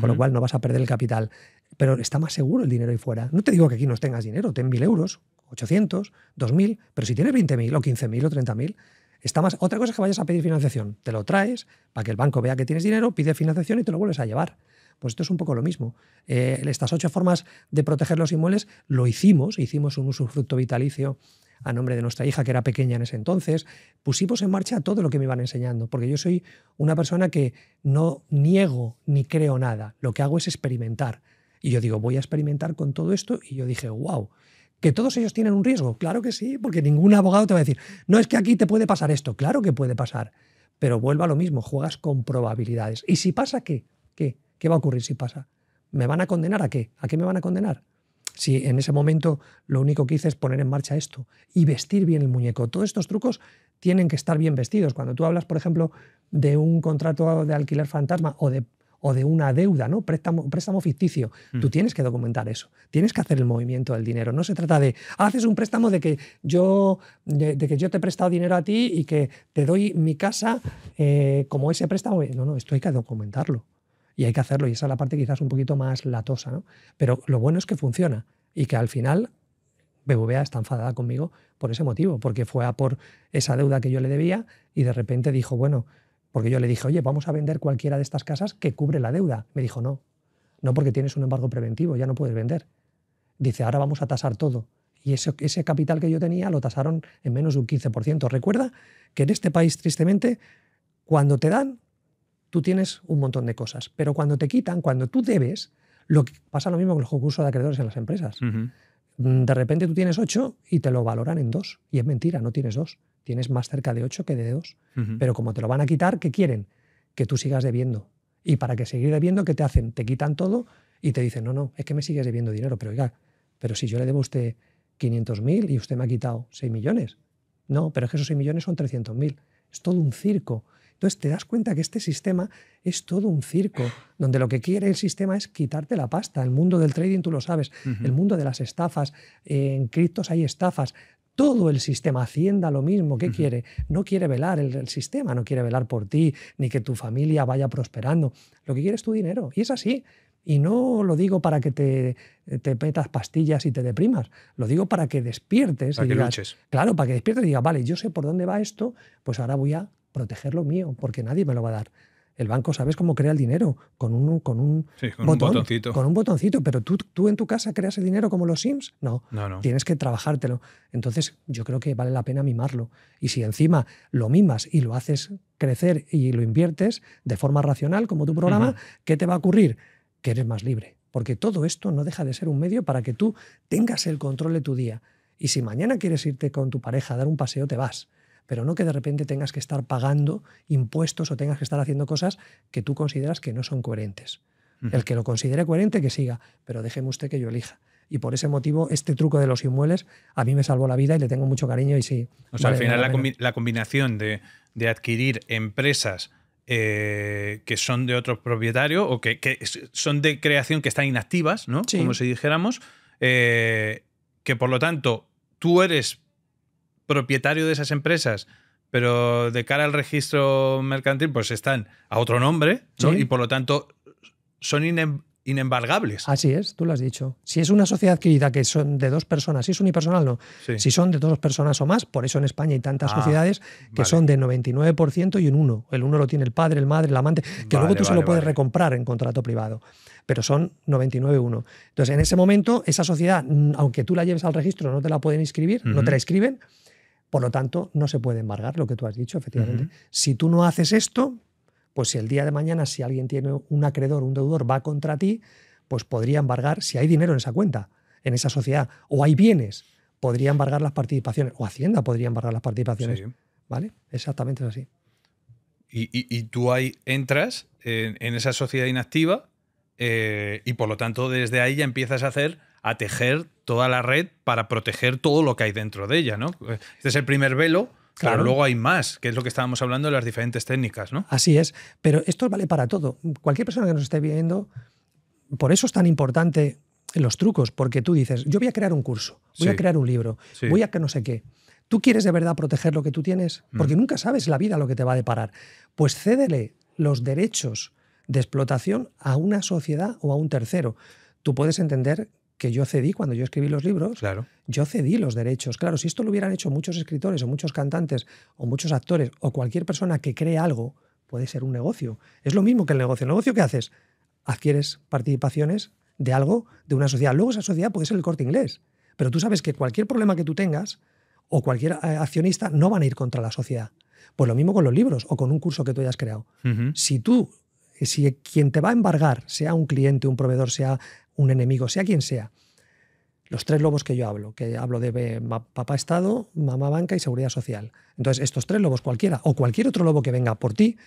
A: con lo cual no vas a perder el capital. Pero está más seguro el dinero ahí fuera. No te digo que aquí no tengas dinero, ten mil euros, 800, 2.000, pero si tienes 20.000 o 15.000 o 30.000, está más... Otra cosa es que vayas a pedir financiación, te lo traes para que el banco vea que tienes dinero, pide financiación y te lo vuelves a llevar. Pues esto es un poco lo mismo. Eh, estas ocho formas de proteger los inmuebles lo hicimos, hicimos un usufructo vitalicio a nombre de nuestra hija, que era pequeña en ese entonces, pusimos en marcha todo lo que me iban enseñando, porque yo soy una persona que no niego ni creo nada, lo que hago es experimentar. Y yo digo, voy a experimentar con todo esto, y yo dije, wow, que todos ellos tienen un riesgo, claro que sí, porque ningún abogado te va a decir, no es que aquí te puede pasar esto, claro que puede pasar, pero vuelva a lo mismo, juegas con probabilidades. ¿Y si pasa qué? ¿Qué? ¿Qué va a ocurrir si pasa? ¿Me van a condenar a qué? ¿A qué me van a condenar? Si en ese momento lo único que hice es poner en marcha esto y vestir bien el muñeco. Todos estos trucos tienen que estar bien vestidos. Cuando tú hablas, por ejemplo, de un contrato de alquiler fantasma o de, o de una deuda, ¿no? Préstamo, préstamo ficticio, tú mm. tienes que documentar eso. Tienes que hacer el movimiento del dinero. No se trata de haces un préstamo de que yo, que yo te he prestado dinero a ti y que te doy mi casa eh, como ese préstamo. No, no, esto hay que documentarlo y hay que hacerlo. Y esa es la parte quizás un poquito más latosa. Pero lo bueno es que funciona y que al final BBVA está enfadada conmigo por ese motivo, porque fue a por esa deuda que yo le debía y de repente dijo, bueno, porque yo le dije, oye, vamos a vender cualquiera de estas casas que cubre la deuda. Me dijo, no, no porque tienes un embargo preventivo, ya no puedes vender. Dice, ahora vamos a tasar todo. Y ese, ese capital que yo tenía lo tasaron en menos de un 15%. Recuerda que en este país, tristemente, cuando te dan, tú tienes un montón de cosas. Pero cuando te quitan, cuando tú debes, lo que, pasa lo mismo con los concursos de acreedores en las empresas. Mm, de repente tú tienes ocho y te lo valoran en dos. Y es mentira, no tienes dos. Tienes más cerca de ocho que de dos. Pero como te lo van a quitar, ¿qué quieren? Que tú sigas debiendo. Y para que sigas debiendo, ¿qué te hacen? Te quitan todo y te dicen, no, no, es que me sigues debiendo dinero. Pero oiga, pero si yo le debo a usted 500.000 y usted me ha quitado 6 millones. No, pero es que esos 6 millones son 300.000. Es todo un circo. Entonces te das cuenta que este sistema es todo un circo, donde lo que quiere el sistema es quitarte la pasta. El mundo del trading, tú lo sabes, el mundo de las estafas, en criptos hay estafas, todo el sistema, Hacienda lo mismo, ¿qué quiere? No quiere velar, el, sistema no quiere velar por ti, ni que tu familia vaya prosperando. Lo que quiere es tu dinero, y es así. Y no lo digo para que te, te metas pastillas y te deprimas, lo digo para que despiertes. Para que luches. Claro, para que despiertes y digas, vale, yo sé por dónde va esto, pues ahora voy a proteger lo mío, porque nadie me lo va a dar. El banco, ¿sabes cómo crea el dinero? Con un, con un, con un botoncito. Con un botoncito, pero tú, tú en tu casa creas el dinero como los Sims. No, no, tienes que trabajártelo. Entonces, yo creo que vale la pena mimarlo. Y si encima lo mimas y lo haces crecer y lo inviertes de forma racional, como tu programa, ¿qué te va a ocurrir? Que eres más libre. Porque todo esto no deja de ser un medio para que tú tengas el control de tu día. Y si mañana quieres irte con tu pareja a dar un paseo, te vas pero no que de repente tengas que estar pagando impuestos o tengas que estar haciendo cosas que tú consideras que no son coherentes. El que lo considere coherente, que siga, pero déjeme usted que yo elija. Y por ese motivo, este truco de los inmuebles a mí me salvó la vida y le tengo mucho cariño y sí. O sea, al final
B: la, combinación de, adquirir empresas eh, que son de otro propietario o que, son de creación que están inactivas, ¿no? Como si dijéramos, eh, que por lo tanto tú eres propietario de esas empresas, pero de cara al registro mercantil, pues están a otro nombre y por lo tanto son inembargables.
A: Así es, tú lo has dicho. Si es una sociedad adquirida que son de dos personas, si es unipersonal, no. Si son de dos personas o más, por eso en España hay tantas ah, sociedades que son de 99% y un 1. El 1 lo tiene el padre, el madre, el amante, que luego tú se lo puedes recomprar en contrato privado, pero son 99-1. Entonces, en ese momento, esa sociedad, aunque tú la lleves al registro, no te la pueden inscribir, no te la inscriben, por lo tanto, no se puede embargar lo que tú has dicho, efectivamente. Si tú no haces esto, pues si el día de mañana, si alguien tiene un acreedor, un deudor, va contra ti, pues podría embargar, si hay dinero en esa cuenta, en esa sociedad, o hay bienes, podría embargar las participaciones, o Hacienda podría embargar las participaciones. ¿Vale? Exactamente es así.
B: Y, tú ahí entras en, esa sociedad inactiva eh, y por lo tanto desde ahí ya empiezas a hacer a tejer toda la red para proteger todo lo que hay dentro de ella, ¿no? Este es el primer velo. Pero luego hay más, que es lo que estábamos hablando de las diferentes técnicas, ¿no?
A: Así es. Pero esto vale para todo. Cualquier persona que nos esté viendo, por eso es tan importante los trucos, porque tú dices, yo voy a crear un curso, voy a crear un libro, voy a que no sé qué. ¿Tú quieres de verdad proteger lo que tú tienes? Porque mm. nunca sabes la vida lo que te va a deparar. Pues cédele los derechos de explotación a una sociedad o a un tercero. Tú puedes entender que yo cedí cuando yo escribí los libros, claro. yo cedí los derechos. Claro, si esto lo hubieran hecho muchos escritores o muchos cantantes o muchos actores o cualquier persona que cree algo, puede ser un negocio. Es lo mismo que el negocio. ¿El negocio qué haces? Adquieres participaciones de algo, de una sociedad. Luego esa sociedad puede ser el corte inglés. Pero tú sabes que cualquier problema que tú tengas o cualquier eh, accionista no van a ir contra la sociedad. Pues lo mismo con los libros o con un curso que tú hayas creado. Si tú si quien te va a embargar, sea un cliente, un proveedor, sea un enemigo, sea quien sea. Los tres lobos que yo hablo, que hablo de eh, papá Estado, mamá banca y seguridad social. Entonces, estos tres lobos cualquiera, o cualquier otro lobo que venga por ti,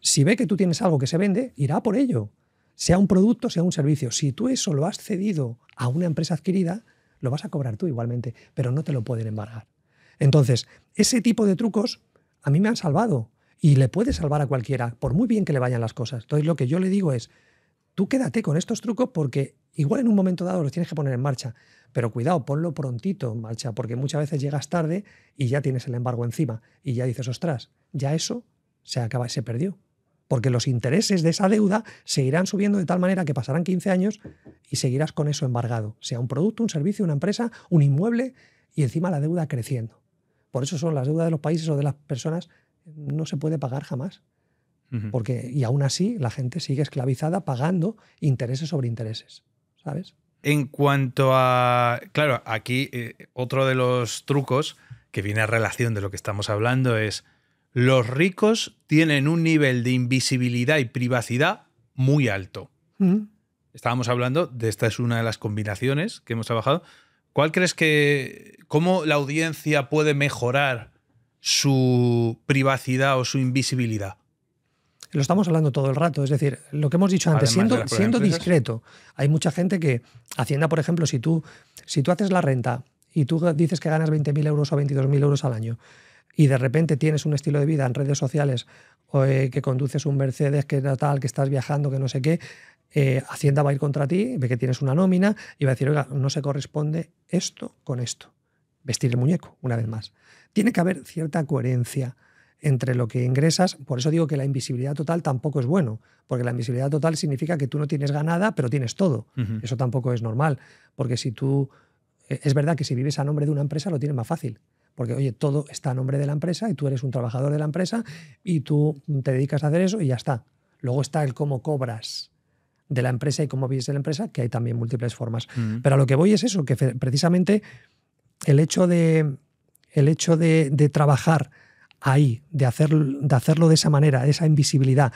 A: si ve que tú tienes algo que se vende, irá por ello. Sea un producto, sea un servicio. Si tú eso lo has cedido a una empresa adquirida, lo vas a cobrar tú igualmente, pero no te lo pueden embargar. Entonces, ese tipo de trucos a mí me han salvado y le puede salvar a cualquiera, por muy bien que le vayan las cosas. Entonces, lo que yo le digo es, Tú quédate con estos trucos porque igual en un momento dado los tienes que poner en marcha, pero cuidado, ponlo prontito en marcha, porque muchas veces llegas tarde y ya tienes el embargo encima y ya dices, ostras, ya eso se acaba, se perdió. Porque los intereses de esa deuda seguirán subiendo de tal manera que pasarán 15 años y seguirás con eso embargado, sea un producto, un servicio, una empresa, un inmueble y encima la deuda creciendo. Por eso son las deudas de los países o de las personas no se puede pagar jamás. Porque, y aún así, la gente sigue esclavizada pagando intereses sobre intereses. ¿Sabes?
B: En cuanto a. Claro, aquí eh, otro de los trucos que viene a relación de lo que estamos hablando es. Los ricos tienen un nivel de invisibilidad y privacidad muy alto. Estábamos hablando de esta es una de las combinaciones que hemos trabajado. ¿Cuál crees que. cómo la audiencia puede mejorar su privacidad o su invisibilidad?
A: lo estamos hablando todo el rato. Es decir, lo que hemos dicho antes, siendo, siendo discreto, hay mucha gente que, Hacienda, por ejemplo, si tú, si tú haces la renta y tú dices que ganas 20.000 euros o 22.000 euros al año y de repente tienes un estilo de vida en redes sociales o, eh, que conduces un Mercedes, que tal, que estás viajando, que no sé qué, eh, Hacienda va a ir contra ti, ve que tienes una nómina y va a decir, oiga, no se corresponde esto con esto. Vestir el muñeco, una vez más. Tiene que haber cierta coherencia entre lo que ingresas. Por eso digo que la invisibilidad total tampoco es bueno, porque la invisibilidad total significa que tú no tienes ganada, pero tienes todo. Eso tampoco es normal, porque si tú... E, es verdad que si vives a nombre de una empresa lo tienes más fácil, porque oye, todo está a nombre de la empresa y tú eres un trabajador de la empresa y tú te dedicas a hacer eso y ya está. Luego está el cómo cobras de la empresa y cómo vives de la empresa, que hay también múltiples formas. Pero a lo que voy es eso, que precisamente el hecho de, el hecho de trabajar ahí, de, hacer, de hacerlo de esa manera, esa invisibilidad.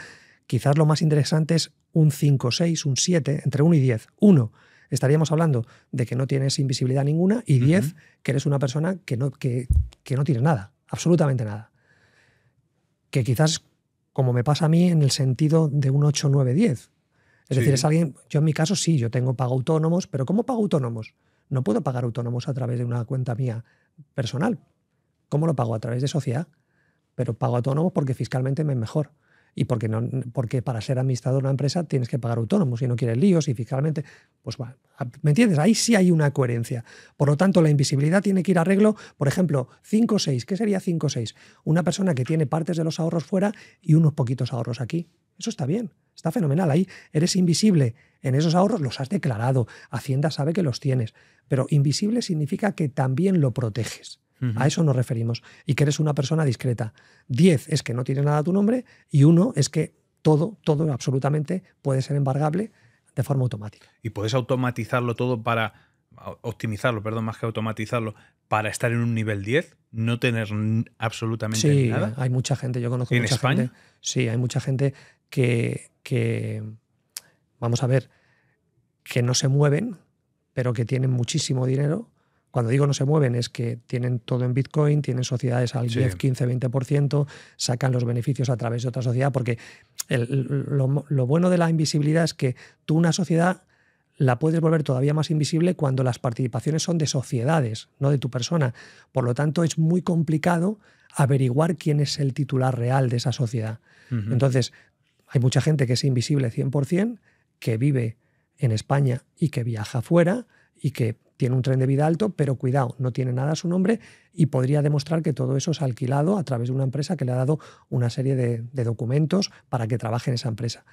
A: Quizás lo más interesante es un 5, 6, un 7, entre 1 y 10. 1, estaríamos hablando de que no tienes invisibilidad ninguna y 10, que eres una persona que no, que, no tienes nada, absolutamente nada. Que quizás, como me pasa a mí, en el sentido de un 8, 9, 10. Es decir, es alguien, yo en mi caso sí, yo tengo pago autónomos, pero ¿cómo pago autónomos? No puedo pagar autónomos a través de una cuenta mía personal. ¿Cómo lo pago? A través de sociedad pero pago autónomo porque fiscalmente me es mejor. Y porque, no, porque para ser administrador de una empresa tienes que pagar autónomos y no quieres líos y fiscalmente, pues va. ¿Me entiendes? Ahí sí hay una coherencia. Por lo tanto, la invisibilidad tiene que ir a arreglo, por ejemplo, 5 o 6. ¿Qué sería 5 o 6? Una persona que tiene partes de los ahorros fuera y unos poquitos ahorros aquí. Eso está bien, está fenomenal. Ahí eres invisible. En esos ahorros los has declarado. Hacienda sabe que los tienes. Pero invisible significa que también lo proteges. A eso nos referimos. Y que eres una persona discreta. Diez es que no tiene nada tu nombre y uno es que todo, todo absolutamente puede ser embargable de forma automática.
B: Y puedes automatizarlo todo para optimizarlo, perdón, más que automatizarlo, para estar en un nivel 10, no tener absolutamente sí,
A: Hay mucha gente, yo conozco ¿En mucha España? gente. Sí, hay mucha gente que, vamos a ver, que no se mueven, pero que tienen muchísimo dinero cuando digo no se mueven es que tienen todo en Bitcoin, tienen sociedades al 10, 15, 20%, sacan los beneficios a través de otra sociedad, porque lo, bueno de la invisibilidad es que tú una sociedad la puedes volver todavía más invisible cuando las participaciones son de sociedades, no de tu persona. Por lo tanto, es muy complicado averiguar quién es el titular real de esa sociedad.
B: Entonces,
A: hay mucha gente que es invisible 100%, que vive en España y que viaja fuera y que tiene un tren de vida alto, pero cuidado, no tiene nada a su nombre y podría demostrar que todo eso es alquilado a través de una empresa que le ha dado una serie de, documentos para que trabaje en esa empresa.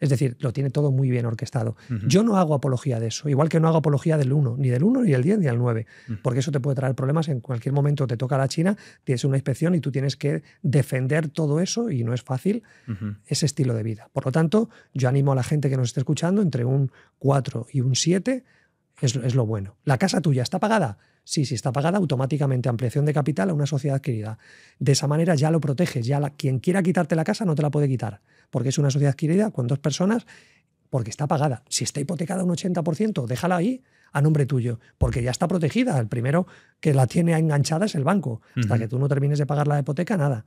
A: Es decir, lo tiene todo muy bien orquestado. Yo no hago apología de eso, igual que no hago apología del 1, ni del 1, ni del 10, ni del 9, porque eso te puede traer problemas. En cualquier momento te toca la China, tienes una inspección y tú tienes que defender todo eso y no es fácil ese estilo de vida. Por lo tanto, yo animo a la gente que nos esté escuchando entre un 4 y un 7 es, lo bueno. ¿La casa tuya está pagada? Sí, sí, está pagada automáticamente. Ampliación de capital a una sociedad adquirida. De esa manera ya lo proteges. Ya quien quiera quitarte la casa no te la puede quitar. Porque es una sociedad adquirida con dos personas porque está pagada. Si está hipotecada un 80%, déjala ahí a nombre tuyo, porque ya está protegida. El primero que la tiene enganchada es el banco. Hasta que tú no termines de pagar la hipoteca, nada.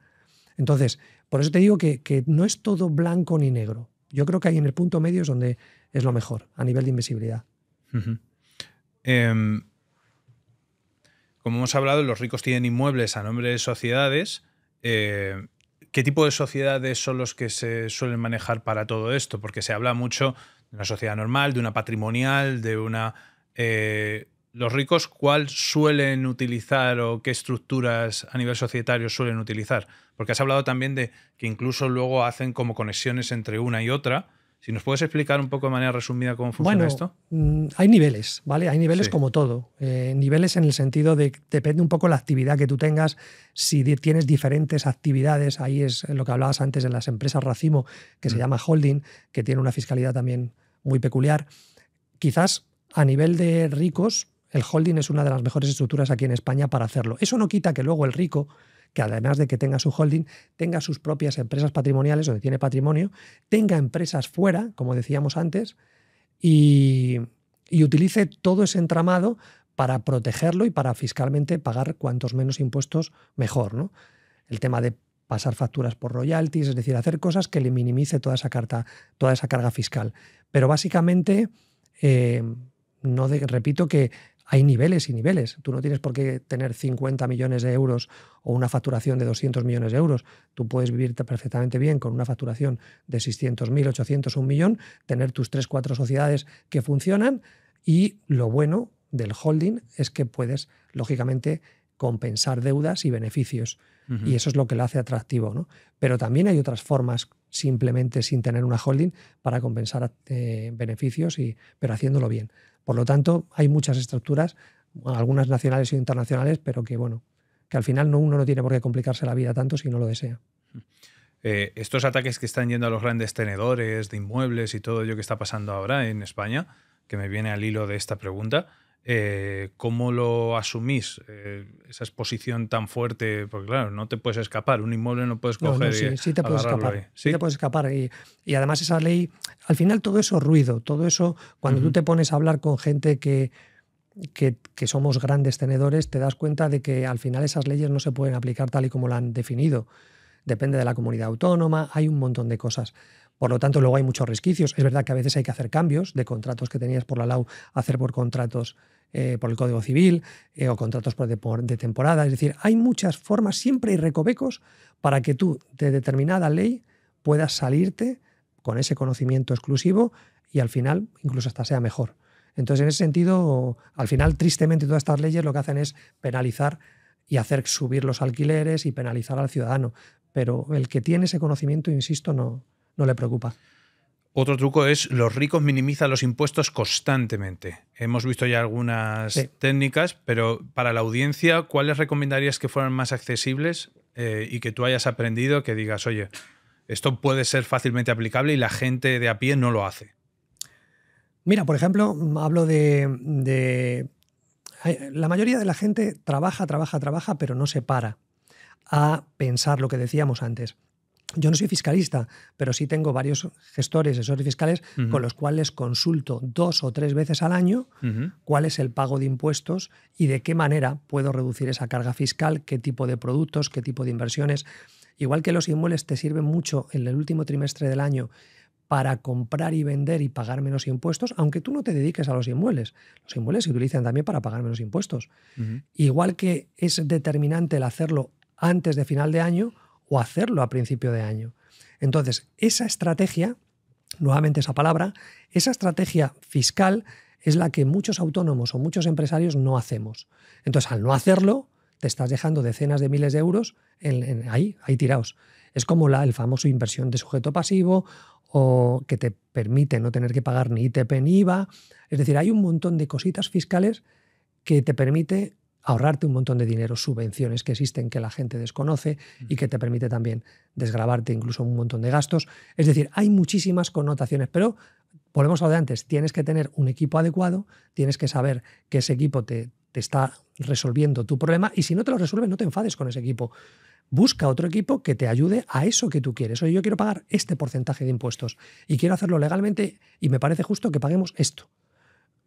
A: Entonces, por eso te digo que, no es todo blanco ni negro. Yo creo que ahí en el punto medio es donde es lo mejor a nivel de invisibilidad.
B: Em, como hemos hablado, los ricos tienen inmuebles a nombre de sociedades. Eh, ¿Qué tipo de sociedades son los que se suelen manejar para todo esto? Porque se habla mucho de una sociedad normal, de una patrimonial, de una... Eh, los ricos, ¿cuál suelen utilizar o qué estructuras a nivel societario suelen utilizar? Porque has hablado también de que incluso luego hacen como conexiones entre una y otra si nos puedes explicar un poco de manera resumida cómo funciona bueno, esto.
A: Mm, hay niveles, ¿vale? Hay niveles como todo. Eh, niveles en el sentido de depende un poco la actividad que tú tengas. Si tienes diferentes actividades, ahí es lo que hablabas antes de las empresas racimo, que se mm. llama holding, que tiene una fiscalidad también muy peculiar. Quizás a nivel de ricos, el holding es una de las mejores estructuras aquí en España para hacerlo. Eso no quita que luego el rico que además de que tenga su holding, tenga sus propias empresas patrimoniales donde tiene patrimonio, tenga empresas fuera, como decíamos antes, y, utilice todo ese entramado para protegerlo y para fiscalmente pagar cuantos menos impuestos mejor. ¿no? El tema de pasar facturas por royalties, es decir, hacer cosas que le minimice toda esa, carta, toda esa carga fiscal. Pero básicamente, eh, no de, repito que hay niveles y niveles. Tú no tienes por qué tener 50 millones de euros o una facturación de 200 millones de euros. Tú puedes vivirte perfectamente bien con una facturación de 600 mil, 800, un millón, tener tus tres, 4 sociedades que funcionan y lo bueno del holding es que puedes, lógicamente, compensar deudas y beneficios. Y eso es lo que lo hace atractivo. ¿no? Pero también hay otras formas, simplemente sin tener una holding, para compensar eh, beneficios, y, pero haciéndolo bien. Por lo tanto, hay muchas estructuras, algunas nacionales e internacionales, pero que, bueno, que al final uno no tiene por qué complicarse la vida tanto si no lo desea.
B: Eh, estos ataques que están yendo a los grandes tenedores de inmuebles y todo ello que está pasando ahora en España, que me viene al hilo de esta pregunta, eh, ¿cómo lo asumís? Eh, esa exposición tan fuerte, porque claro, no te puedes escapar, un inmueble no puedes coger. No, no, sí, sí, te puedes escapar.
A: ¿Sí? te puedes escapar. Y, además esa ley, al final todo eso ruido, todo eso, cuando tú te pones a hablar con gente que, que, que, somos grandes tenedores, te das cuenta de que al final esas leyes no se pueden aplicar tal y como la han definido. Depende de la comunidad autónoma, hay un montón de cosas. Por lo tanto, luego hay muchos resquicios. Es verdad que a veces hay que hacer cambios de contratos que tenías por la LAU, hacer por contratos eh, por el Código Civil eh, o contratos por de, temporada. Es decir, hay muchas formas, siempre hay recovecos para que tú de determinada ley puedas salirte con ese conocimiento exclusivo y al final incluso hasta sea mejor. Entonces, en ese sentido, al final, tristemente, todas estas leyes lo que hacen es penalizar y hacer subir los alquileres y penalizar al ciudadano. Pero el que tiene ese conocimiento, insisto, no, no le preocupa.
B: Otro truco es los ricos minimizan los impuestos constantemente. Hemos visto ya algunas técnicas, pero para la audiencia, ¿cuáles recomendarías que fueran más accesibles eh, y que tú hayas aprendido que digas, oye, esto puede ser fácilmente aplicable y la gente de a pie no lo hace?
A: Mira, por ejemplo, mm, hablo de la mayoría de la gente trabaja, trabaja, trabaja, pero no se para a pensar lo que decíamos antes. Yo no soy fiscalista, pero sí tengo varios gestores, asesores fiscales, con los cuales consulto dos o tres veces al año cuál es el pago de impuestos y de qué manera puedo reducir esa carga fiscal, qué tipo de productos, qué tipo de inversiones. Igual que los inmuebles te sirven mucho en el último trimestre del año para comprar y vender y pagar menos impuestos, aunque tú no te dediques a los inmuebles. Los inmuebles se utilizan también para pagar menos impuestos. Igual que es determinante el hacerlo antes de final de año, o hacerlo a principio de año. Entonces, esa estrategia, nuevamente esa palabra, esa estrategia fiscal es la que muchos autónomos o muchos empresarios no hacemos. Entonces, al no hacerlo, te estás dejando decenas de miles de euros en, ahí, ahí tirados. Es como la el famoso inversión de sujeto pasivo o que te permite no tener que pagar ni ITP ni IVA. Es decir, hay un montón de cositas fiscales que te permite ahorrarte un montón de dinero, subvenciones que existen que la gente desconoce y que te permite también desgrabarte incluso un montón de gastos. Es decir, hay muchísimas connotaciones, pero volvemos a lo de antes, tienes que tener un equipo adecuado, tienes que saber que ese equipo te, está resolviendo tu problema y si no te lo resuelve, no te enfades con ese equipo. Busca otro equipo que te ayude a eso que tú quieres. Oye, yo quiero pagar este porcentaje de impuestos y quiero hacerlo legalmente y me parece justo que paguemos esto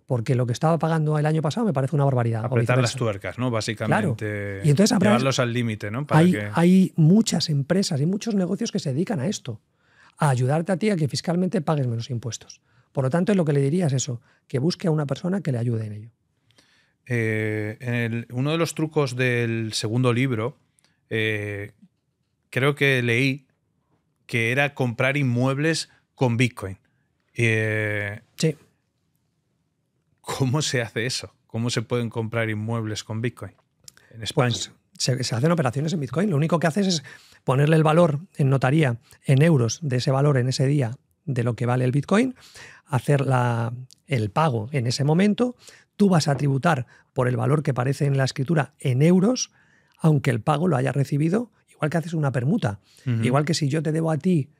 A: porque lo que estaba pagando el año pasado me parece una barbaridad. Apretar las
B: tuercas, ¿no? Básicamente. Y entonces, llevarlos al límite, ¿no? hay,
A: muchas empresas y muchos negocios que se dedican a esto, a ayudarte a ti a que fiscalmente pagues menos impuestos. Por lo tanto, lo que le dirías eso, que busque a una persona que le ayude en ello.
B: Eh, uno de los trucos del segundo libro, eh, creo que leí que era comprar inmuebles con Bitcoin. Eh, sí. ¿Cómo se hace eso? ¿Cómo se pueden comprar inmuebles con Bitcoin en pues,
A: España? Pues se, hacen operaciones en Bitcoin. Lo único que haces es ponerle el valor en notaría en euros de ese valor en ese día de lo que vale el Bitcoin, hacer el pago en ese momento. Tú vas a tributar por el valor que aparece en la escritura en euros, aunque el pago lo haya recibido, igual que haces una permuta. Igual que si yo te debo a ti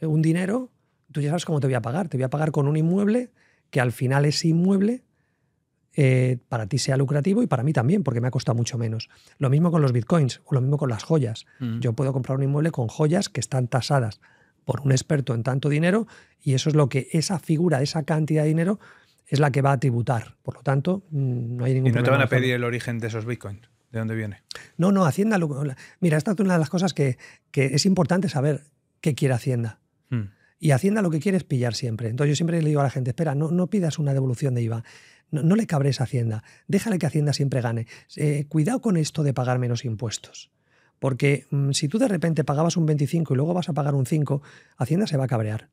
A: un dinero, tú ya sabes cómo te voy a pagar. Te voy a pagar con un inmueble que al final ese inmueble eh, para ti sea lucrativo y para mí también, porque me ha costado mucho menos. Lo mismo con los bitcoins o lo mismo con las joyas. Mm. Yo puedo comprar un inmueble con joyas que están tasadas por un experto en tanto dinero y eso es lo que esa figura, esa cantidad de dinero es la que va a tributar. Por lo tanto, mm, no hay ningún problema. ¿Y no te van a pedir
B: el origen de esos bitcoins? ¿De dónde viene?
A: No, no, Hacienda. Mira, esta es una de las cosas que, es importante saber qué quiere Hacienda. Mm. Y Hacienda lo que quiere es pillar siempre. Entonces yo siempre le digo a la gente, espera, no, no pidas una devolución de IVA. No, le cabres a Hacienda. Déjale que Hacienda siempre gane. Eh, cuidado con esto de pagar menos impuestos. Porque mm, si tú de repente pagabas un 25 y luego vas a pagar un 5, Hacienda se va a cabrear.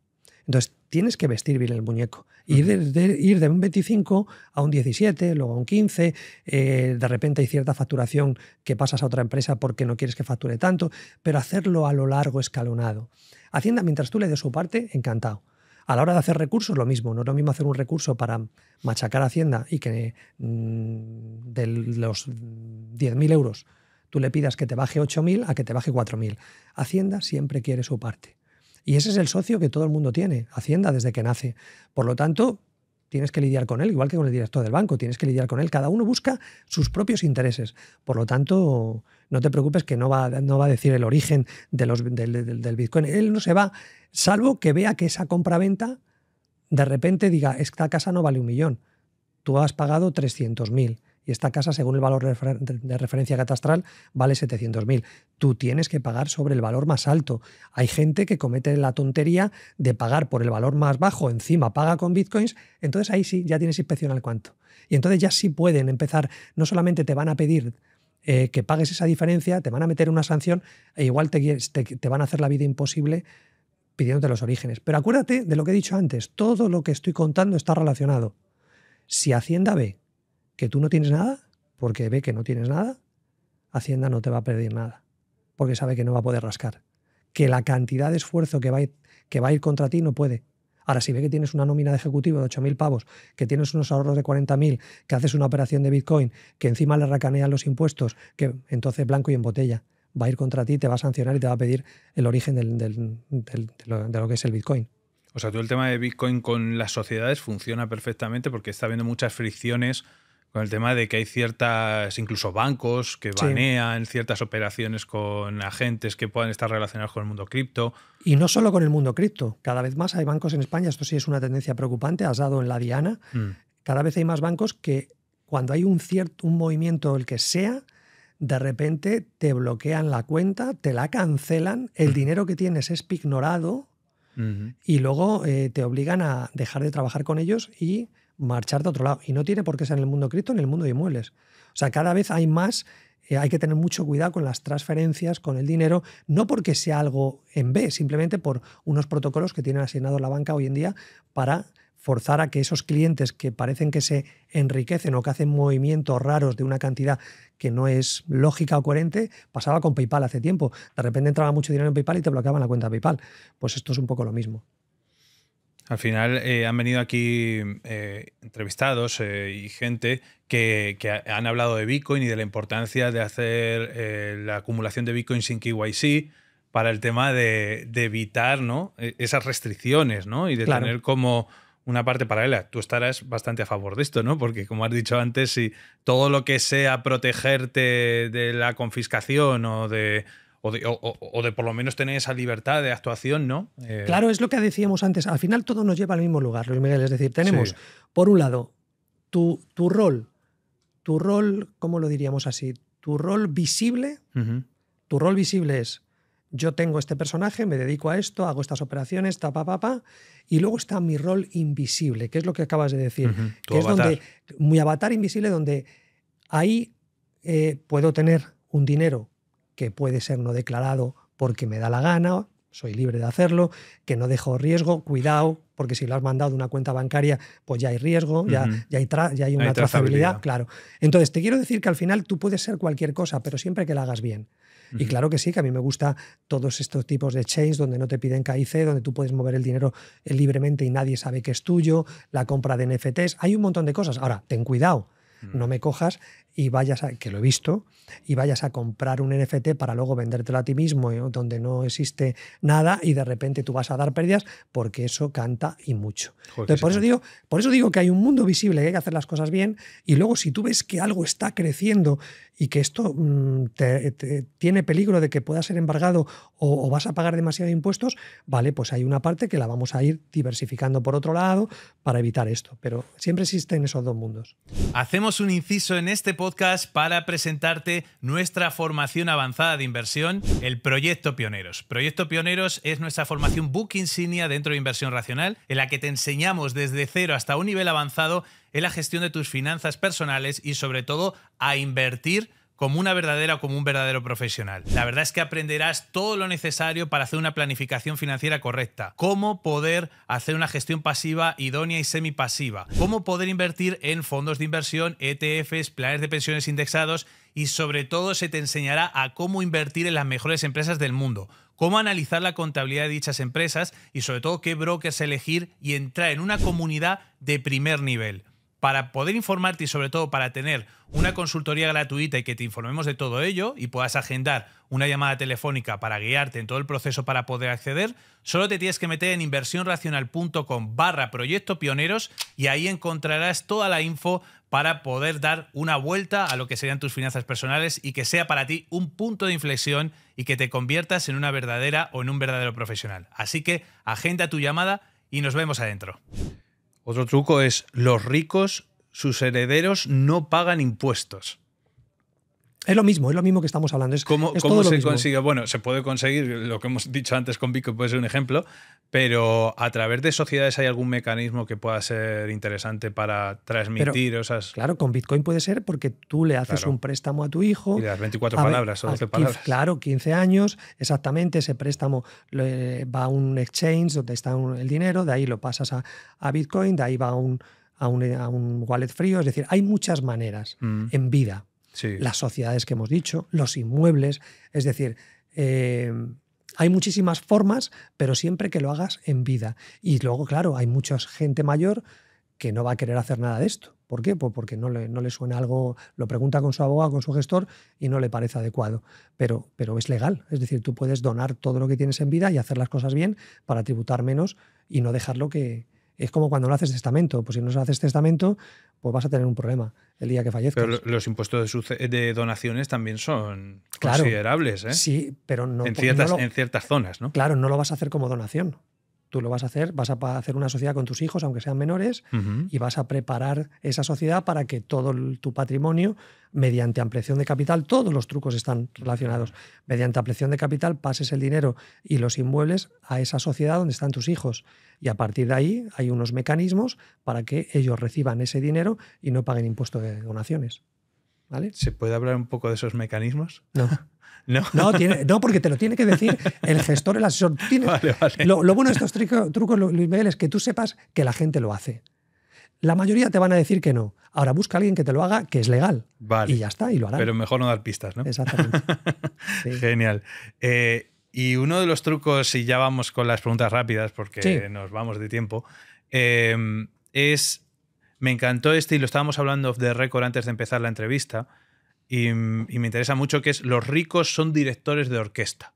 A: Entonces, tienes que vestir bien el muñeco. Ir de, ir de un 25 a un 17, luego a un 15. Eh, de repente hay cierta facturación que pasas a otra empresa porque no quieres que facture tanto, pero hacerlo a lo largo escalonado. Hacienda, mientras tú le des su parte, encantado. A la hora de hacer recursos, lo mismo. No es lo mismo hacer un recurso para machacar Hacienda y que mm, de los 10.000 euros tú le pidas que te baje 8.000 a que te baje 4.000. Hacienda siempre quiere su parte. Y ese es el socio que todo el mundo tiene, Hacienda, desde que nace. Por lo tanto, tienes que lidiar con él, igual que con el director del banco, tienes que lidiar con él. Cada uno busca sus propios intereses. Por lo tanto, no te preocupes que no va, a decir el origen de los, del, del Bitcoin. Él no se va, salvo que vea que esa compra-venta de repente diga, esta casa no vale un millón, tú has pagado 300.000 y esta casa, según el valor de, referencia catastral, vale 700.000. Tú tienes que pagar sobre el valor más alto. Hay gente que comete la tontería de pagar por el valor más bajo, encima paga con bitcoins, entonces ahí sí, ya tienes inspección al cuánto. Y entonces ya sí pueden empezar, no solamente te van a pedir eh, que pagues esa diferencia, te van a meter una sanción e igual te, te van a hacer la vida imposible pidiéndote los orígenes. Pero acuérdate de lo que he dicho antes, todo lo que estoy contando está relacionado. Si Hacienda ve que tú no tienes nada, porque ve que no tienes nada, Hacienda no te va a pedir nada, porque sabe que no va a poder rascar. Que la cantidad de esfuerzo que va a ir, que va a ir contra ti no puede. Ahora, si ve que tienes una nómina de ejecutivo de 8.000 pavos, que tienes unos ahorros de 40.000, que haces una operación de Bitcoin, que encima le racanean los impuestos, que entonces blanco y en botella va a ir contra ti, te va a sancionar y te va a pedir el origen de lo que es el Bitcoin.
B: O sea, todo el tema de Bitcoin con las sociedades funciona perfectamente porque está habiendo muchas fricciones con el tema de que hay ciertas, incluso bancos que banean ciertas operaciones con agentes que puedan estar relacionados con el mundo cripto.
A: Y no solo con el mundo cripto, cada vez más hay bancos en España, esto sí es una tendencia preocupante, has dado en la diana, mm. cada vez hay más bancos que cuando hay un cierto un movimiento, el que sea, de repente te bloquean la cuenta, te la cancelan, el mm. dinero que tienes es pignorado y luego eh, te obligan a dejar de trabajar con ellos y marchar de otro lado. Y no tiene por qué ser en el mundo cripto ni en el mundo de inmuebles. O sea, cada vez hay más, eh, hay que tener mucho cuidado con las transferencias, con el dinero, no porque sea algo en B, simplemente por unos protocolos que tienen asignados la banca hoy en día para forzar a que esos clientes que parecen que se enriquecen o que hacen movimientos raros de una cantidad que no es lógica o coherente, pasaba con PayPal hace tiempo. De repente entraba mucho dinero en PayPal y te bloqueaban la cuenta de PayPal. Pues esto es un poco lo mismo.
B: Al final eh, han venido aquí eh, entrevistados eh, y gente que, han hablado de Bitcoin y de la importancia de hacer la acumulación de Bitcoin sin KYC para el tema de, evitar ¿no? E, esas restricciones ¿no? y de tener como una parte paralela. Tú estarás bastante a favor de esto, ¿no? Porque como has dicho antes, si todo lo que sea protegerte de la confiscación o de o de, por lo menos tener esa libertad de actuación, ¿no? Eh, claro, es
A: lo que decíamos antes. Al final todo nos lleva al mismo lugar, Luis Miguel. Es decir, tenemos, por un lado, tu, tu, rol, tu rol, ¿cómo lo diríamos así? Tu rol visible, tu rol visible es, yo tengo este personaje, me dedico a esto, hago estas operaciones, ta, pa, y luego está mi rol invisible, que es lo que acabas de decir, que es donde, muy avatar invisible, donde ahí eh, puedo tener un dinero que puede ser no declarado porque me da la gana, soy libre de hacerlo, que no dejo riesgo, cuidado, porque si lo has mandado de una cuenta bancaria, pues ya hay riesgo, ya, ya, hay, ya hay, una trazabilidad, claro. Entonces, te quiero decir que al final tú puedes ser cualquier cosa, pero siempre que la hagas bien. Y claro que sí, que a mí me gusta todos estos tipos de chains donde no te piden KIC, donde tú puedes mover el dinero eh, libremente y nadie sabe que es tuyo, la compra de NFTs, hay un montón de cosas. Ahora, ten cuidado, no me cojas y vayas a, que lo he visto, y vayas a comprar un NFT para luego vendértelo a ti mismo, eh, donde no existe nada y de repente tú vas a dar pérdidas, porque eso canta y mucho. por eso, digo, por eso digo que hay un mundo visible, que hay que hacer las cosas bien, y luego si tú ves que algo está creciendo y que esto mm, tiene peligro de que pueda ser embargado o, vas a pagar demasiado impuestos, vale, pues hay una parte que la vamos a ir diversificando por otro lado para evitar esto. Pero siempre existen esos dos mundos.
B: Hacemos un inciso en este podcast podcast para presentarte nuestra formación avanzada de inversión, el Proyecto Pioneros. Proyecto Pioneros es nuestra formación book insignia dentro de Inversión Racional, en la que te enseñamos desde cero hasta un nivel avanzado en la gestión de tus finanzas personales y sobre todo a invertir como una verdadera o como un verdadero profesional. La verdad es que aprenderás todo lo necesario para hacer una planificación financiera correcta, cómo poder hacer una gestión pasiva idónea y semipasiva, cómo poder invertir en fondos de inversión, ETFs, planes de pensiones indexados y sobre todo se te enseñará a cómo invertir en las mejores empresas del mundo, cómo analizar la contabilidad de dichas empresas y sobre todo qué brokers elegir y entrar en una comunidad de primer nivel para poder informarte y sobre todo para tener una consultoría gratuita y que te informemos de todo ello y puedas agendar una llamada telefónica para guiarte en todo el proceso para poder acceder, solo te tienes que meter en inversionracional.com barra proyecto pioneros y ahí encontrarás toda la info para poder dar una vuelta a lo que serían tus finanzas personales y que sea para ti un punto de inflexión y que te conviertas en una verdadera o en un verdadero profesional. Así que agenda tu llamada y nos vemos adentro. Otro truco es los ricos, sus herederos no pagan impuestos.
A: Es lo mismo, es lo mismo que estamos hablando. Es, ¿Cómo, se consigue?
B: Bueno, se puede conseguir, lo que hemos dicho antes con Bitcoin puede ser un ejemplo, pero a través de sociedades hay algún mecanismo que pueda ser interesante para transmitir esas.
A: Claro, con Bitcoin puede ser porque tú le haces un préstamo a tu hijo. Y las 24 palabras o 12 palabras. claro, 15 años, exactamente. Ese préstamo va a un exchange donde está el dinero, de ahí lo pasas a, Bitcoin, de ahí va a un, a un, wallet frío. Es decir, hay muchas maneras mm. en vida las sociedades que hemos dicho, los inmuebles, es decir, eh, hay muchísimas formas, pero siempre que lo hagas en vida. Y luego, claro, hay mucha gente mayor que no va a querer hacer nada de esto. ¿Por qué? Pues porque no le, no le suena algo, lo pregunta con su abogado, con su gestor y no le parece adecuado. Pero, pero es legal, es decir, tú puedes donar todo lo que tienes en vida y hacer las cosas bien para tributar menos y no dejarlo que... Es como cuando no haces testamento, pues si no haces testamento, pues vas a tener un problema el día que fallezcas.
B: Pero los impuestos de, donaciones también son considerables, ¿eh? Sí,
A: pero no en ciertas, en
B: ciertas zonas, ¿no? Claro,
A: no lo vas a hacer como donación. Tú lo vas a hacer, vas a hacer una sociedad con tus hijos, aunque sean menores, y vas a preparar esa sociedad para que todo tu patrimonio, mediante ampliación de capital, todos los trucos están relacionados, mediante ampliación de capital pases el dinero y los inmuebles a esa sociedad donde están tus hijos. Y a partir de ahí hay unos mecanismos para que ellos reciban ese dinero y no paguen impuesto de donaciones.
B: ¿Se puede hablar un poco de esos mecanismos? No. [LAUGHS] No.
A: porque te lo tiene que decir el gestor, el asesor. Lo, bueno de estos trucos, Luis Miguel, es que tú sepas que la gente lo hace. La mayoría te van a decir que no. Ahora busca a alguien que te lo haga, que es legal.
B: Y ya está, y lo hará. Pero mejor no dar pistas, ¿no? Exactamente. [LAUGHS] Genial. Eh, y uno de los trucos, y ya vamos con las preguntas rápidas porque nos vamos de tiempo, eh, es me encantó este y lo estábamos hablando de récord antes de empezar la entrevista y, me interesa mucho que es los ricos son directores de orquesta.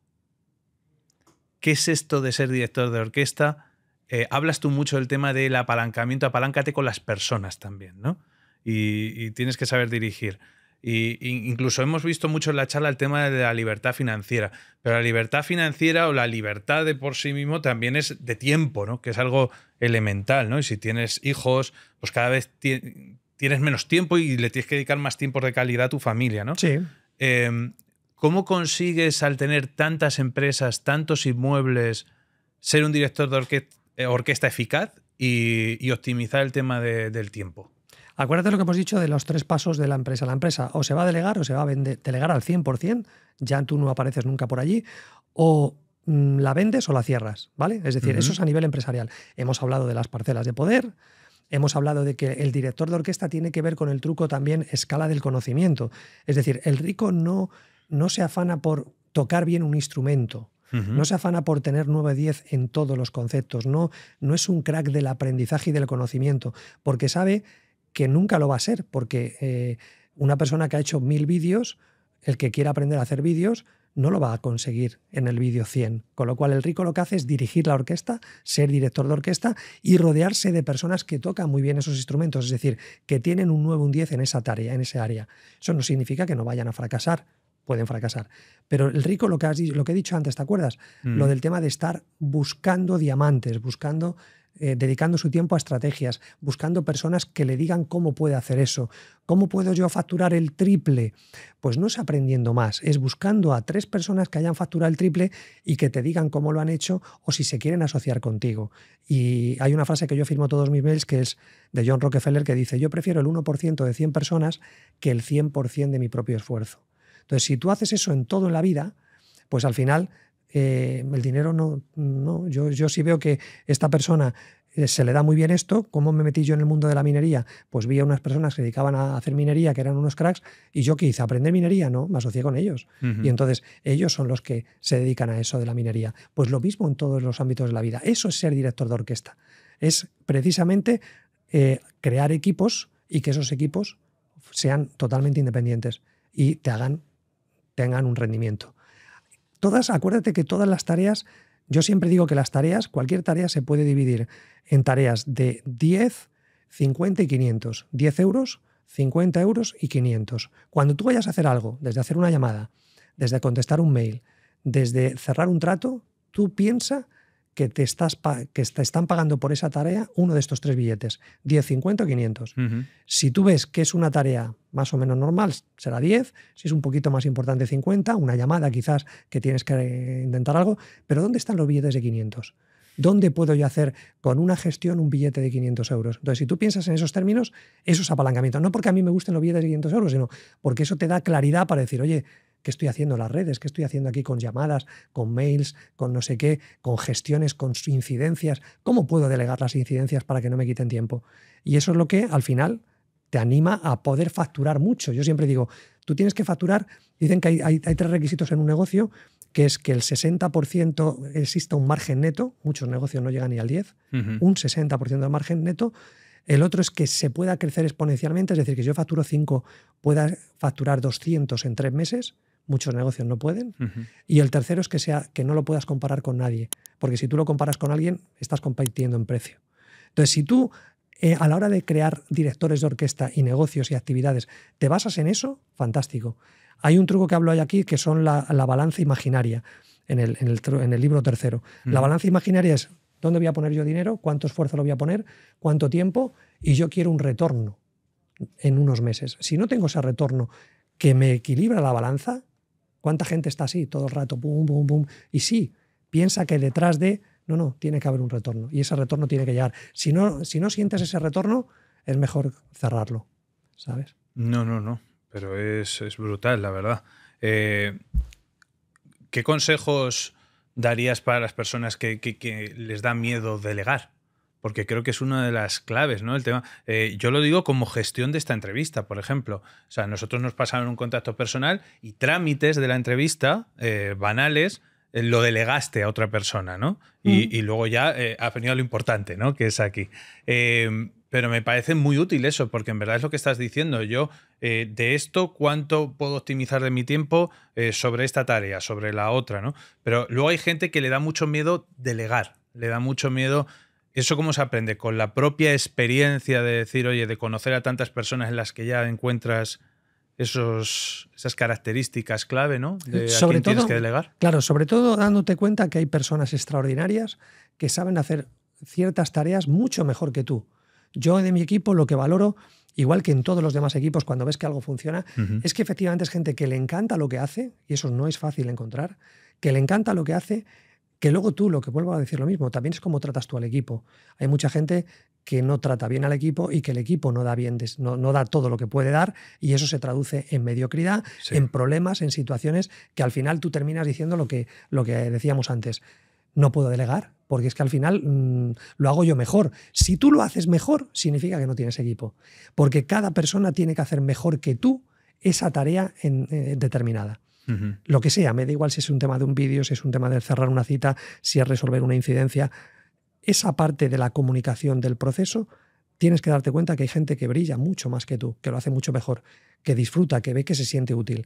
B: ¿Qué es esto de ser director de orquesta? Eh, hablas tú mucho del tema del apalancamiento, apaláncate con las personas también, ¿no? y tienes que saber dirigir. Y, incluso hemos visto mucho en la charla el tema de la libertad financiera, pero la libertad financiera o la libertad de por sí mismo también es de tiempo, ¿no? que es algo elemental. ¿no? Y si tienes hijos, pues cada vez tienes menos tiempo y le tienes que dedicar más tiempo de calidad a tu familia. ¿no? Sí. Em, ¿Cómo consigues al tener tantas empresas, tantos inmuebles, ser un director de eh, orquesta eficaz y, optimizar el tema del tiempo?
A: Acuérdate lo que hemos dicho de los tres pasos de la empresa. La empresa o se va a delegar o se va a delegar al 100%, ya tú no apareces nunca por allí, o mm, la vendes o la cierras, ¿vale? Es decir, eso es a nivel empresarial. Hemos hablado de las parcelas de poder, hemos hablado de que el director de orquesta tiene que ver con el truco también escala del conocimiento. Es decir, el rico no, no se afana por tocar bien un instrumento, No se afana por tener 9-10 en todos los conceptos, no, no es un crack del aprendizaje y del conocimiento, porque sabe que nunca lo va a ser, porque eh, una persona que ha hecho mil vídeos, el que quiera aprender a hacer vídeos, no lo va a conseguir en el vídeo 100. Con lo cual, el rico lo que hace es dirigir la orquesta, ser director de orquesta y rodearse de personas que tocan muy bien esos instrumentos, es decir, que tienen un 9, un 10 en esa tarea, en esa área. Eso no significa que no vayan a fracasar, pueden fracasar. Pero el rico, lo que, lo que he dicho antes, ¿te acuerdas? Lo mm. del tema de estar buscando diamantes, buscando eh, dedicando su tiempo a estrategias, buscando personas que le digan cómo puede hacer eso, cómo puedo yo facturar el triple. Pues no es aprendiendo más, es buscando a tres personas que hayan facturado el triple y que te digan cómo lo han hecho o si se quieren asociar contigo. Y hay una frase que yo firmo todos mis mails que es de John Rockefeller que dice, yo prefiero el 1% de 100 personas que el 100% de mi propio esfuerzo. Entonces, si tú haces eso en todo en la vida, pues al final eh, el dinero no, no. Yo, sí veo que esta persona eh, se le da muy bien esto. ¿Cómo me metí yo en el mundo de la minería? Pues vi a unas personas que dedicaban a hacer minería, que eran unos cracks, y yo quise aprender minería, ¿no? Me asocié con ellos. Y entonces ellos son los que se dedican a eso de la minería. Pues lo mismo en todos los ámbitos de la vida. Eso es ser director de orquesta. Es precisamente eh, crear equipos y que esos equipos sean totalmente independientes y te hagan, tengan un rendimiento. Todas, acuérdate que todas las tareas, yo siempre digo que las tareas, cualquier tarea se puede dividir en tareas de 10, 50 y 500. 10 euros, 50 euros y 500. Cuando tú vayas a hacer algo, desde hacer una llamada, desde contestar un mail, desde cerrar un trato, tú piensa que te, estás que están pagando por esa tarea uno de estos tres billetes, 10, 50 o 500. Si tú ves que es una tarea más o menos normal, será 10, si es un poquito más importante 50, una llamada quizás que tienes que intentar algo, pero ¿dónde están los billetes de 500? ¿Dónde puedo yo hacer con una gestión un billete de 500 euros? Entonces, si tú piensas en esos términos, esos apalancamientos No porque a mí me gusten los billetes de 500 euros, sino porque eso te da claridad para decir, oye, ¿Qué estoy haciendo en las redes? ¿Qué estoy haciendo aquí con llamadas, con mails, con no sé qué, con gestiones, con incidencias? ¿Cómo puedo delegar las incidencias para que no me quiten tiempo? Y eso es lo que al final te anima a poder facturar mucho. Yo siempre digo, tú tienes que facturar, dicen que hay, tres requisitos en un negocio, que es que el 60% exista un margen neto, muchos negocios no llegan ni al 10, un 60% de margen neto, el otro es que se pueda crecer exponencialmente, es decir, que yo facturo 5, pueda facturar 200 en tres meses, muchos negocios no pueden. Y el tercero es que, sea, que no lo puedas comparar con nadie, porque si tú lo comparas con alguien, estás compitiendo en precio. Entonces, si tú eh, a la hora de crear directores de orquesta y negocios y actividades, ¿te basas en eso? Fantástico. Hay un truco que hablo hoy aquí que son la, balanza imaginaria en el, en el, libro tercero. La balanza imaginaria es dónde voy a poner yo dinero, cuánto esfuerzo lo voy a poner, cuánto tiempo, y yo quiero un retorno en unos meses. Si no tengo ese retorno que me equilibra la balanza, ¿Cuánta gente está así todo el rato? Y sí, piensa que detrás de, no, no, tiene que haber un retorno y ese retorno tiene que llegar. Si no, si no sientes ese retorno, es mejor cerrarlo, ¿sabes?
B: No, no, no, pero es, brutal, la verdad. Eh, ¿Qué consejos darías para las personas que les da miedo delegar? porque creo que es una de las claves, ¿no? El tema, eh, yo lo digo como gestión de esta entrevista, por ejemplo. O sea, nosotros nos pasaron un contacto personal y trámites de la entrevista eh, banales eh, lo delegaste a otra persona, ¿no? Y, y luego ya ha venido lo importante, ¿no? Que es aquí. Em, pero me parece muy útil eso, porque en verdad es lo que estás diciendo. Yo, de esto, ¿cuánto puedo optimizar de mi tiempo sobre esta tarea, sobre la otra, ¿no? Pero luego hay gente que le da mucho miedo delegar, le da mucho miedo ¿Eso cómo se aprende? ¿Con la propia experiencia de decir, oye, de conocer a tantas personas en las que ya encuentras esos, esas características clave, ¿no? sobre todo, tienes que delegar.
A: Claro, sobre todo dándote cuenta que hay personas extraordinarias que saben hacer ciertas tareas mucho mejor que tú. Yo de mi equipo lo que valoro, igual que en todos los demás equipos cuando ves que algo funciona, es que efectivamente es gente que le encanta lo que hace, y eso no es fácil encontrar, que le encanta lo que hace que luego tú, lo que vuelvo a decir lo mismo, también es cómo tratas tú al equipo. Hay mucha gente que no trata bien al equipo y que el equipo no da bien, no, da todo lo que puede dar y eso se traduce en mediocridad, en problemas, en situaciones que al final tú terminas diciendo lo que, lo que decíamos antes. No puedo delegar, porque es que al final mm, lo hago yo mejor. Si tú lo haces mejor, significa que no tienes equipo, porque cada persona tiene que hacer mejor que tú esa tarea eh, determinada lo que sea, me da igual si es un tema de un vídeo, si es un tema de cerrar una cita, si es resolver una incidencia, esa parte de la comunicación del proceso, tienes que darte cuenta que hay gente que brilla mucho más que tú, que lo hace mucho mejor, que disfruta, que ve que se siente útil.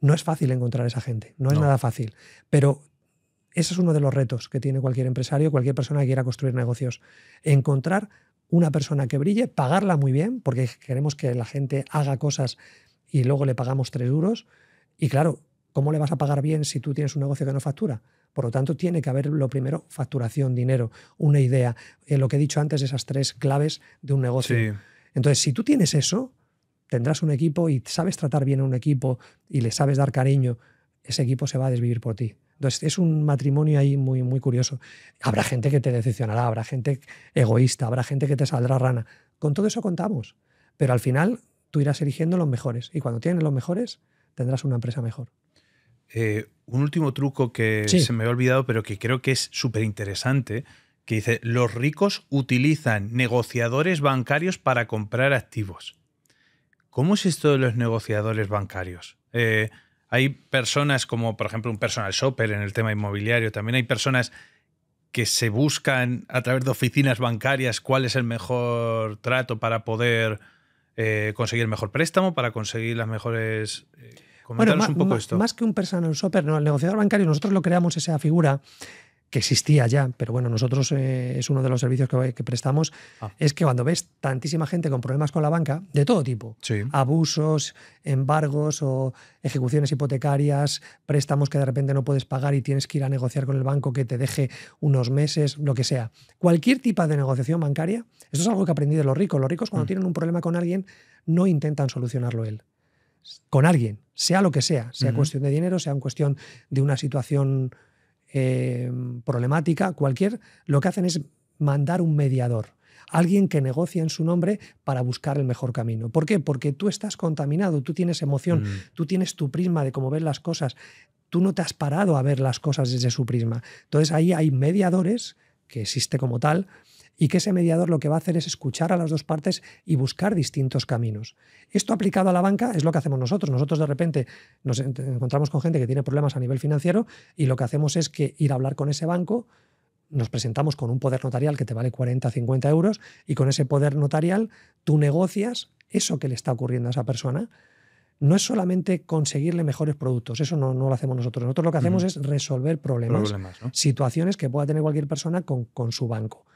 A: No es fácil encontrar esa gente, no, no. es nada fácil, pero ese es uno de los retos que tiene cualquier empresario, cualquier persona que quiera construir negocios, encontrar una persona que brille, pagarla muy bien, porque queremos que la gente haga cosas y luego le pagamos tres duros. Y claro, ¿Cómo le vas a pagar bien si tú tienes un negocio que no factura? Por lo tanto, tiene que haber lo primero, facturación, dinero, una idea, eh, lo que he dicho antes, esas tres claves de un negocio. Entonces, si tú tienes eso, tendrás un equipo y sabes tratar bien a un equipo y le sabes dar cariño, ese equipo se va a desvivir por ti. Entonces, es un matrimonio ahí muy, muy curioso. Habrá gente que te decepcionará, habrá gente egoísta, habrá gente que te saldrá rana. Con todo eso contamos. Pero al final, tú irás eligiendo los mejores. Y cuando tienes los mejores, tendrás una empresa mejor.
B: Eh, un último truco que se me ha olvidado, pero que creo que es súper interesante, que dice, los ricos utilizan negociadores bancarios para comprar activos. ¿Cómo es esto de los negociadores bancarios? Eh, hay personas como, por ejemplo, un personal shopper en el tema inmobiliario, también hay personas que se buscan a través de oficinas bancarias cuál es el mejor trato para poder eh, conseguir el mejor préstamo, para conseguir las mejores bueno, Más
A: que un personal shopper, no, el negociador bancario, nosotros lo creamos esa figura que existía ya, pero bueno, nosotros eh, es uno de los servicios que, prestamos, ah. es que cuando ves tantísima gente con problemas con la banca, de todo tipo, abusos, embargos o ejecuciones hipotecarias, préstamos que de repente no puedes pagar y tienes que ir a negociar con el banco que te deje unos meses, lo que sea. Cualquier tipo de negociación bancaria, eso es algo que aprendí de los ricos. Los ricos cuando mm. tienen un problema con alguien no intentan solucionarlo él con alguien, sea lo que sea, sea cuestión de dinero, sea en cuestión de una situación eh, problemática, cualquier, lo que hacen es mandar un mediador, alguien que negocia en su nombre para buscar el mejor camino. ¿Por qué? Porque tú estás contaminado, tú tienes emoción, mm. tú tienes tu prisma de cómo ver las cosas, tú no te has parado a ver las cosas desde su prisma. Entonces ahí hay mediadores, que existe como tal, y que ese mediador lo que va a hacer es escuchar a las dos partes y buscar distintos caminos. Esto aplicado a la banca es lo que hacemos nosotros. Nosotros de repente nos encontramos con gente que tiene problemas a nivel financiero y lo que hacemos es que ir a hablar con ese banco, nos presentamos con un poder notarial que te vale 40, 50 euros y con ese poder notarial tú negocias eso que le está ocurriendo a esa persona no es solamente conseguirle mejores productos, eso no, lo hacemos nosotros. Nosotros lo que hacemos es resolver problemas, situaciones que pueda tener cualquier persona con, con su banco.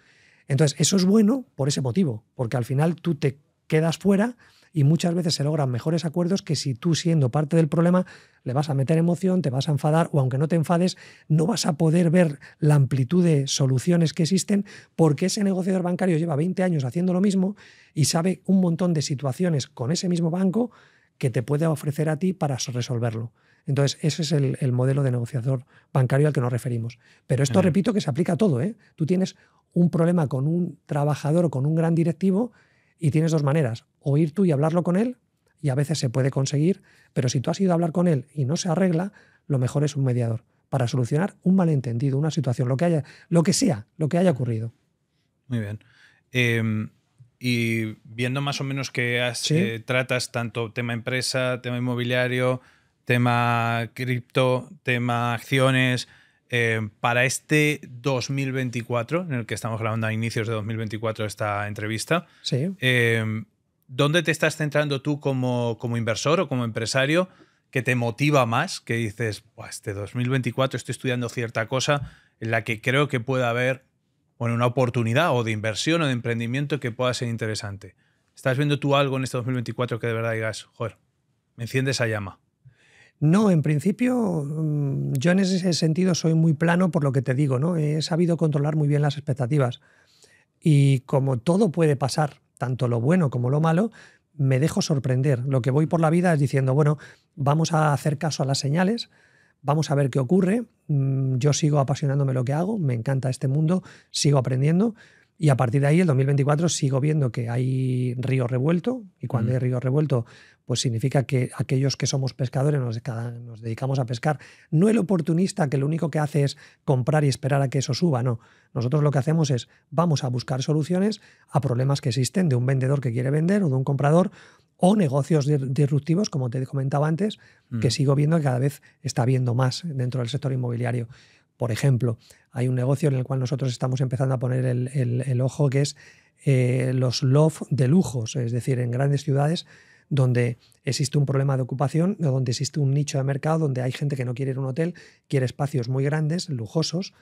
A: Entonces, eso es bueno por ese motivo, porque al final tú te quedas fuera y muchas veces se logran mejores acuerdos que si tú siendo parte del problema le vas a meter emoción, te vas a enfadar o aunque no te enfades, no vas a poder ver la amplitud de soluciones que existen porque ese negociador bancario lleva 20 años haciendo lo mismo y sabe un montón de situaciones con ese mismo banco que te puede ofrecer a ti para resolverlo. Entonces, ese es el, modelo de negociador bancario al que nos referimos. Pero esto, repito, que se aplica a todo. ¿eh? Tú tienes un problema con un trabajador o con un gran directivo y tienes dos maneras, Oír tú y hablarlo con él, y a veces se puede conseguir, pero si tú has ido a hablar con él y no se arregla, lo mejor es un mediador para solucionar un malentendido, una situación, lo que haya, lo que sea, lo que haya ocurrido.
B: Muy bien. Em, y viendo más o menos que eh, tratas tanto tema empresa, tema inmobiliario, tema cripto, tema acciones. Eh, para este 2024, en el que estamos grabando a inicios de 2024 esta entrevista, sí. Eh, ¿dónde te estás centrando tú como, como, inversor o como empresario que te motiva más? Que dices, este 2024 estoy estudiando cierta cosa en la que creo que puede haber bueno, una oportunidad o de inversión o de emprendimiento que pueda ser interesante. ¿Estás viendo tú algo en este 2024 que de verdad digas, joder, me enciende esa llama?
A: No, en principio mm, yo en ese sentido soy muy plano por lo que te digo, ¿no? He sabido controlar muy bien las expectativas. Y como todo puede pasar, tanto lo bueno como lo malo, me dejo sorprender. Lo que voy por la vida es diciendo, bueno, vamos a hacer caso a las señales, vamos a ver qué ocurre. Mm, yo sigo apasionándome lo que hago, me encanta este mundo, sigo aprendiendo y a partir de ahí, el 2024, sigo viendo que hay río revuelto, y cuando mm. hay río revuelto, pues significa que aquellos que somos pescadores nos, dedicamos a pescar. No el oportunista que lo único que hace es comprar y esperar a que eso suba, no. Nosotros lo que hacemos es vamos a buscar soluciones a problemas que existen de un vendedor que quiere vender o de un comprador o negocios disruptivos, como te comentaba antes, que mm. sigo viendo que cada vez está viendo más dentro del sector inmobiliario. Por ejemplo, hay un negocio en el cual nosotros estamos empezando a poner el, ojo que es eh, los loft de lujos, es decir, en grandes ciudades donde existe un problema de ocupación, donde existe un nicho de mercado, donde hay gente que no quiere ir a un hotel, quiere espacios muy grandes, lujosos,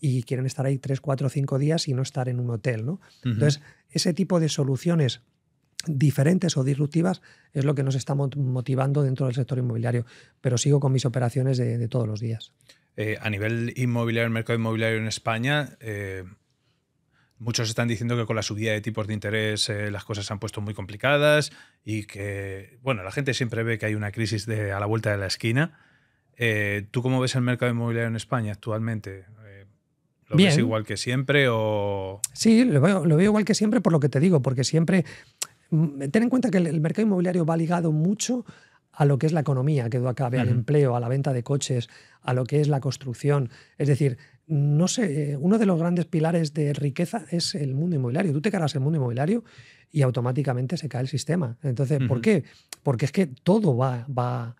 A: y quieren estar ahí tres, o cinco días y no estar en un hotel. ¿no? Entonces, ese tipo de soluciones diferentes o disruptivas es lo que nos está motivando dentro del sector inmobiliario, pero sigo con mis operaciones de todos los días.
B: Eh, a nivel inmobiliario, el mercado inmobiliario en España, eh, muchos están diciendo que con la subida de tipos de interés eh, las cosas se han puesto muy complicadas y que, bueno, la gente siempre ve que hay una crisis a la vuelta de la esquina. ¿Tú cómo ves el mercado inmobiliario en España actualmente? ¿Lo ves igual que siempre o...?
A: Sí, lo veo, lo veo igual que siempre por lo que te digo, porque siempre... Mm, ten en cuenta que el mercado inmobiliario va ligado mucho a lo que es la economía que acabe, al empleo, a la venta de coches, a lo que es la construcción. Es decir, no sé, eh, uno de los grandes pilares de riqueza es el mundo inmobiliario. Tú te cargas el mundo inmobiliario y automáticamente se cae el sistema. Entonces, ¿por qué? Porque es que todo va, va,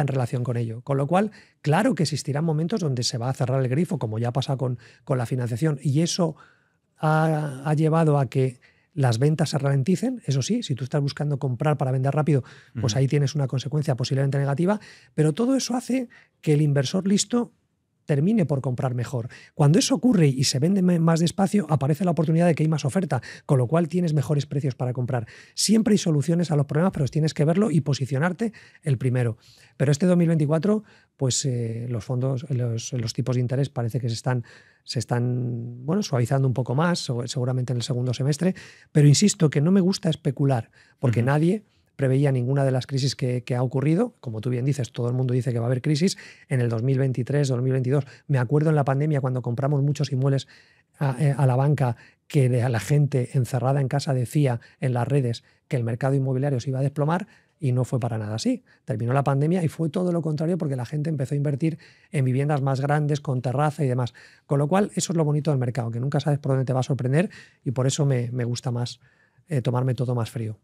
A: en relación con ello. Con lo cual, claro que existirán momentos donde se va a cerrar el grifo, como ya pasa con, con la financiación, y eso ha llevado a que las ventas se ralenticen, eso sí, si tú estás buscando comprar para vender rápido, pues ahí tienes una consecuencia posiblemente negativa, pero todo eso hace que el inversor listo termine por comprar mejor. Cuando eso ocurre y se vende más despacio, aparece la oportunidad de que hay más oferta, con lo cual tienes mejores precios para comprar. Siempre hay soluciones a los problemas, pero tienes que verlo y posicionarte el primero. Pero este 2024, pues eh, los fondos, los, tipos de interés parece que se están, se están bueno, suavizando un poco más, seguramente en el segundo semestre, pero insisto que no me gusta especular, porque nadie preveía ninguna de las crisis que, ha ocurrido. Como tú bien dices, todo el mundo dice que va a haber crisis en el 2023, 2022. Me acuerdo en la pandemia cuando compramos muchos inmuebles a, eh, la banca que la gente encerrada en casa decía en las redes que el mercado inmobiliario se iba a desplomar y no fue para nada así. Terminó la pandemia y fue todo lo contrario porque la gente empezó a invertir en viviendas más grandes, con terraza y demás. Con lo cual, eso es lo bonito del mercado, que nunca sabes por dónde te va a sorprender y por eso me, gusta más eh, tomarme todo más frío.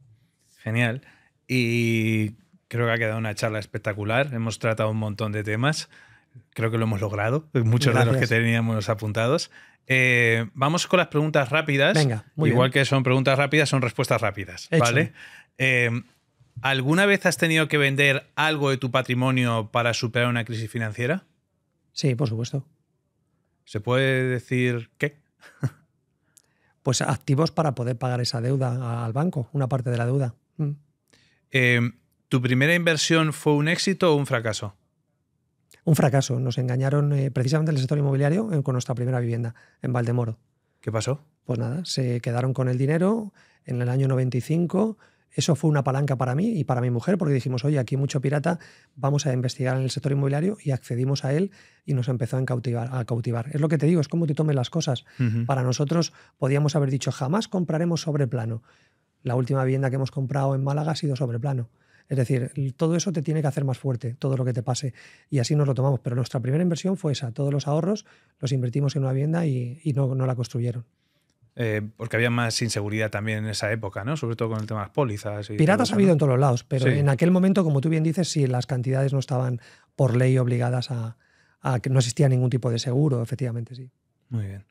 B: Genial y creo que ha quedado una charla espectacular. Hemos tratado un montón de temas. Creo que lo hemos logrado, pues muchos de los que teníamos apuntados. Eh, vamos con las preguntas rápidas. Igual que son preguntas rápidas, son respuestas rápidas. ¿Vale? Eh, ¿Alguna vez has tenido que vender algo de tu patrimonio para superar una crisis financiera?
A: Sí, por supuesto.
B: ¿Se puede decir qué?
A: pues activos para poder pagar esa deuda al banco, una parte de la deuda. Mm.
B: Em, ¿Tu primera inversión fue un éxito o un fracaso?
A: Un fracaso. Nos engañaron eh, precisamente en el sector inmobiliario eh, con nuestra primera vivienda en Valdemoro. ¿Qué pasó? Pues nada, se quedaron con el dinero en el año 95 eso fue una palanca para mí y para mi mujer, porque dijimos, oye, aquí mucho pirata, vamos a investigar en el sector inmobiliario y accedimos a él y nos empezó a cautivar. Es lo que te digo, es como te tomes las cosas. Para nosotros podíamos haber dicho, jamás compraremos sobre plano. La última vivienda que hemos comprado en Málaga ha sido sobre plano. Es decir, todo eso te tiene que hacer más fuerte, todo lo que te pase. Y así nos lo tomamos. Pero nuestra primera inversión fue esa. Todos los ahorros los invertimos en una vivienda y, no, la construyeron.
B: Eh, porque había más inseguridad también en esa época, ¿no? Sobre todo con el tema de las pólizas. Piratas ha habido en todos los lados, pero en aquel
A: momento, como tú bien dices, sí, las cantidades no estaban por ley obligadas a, que no existía ningún tipo de seguro, efectivamente, sí.
B: Muy bien.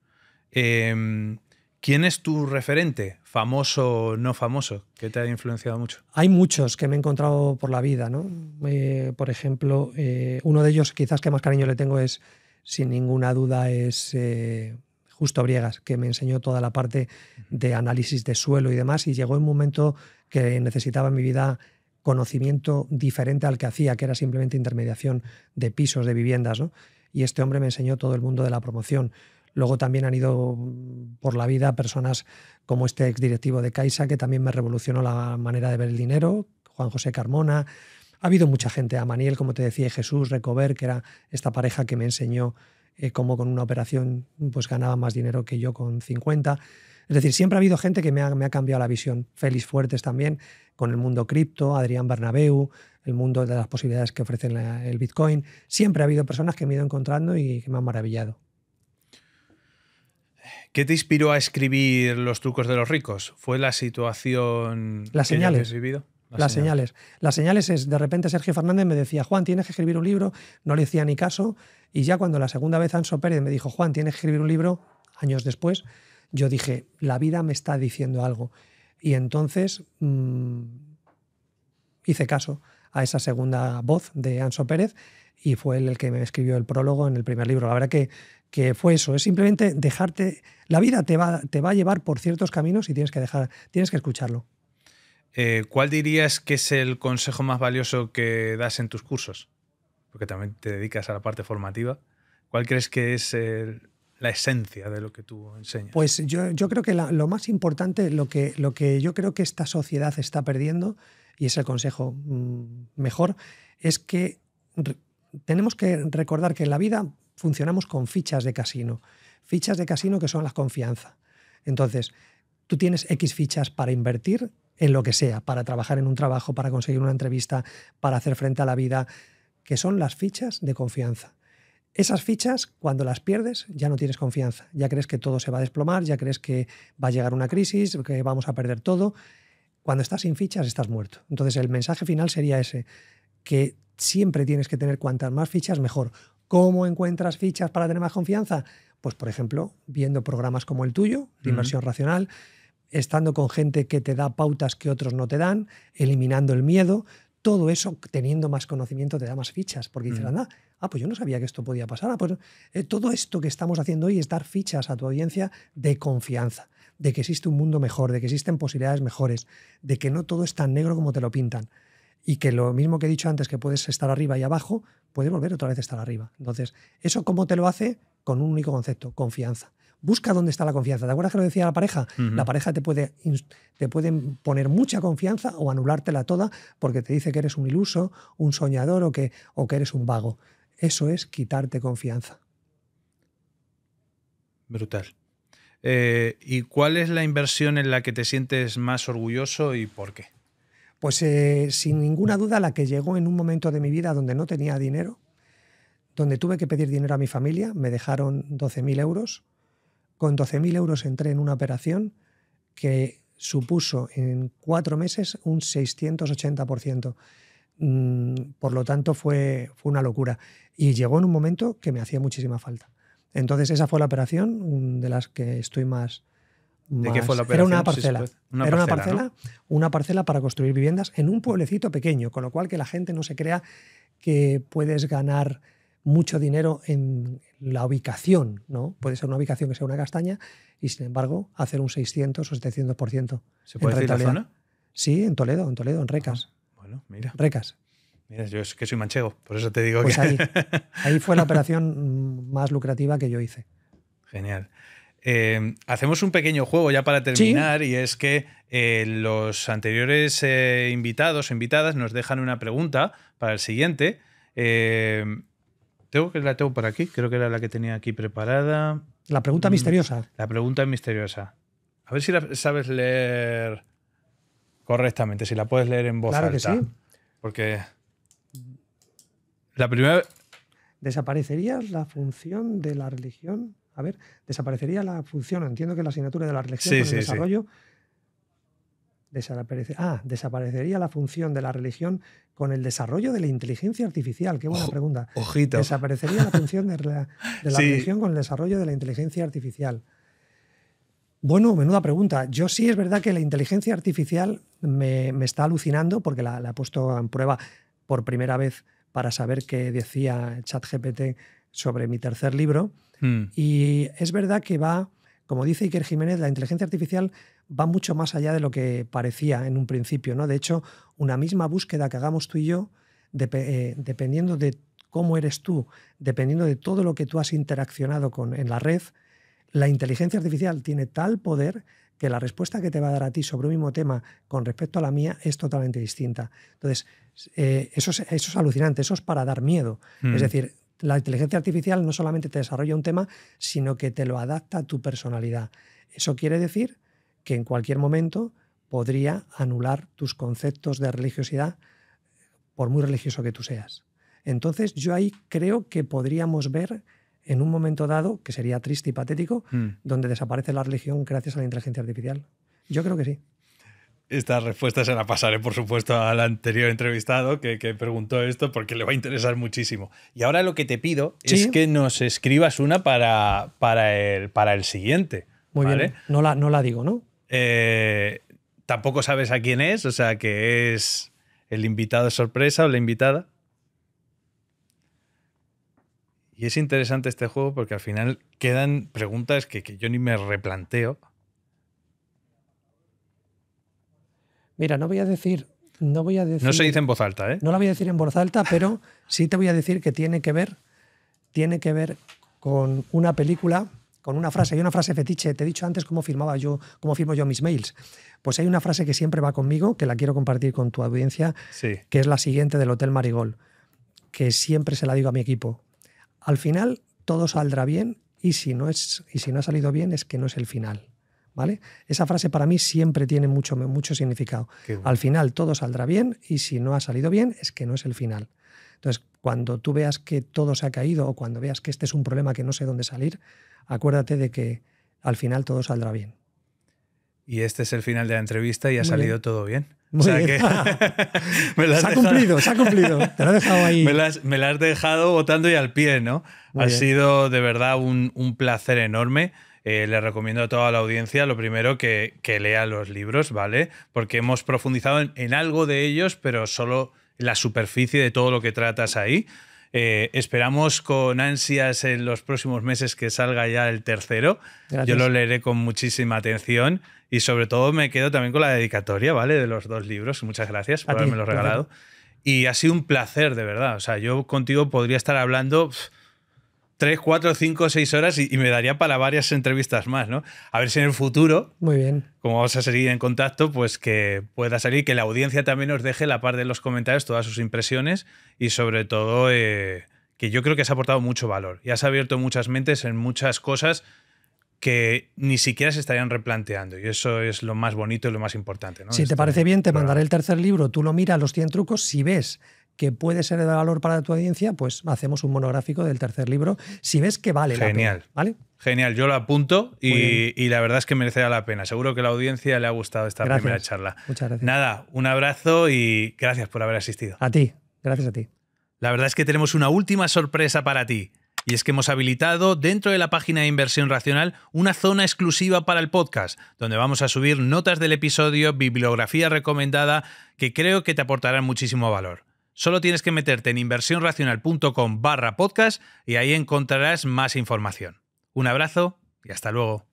B: Em, ¿Quién es tu referente famoso o no famoso que te ha influenciado mucho?
A: Hay muchos que me he encontrado por la vida, ¿no? Eh, por ejemplo, eh, uno de ellos quizás que más cariño le tengo es, sin ninguna duda, es eh, Justo Briegas, que me enseñó toda la parte de análisis de suelo y demás, y llegó un momento que necesitaba en mi vida conocimiento diferente al que hacía, que era simplemente intermediación de pisos, de viviendas, ¿no? Y este hombre me enseñó todo el mundo de la promoción Luego también han ido mm, por la vida personas como este exdirectivo de Caixa, que también me revolucionó la manera de ver el dinero, Juan José Carmona. Ha habido mucha gente, a Maniel, como te decía, Jesús Recover, que era esta pareja que me enseñó eh, cómo con una operación pues ganaba más dinero que yo con 50. Es decir, siempre ha habido gente que me ha, cambiado la visión. Félix Fuertes también, con el mundo cripto, Adrián Bernabeu, el mundo de las posibilidades que ofrece el Bitcoin. Siempre ha habido personas que me he ido encontrando y que me han maravillado.
B: ¿Qué te inspiró a escribir Los trucos de los ricos? ¿Fue la situación Las que señales. has vivido? Las, señales.
A: Las señales es, de repente Sergio Fernández me decía, Juan, tienes que escribir un libro, no le hacía ni caso, y ya cuando la segunda vez Anso Pérez me dijo, Juan, tienes que escribir un libro, años después, yo dije, la vida me está diciendo algo. Y entonces mm, hice caso a esa segunda voz de Anso Pérez y fue él el que me escribió el prólogo en el primer libro. La verdad que que fue eso, es simplemente dejarte, la vida te va, te va a llevar por ciertos caminos y tienes que dejar, tienes que escucharlo.
B: Eh, ¿Cuál dirías que es el consejo más valioso que das en tus cursos? Porque también te dedicas a la parte formativa. ¿Cuál crees que es la esencia de lo que tú enseñas? Pues
A: yo, creo que lo más importante, lo que, lo que yo creo que esta sociedad está perdiendo, y es el consejo mm, mejor, es que tenemos que recordar que en la vida funcionamos con fichas de casino. Fichas de casino que son las confianza. Entonces, tú tienes X fichas para invertir en lo que sea, para trabajar en un trabajo, para conseguir una entrevista, para hacer frente a la vida, que son las fichas de confianza. Esas fichas, cuando las pierdes, ya no tienes confianza, ya crees que todo se va a desplomar, ya crees que va a llegar una crisis, que vamos a perder todo. Cuando estás sin fichas, estás muerto. Entonces el mensaje final sería ese, que siempre tienes que tener cuantas más fichas, mejor. ¿Cómo encuentras fichas para tener más confianza? Pues, por ejemplo, viendo programas como el tuyo, inversión racional, estando con gente que te da pautas que otros no te dan, eliminando el miedo, todo eso, teniendo más conocimiento, te da más fichas, porque dices, anda, ah, pues yo no sabía que esto podía pasar. Ah, pues, eh, todo esto que estamos haciendo hoy es dar fichas a tu audiencia de confianza, de que existe un mundo mejor, de que existen posibilidades mejores, de que no todo es tan negro como te lo pintan. Y que lo mismo que he dicho antes, que puedes estar arriba y abajo, puede volver otra vez a estar arriba. Entonces, ¿eso cómo te lo hace? Con un único concepto, confianza. Busca dónde está la confianza. ¿Te acuerdas que lo decía la pareja? La pareja te puede, te poner mucha confianza o anulártela toda porque te dice que eres un iluso, un soñador o que, o que eres un vago. Eso es quitarte confianza.
B: Brutal. Eh, ¿Y cuál es la inversión en la que te sientes más orgulloso y por qué?
A: Pues eh, sin ninguna duda la que llegó en un momento de mi vida donde no tenía dinero, donde tuve que pedir dinero a mi familia, me dejaron 12.000 euros. Con 12.000 euros entré en una operación que supuso en cuatro meses un 680%. Mm, por lo tanto, fue una locura. Y llegó en un momento que me hacía muchísima falta. Entonces, esa fue la operación mm, de las que estoy más, ¿De qué fue la operación? Pues, era una parcela. era una parcela, una parcela para construir viviendas en un pueblecito pequeño, con lo cual que la gente no se crea que puedes ganar mucho dinero en la ubicación, ¿no? Puede ser una ubicación que sea una castaña y sin embargo hacer un 600 o 700%. ¿Se puede decir la zona? Sí, en Toledo, en Toledo, en Recas. Ah, bueno, mira. Recas.
B: Mira, yo es que soy manchego, por eso te digo pues que... Ahí, [LAUGHS] ahí fue la
A: operación más lucrativa que yo hice.
B: Genial. Em, hacemos un pequeño juego ya para terminar y es que eh, los anteriores eh, invitados o invitadas nos dejan una pregunta para el siguiente. Em, tengo que la tengo por aquí, creo que era la que tenía aquí preparada.
A: La pregunta mm, misteriosa.
B: La pregunta misteriosa. A ver si la sabes leer correctamente, si la puedes leer en voz alta. que sí. Porque la primera
A: desaparecería la función de la religión a ver, desaparecería la función, entiendo que la asignatura de la religión con el desarrollo. Desaparece, ah, desaparecería la función de la religión con el desarrollo de la inteligencia artificial. Qué buena pregunta. Ojito. Desaparecería la función de la, [LAUGHS] religión con el desarrollo de la inteligencia artificial. Bueno, menuda pregunta. Yo sí es verdad que la inteligencia artificial me, está alucinando porque la, ha he puesto en prueba por primera vez para saber qué decía ChatGPT sobre mi tercer libro. Mm. Y es verdad que va, como dice Iker Jiménez, la inteligencia artificial va mucho más allá de lo que parecía en un principio. ¿no? De hecho, una misma búsqueda que hagamos tú y yo, eh, dependiendo de cómo eres tú, dependiendo de todo lo que tú has interaccionado con, en la red, la inteligencia artificial tiene tal poder que la respuesta que te va a dar a ti sobre un mismo tema con respecto a la mía es totalmente distinta. Entonces, eh, eso, es, alucinante, eso es para dar miedo. Es mm. decir, la inteligencia artificial no solamente te desarrolla un tema, sino que te lo adapta a tu personalidad. Eso quiere decir que en cualquier momento podría anular tus conceptos de religiosidad, por muy religioso que tú seas. Entonces yo ahí creo que podríamos ver en un momento dado, que sería triste y patético, mm. donde desaparece la religión gracias a la inteligencia artificial. Yo creo que sí.
B: Estas respuestas se las pasaré, por supuesto, al anterior entrevistado que, preguntó esto porque le va a interesar muchísimo. Y ahora lo que te pido es que nos escribas una para, para, el, para el siguiente.
A: Muy bien. No la, no la digo, ¿no?
B: Eh, tampoco sabes a quién es, o sea que es el invitado sorpresa o la invitada. Y es interesante este juego porque al final quedan preguntas que, que yo ni me replanteo
A: Mira, no voy a decir. No, voy a no se dice
B: en voz alta, ¿eh?
A: No la voy a decir en voz alta, pero sí te voy a decir que tiene que ver, tiene que ver con una película, con una frase. Hay una frase fetiche. Te he dicho antes cómo firmaba yo, cómo firmo yo mis mails. Pues hay una frase que siempre va conmigo, que la quiero compartir con tu audiencia, que es la siguiente del Hotel Marigol, que siempre se la digo a mi equipo. Al final todo saldrá bien y si no es y si no ha salido bien es que no es el final. Esa frase para mí siempre tiene mucho, mucho significado. Al final todo saldrá bien y si no ha salido bien es que no es el final. Entonces, cuando tú veas que todo se ha caído o cuando veas que este es un problema que no sé dónde salir, acuérdate de que al final todo saldrá bien.
B: Y este es el final de la entrevista y ha salido todo bien. [LAUGHS] [LAUGHS] me la se ha dejado. cumplido, se ha cumplido. Te lo he dejado ahí. Me lo has, dejado votando y al pie, ¿no? ha sido de verdad un placer enorme. Eh, le recomiendo a toda la audiencia, lo primero, que, lea los libros, ¿vale? Porque hemos profundizado en, algo de ellos, pero solo la superficie de todo lo que tratas ahí. Eh, esperamos con ansias en los próximos meses que salga ya el tercero. Yo lo leeré con muchísima atención y sobre todo me quedo también con la dedicatoria, ¿vale? De los dos libros. Muchas gracias por haberme lo regalado. Y ha sido un placer, de verdad. O sea, yo contigo podría estar hablando tres, cuatro, cinco, seis horas y, me daría para varias entrevistas más, ¿no? A ver si en el futuro, Muy bien. como vamos a seguir en contacto, pues que pueda salir, que la audiencia también os deje la parte de los comentarios, todas sus impresiones y sobre todo eh, que yo creo que has aportado mucho valor y has abierto muchas mentes en muchas cosas que ni siquiera se estarían replanteando. Y eso es lo más bonito y lo más importante. ¿no? Si te parece bien, te mandaré
A: el tercer libro, tú lo miras, los 100 trucos, si ves que puede ser de valor para tu audiencia, pues hacemos un monográfico del tercer libro si ves que vale Genial.
B: ¿vale? Genial, yo lo apunto y, la verdad es que merecerá la pena. Seguro que a la audiencia le ha gustado esta primera charla. Muchas gracias. Nada, un abrazo y gracias por haber asistido.
A: A ti, gracias a ti.
B: La verdad es que tenemos una última sorpresa para ti. Y es que hemos habilitado dentro de la página de inversión racional una zona exclusiva para el podcast, donde vamos a subir notas del episodio, bibliografía recomendada, que creo que te aportarán muchísimo valor. Solo tienes que meterte en inversionracional.com barra podcast y ahí encontrarás más información. Un abrazo y hasta luego.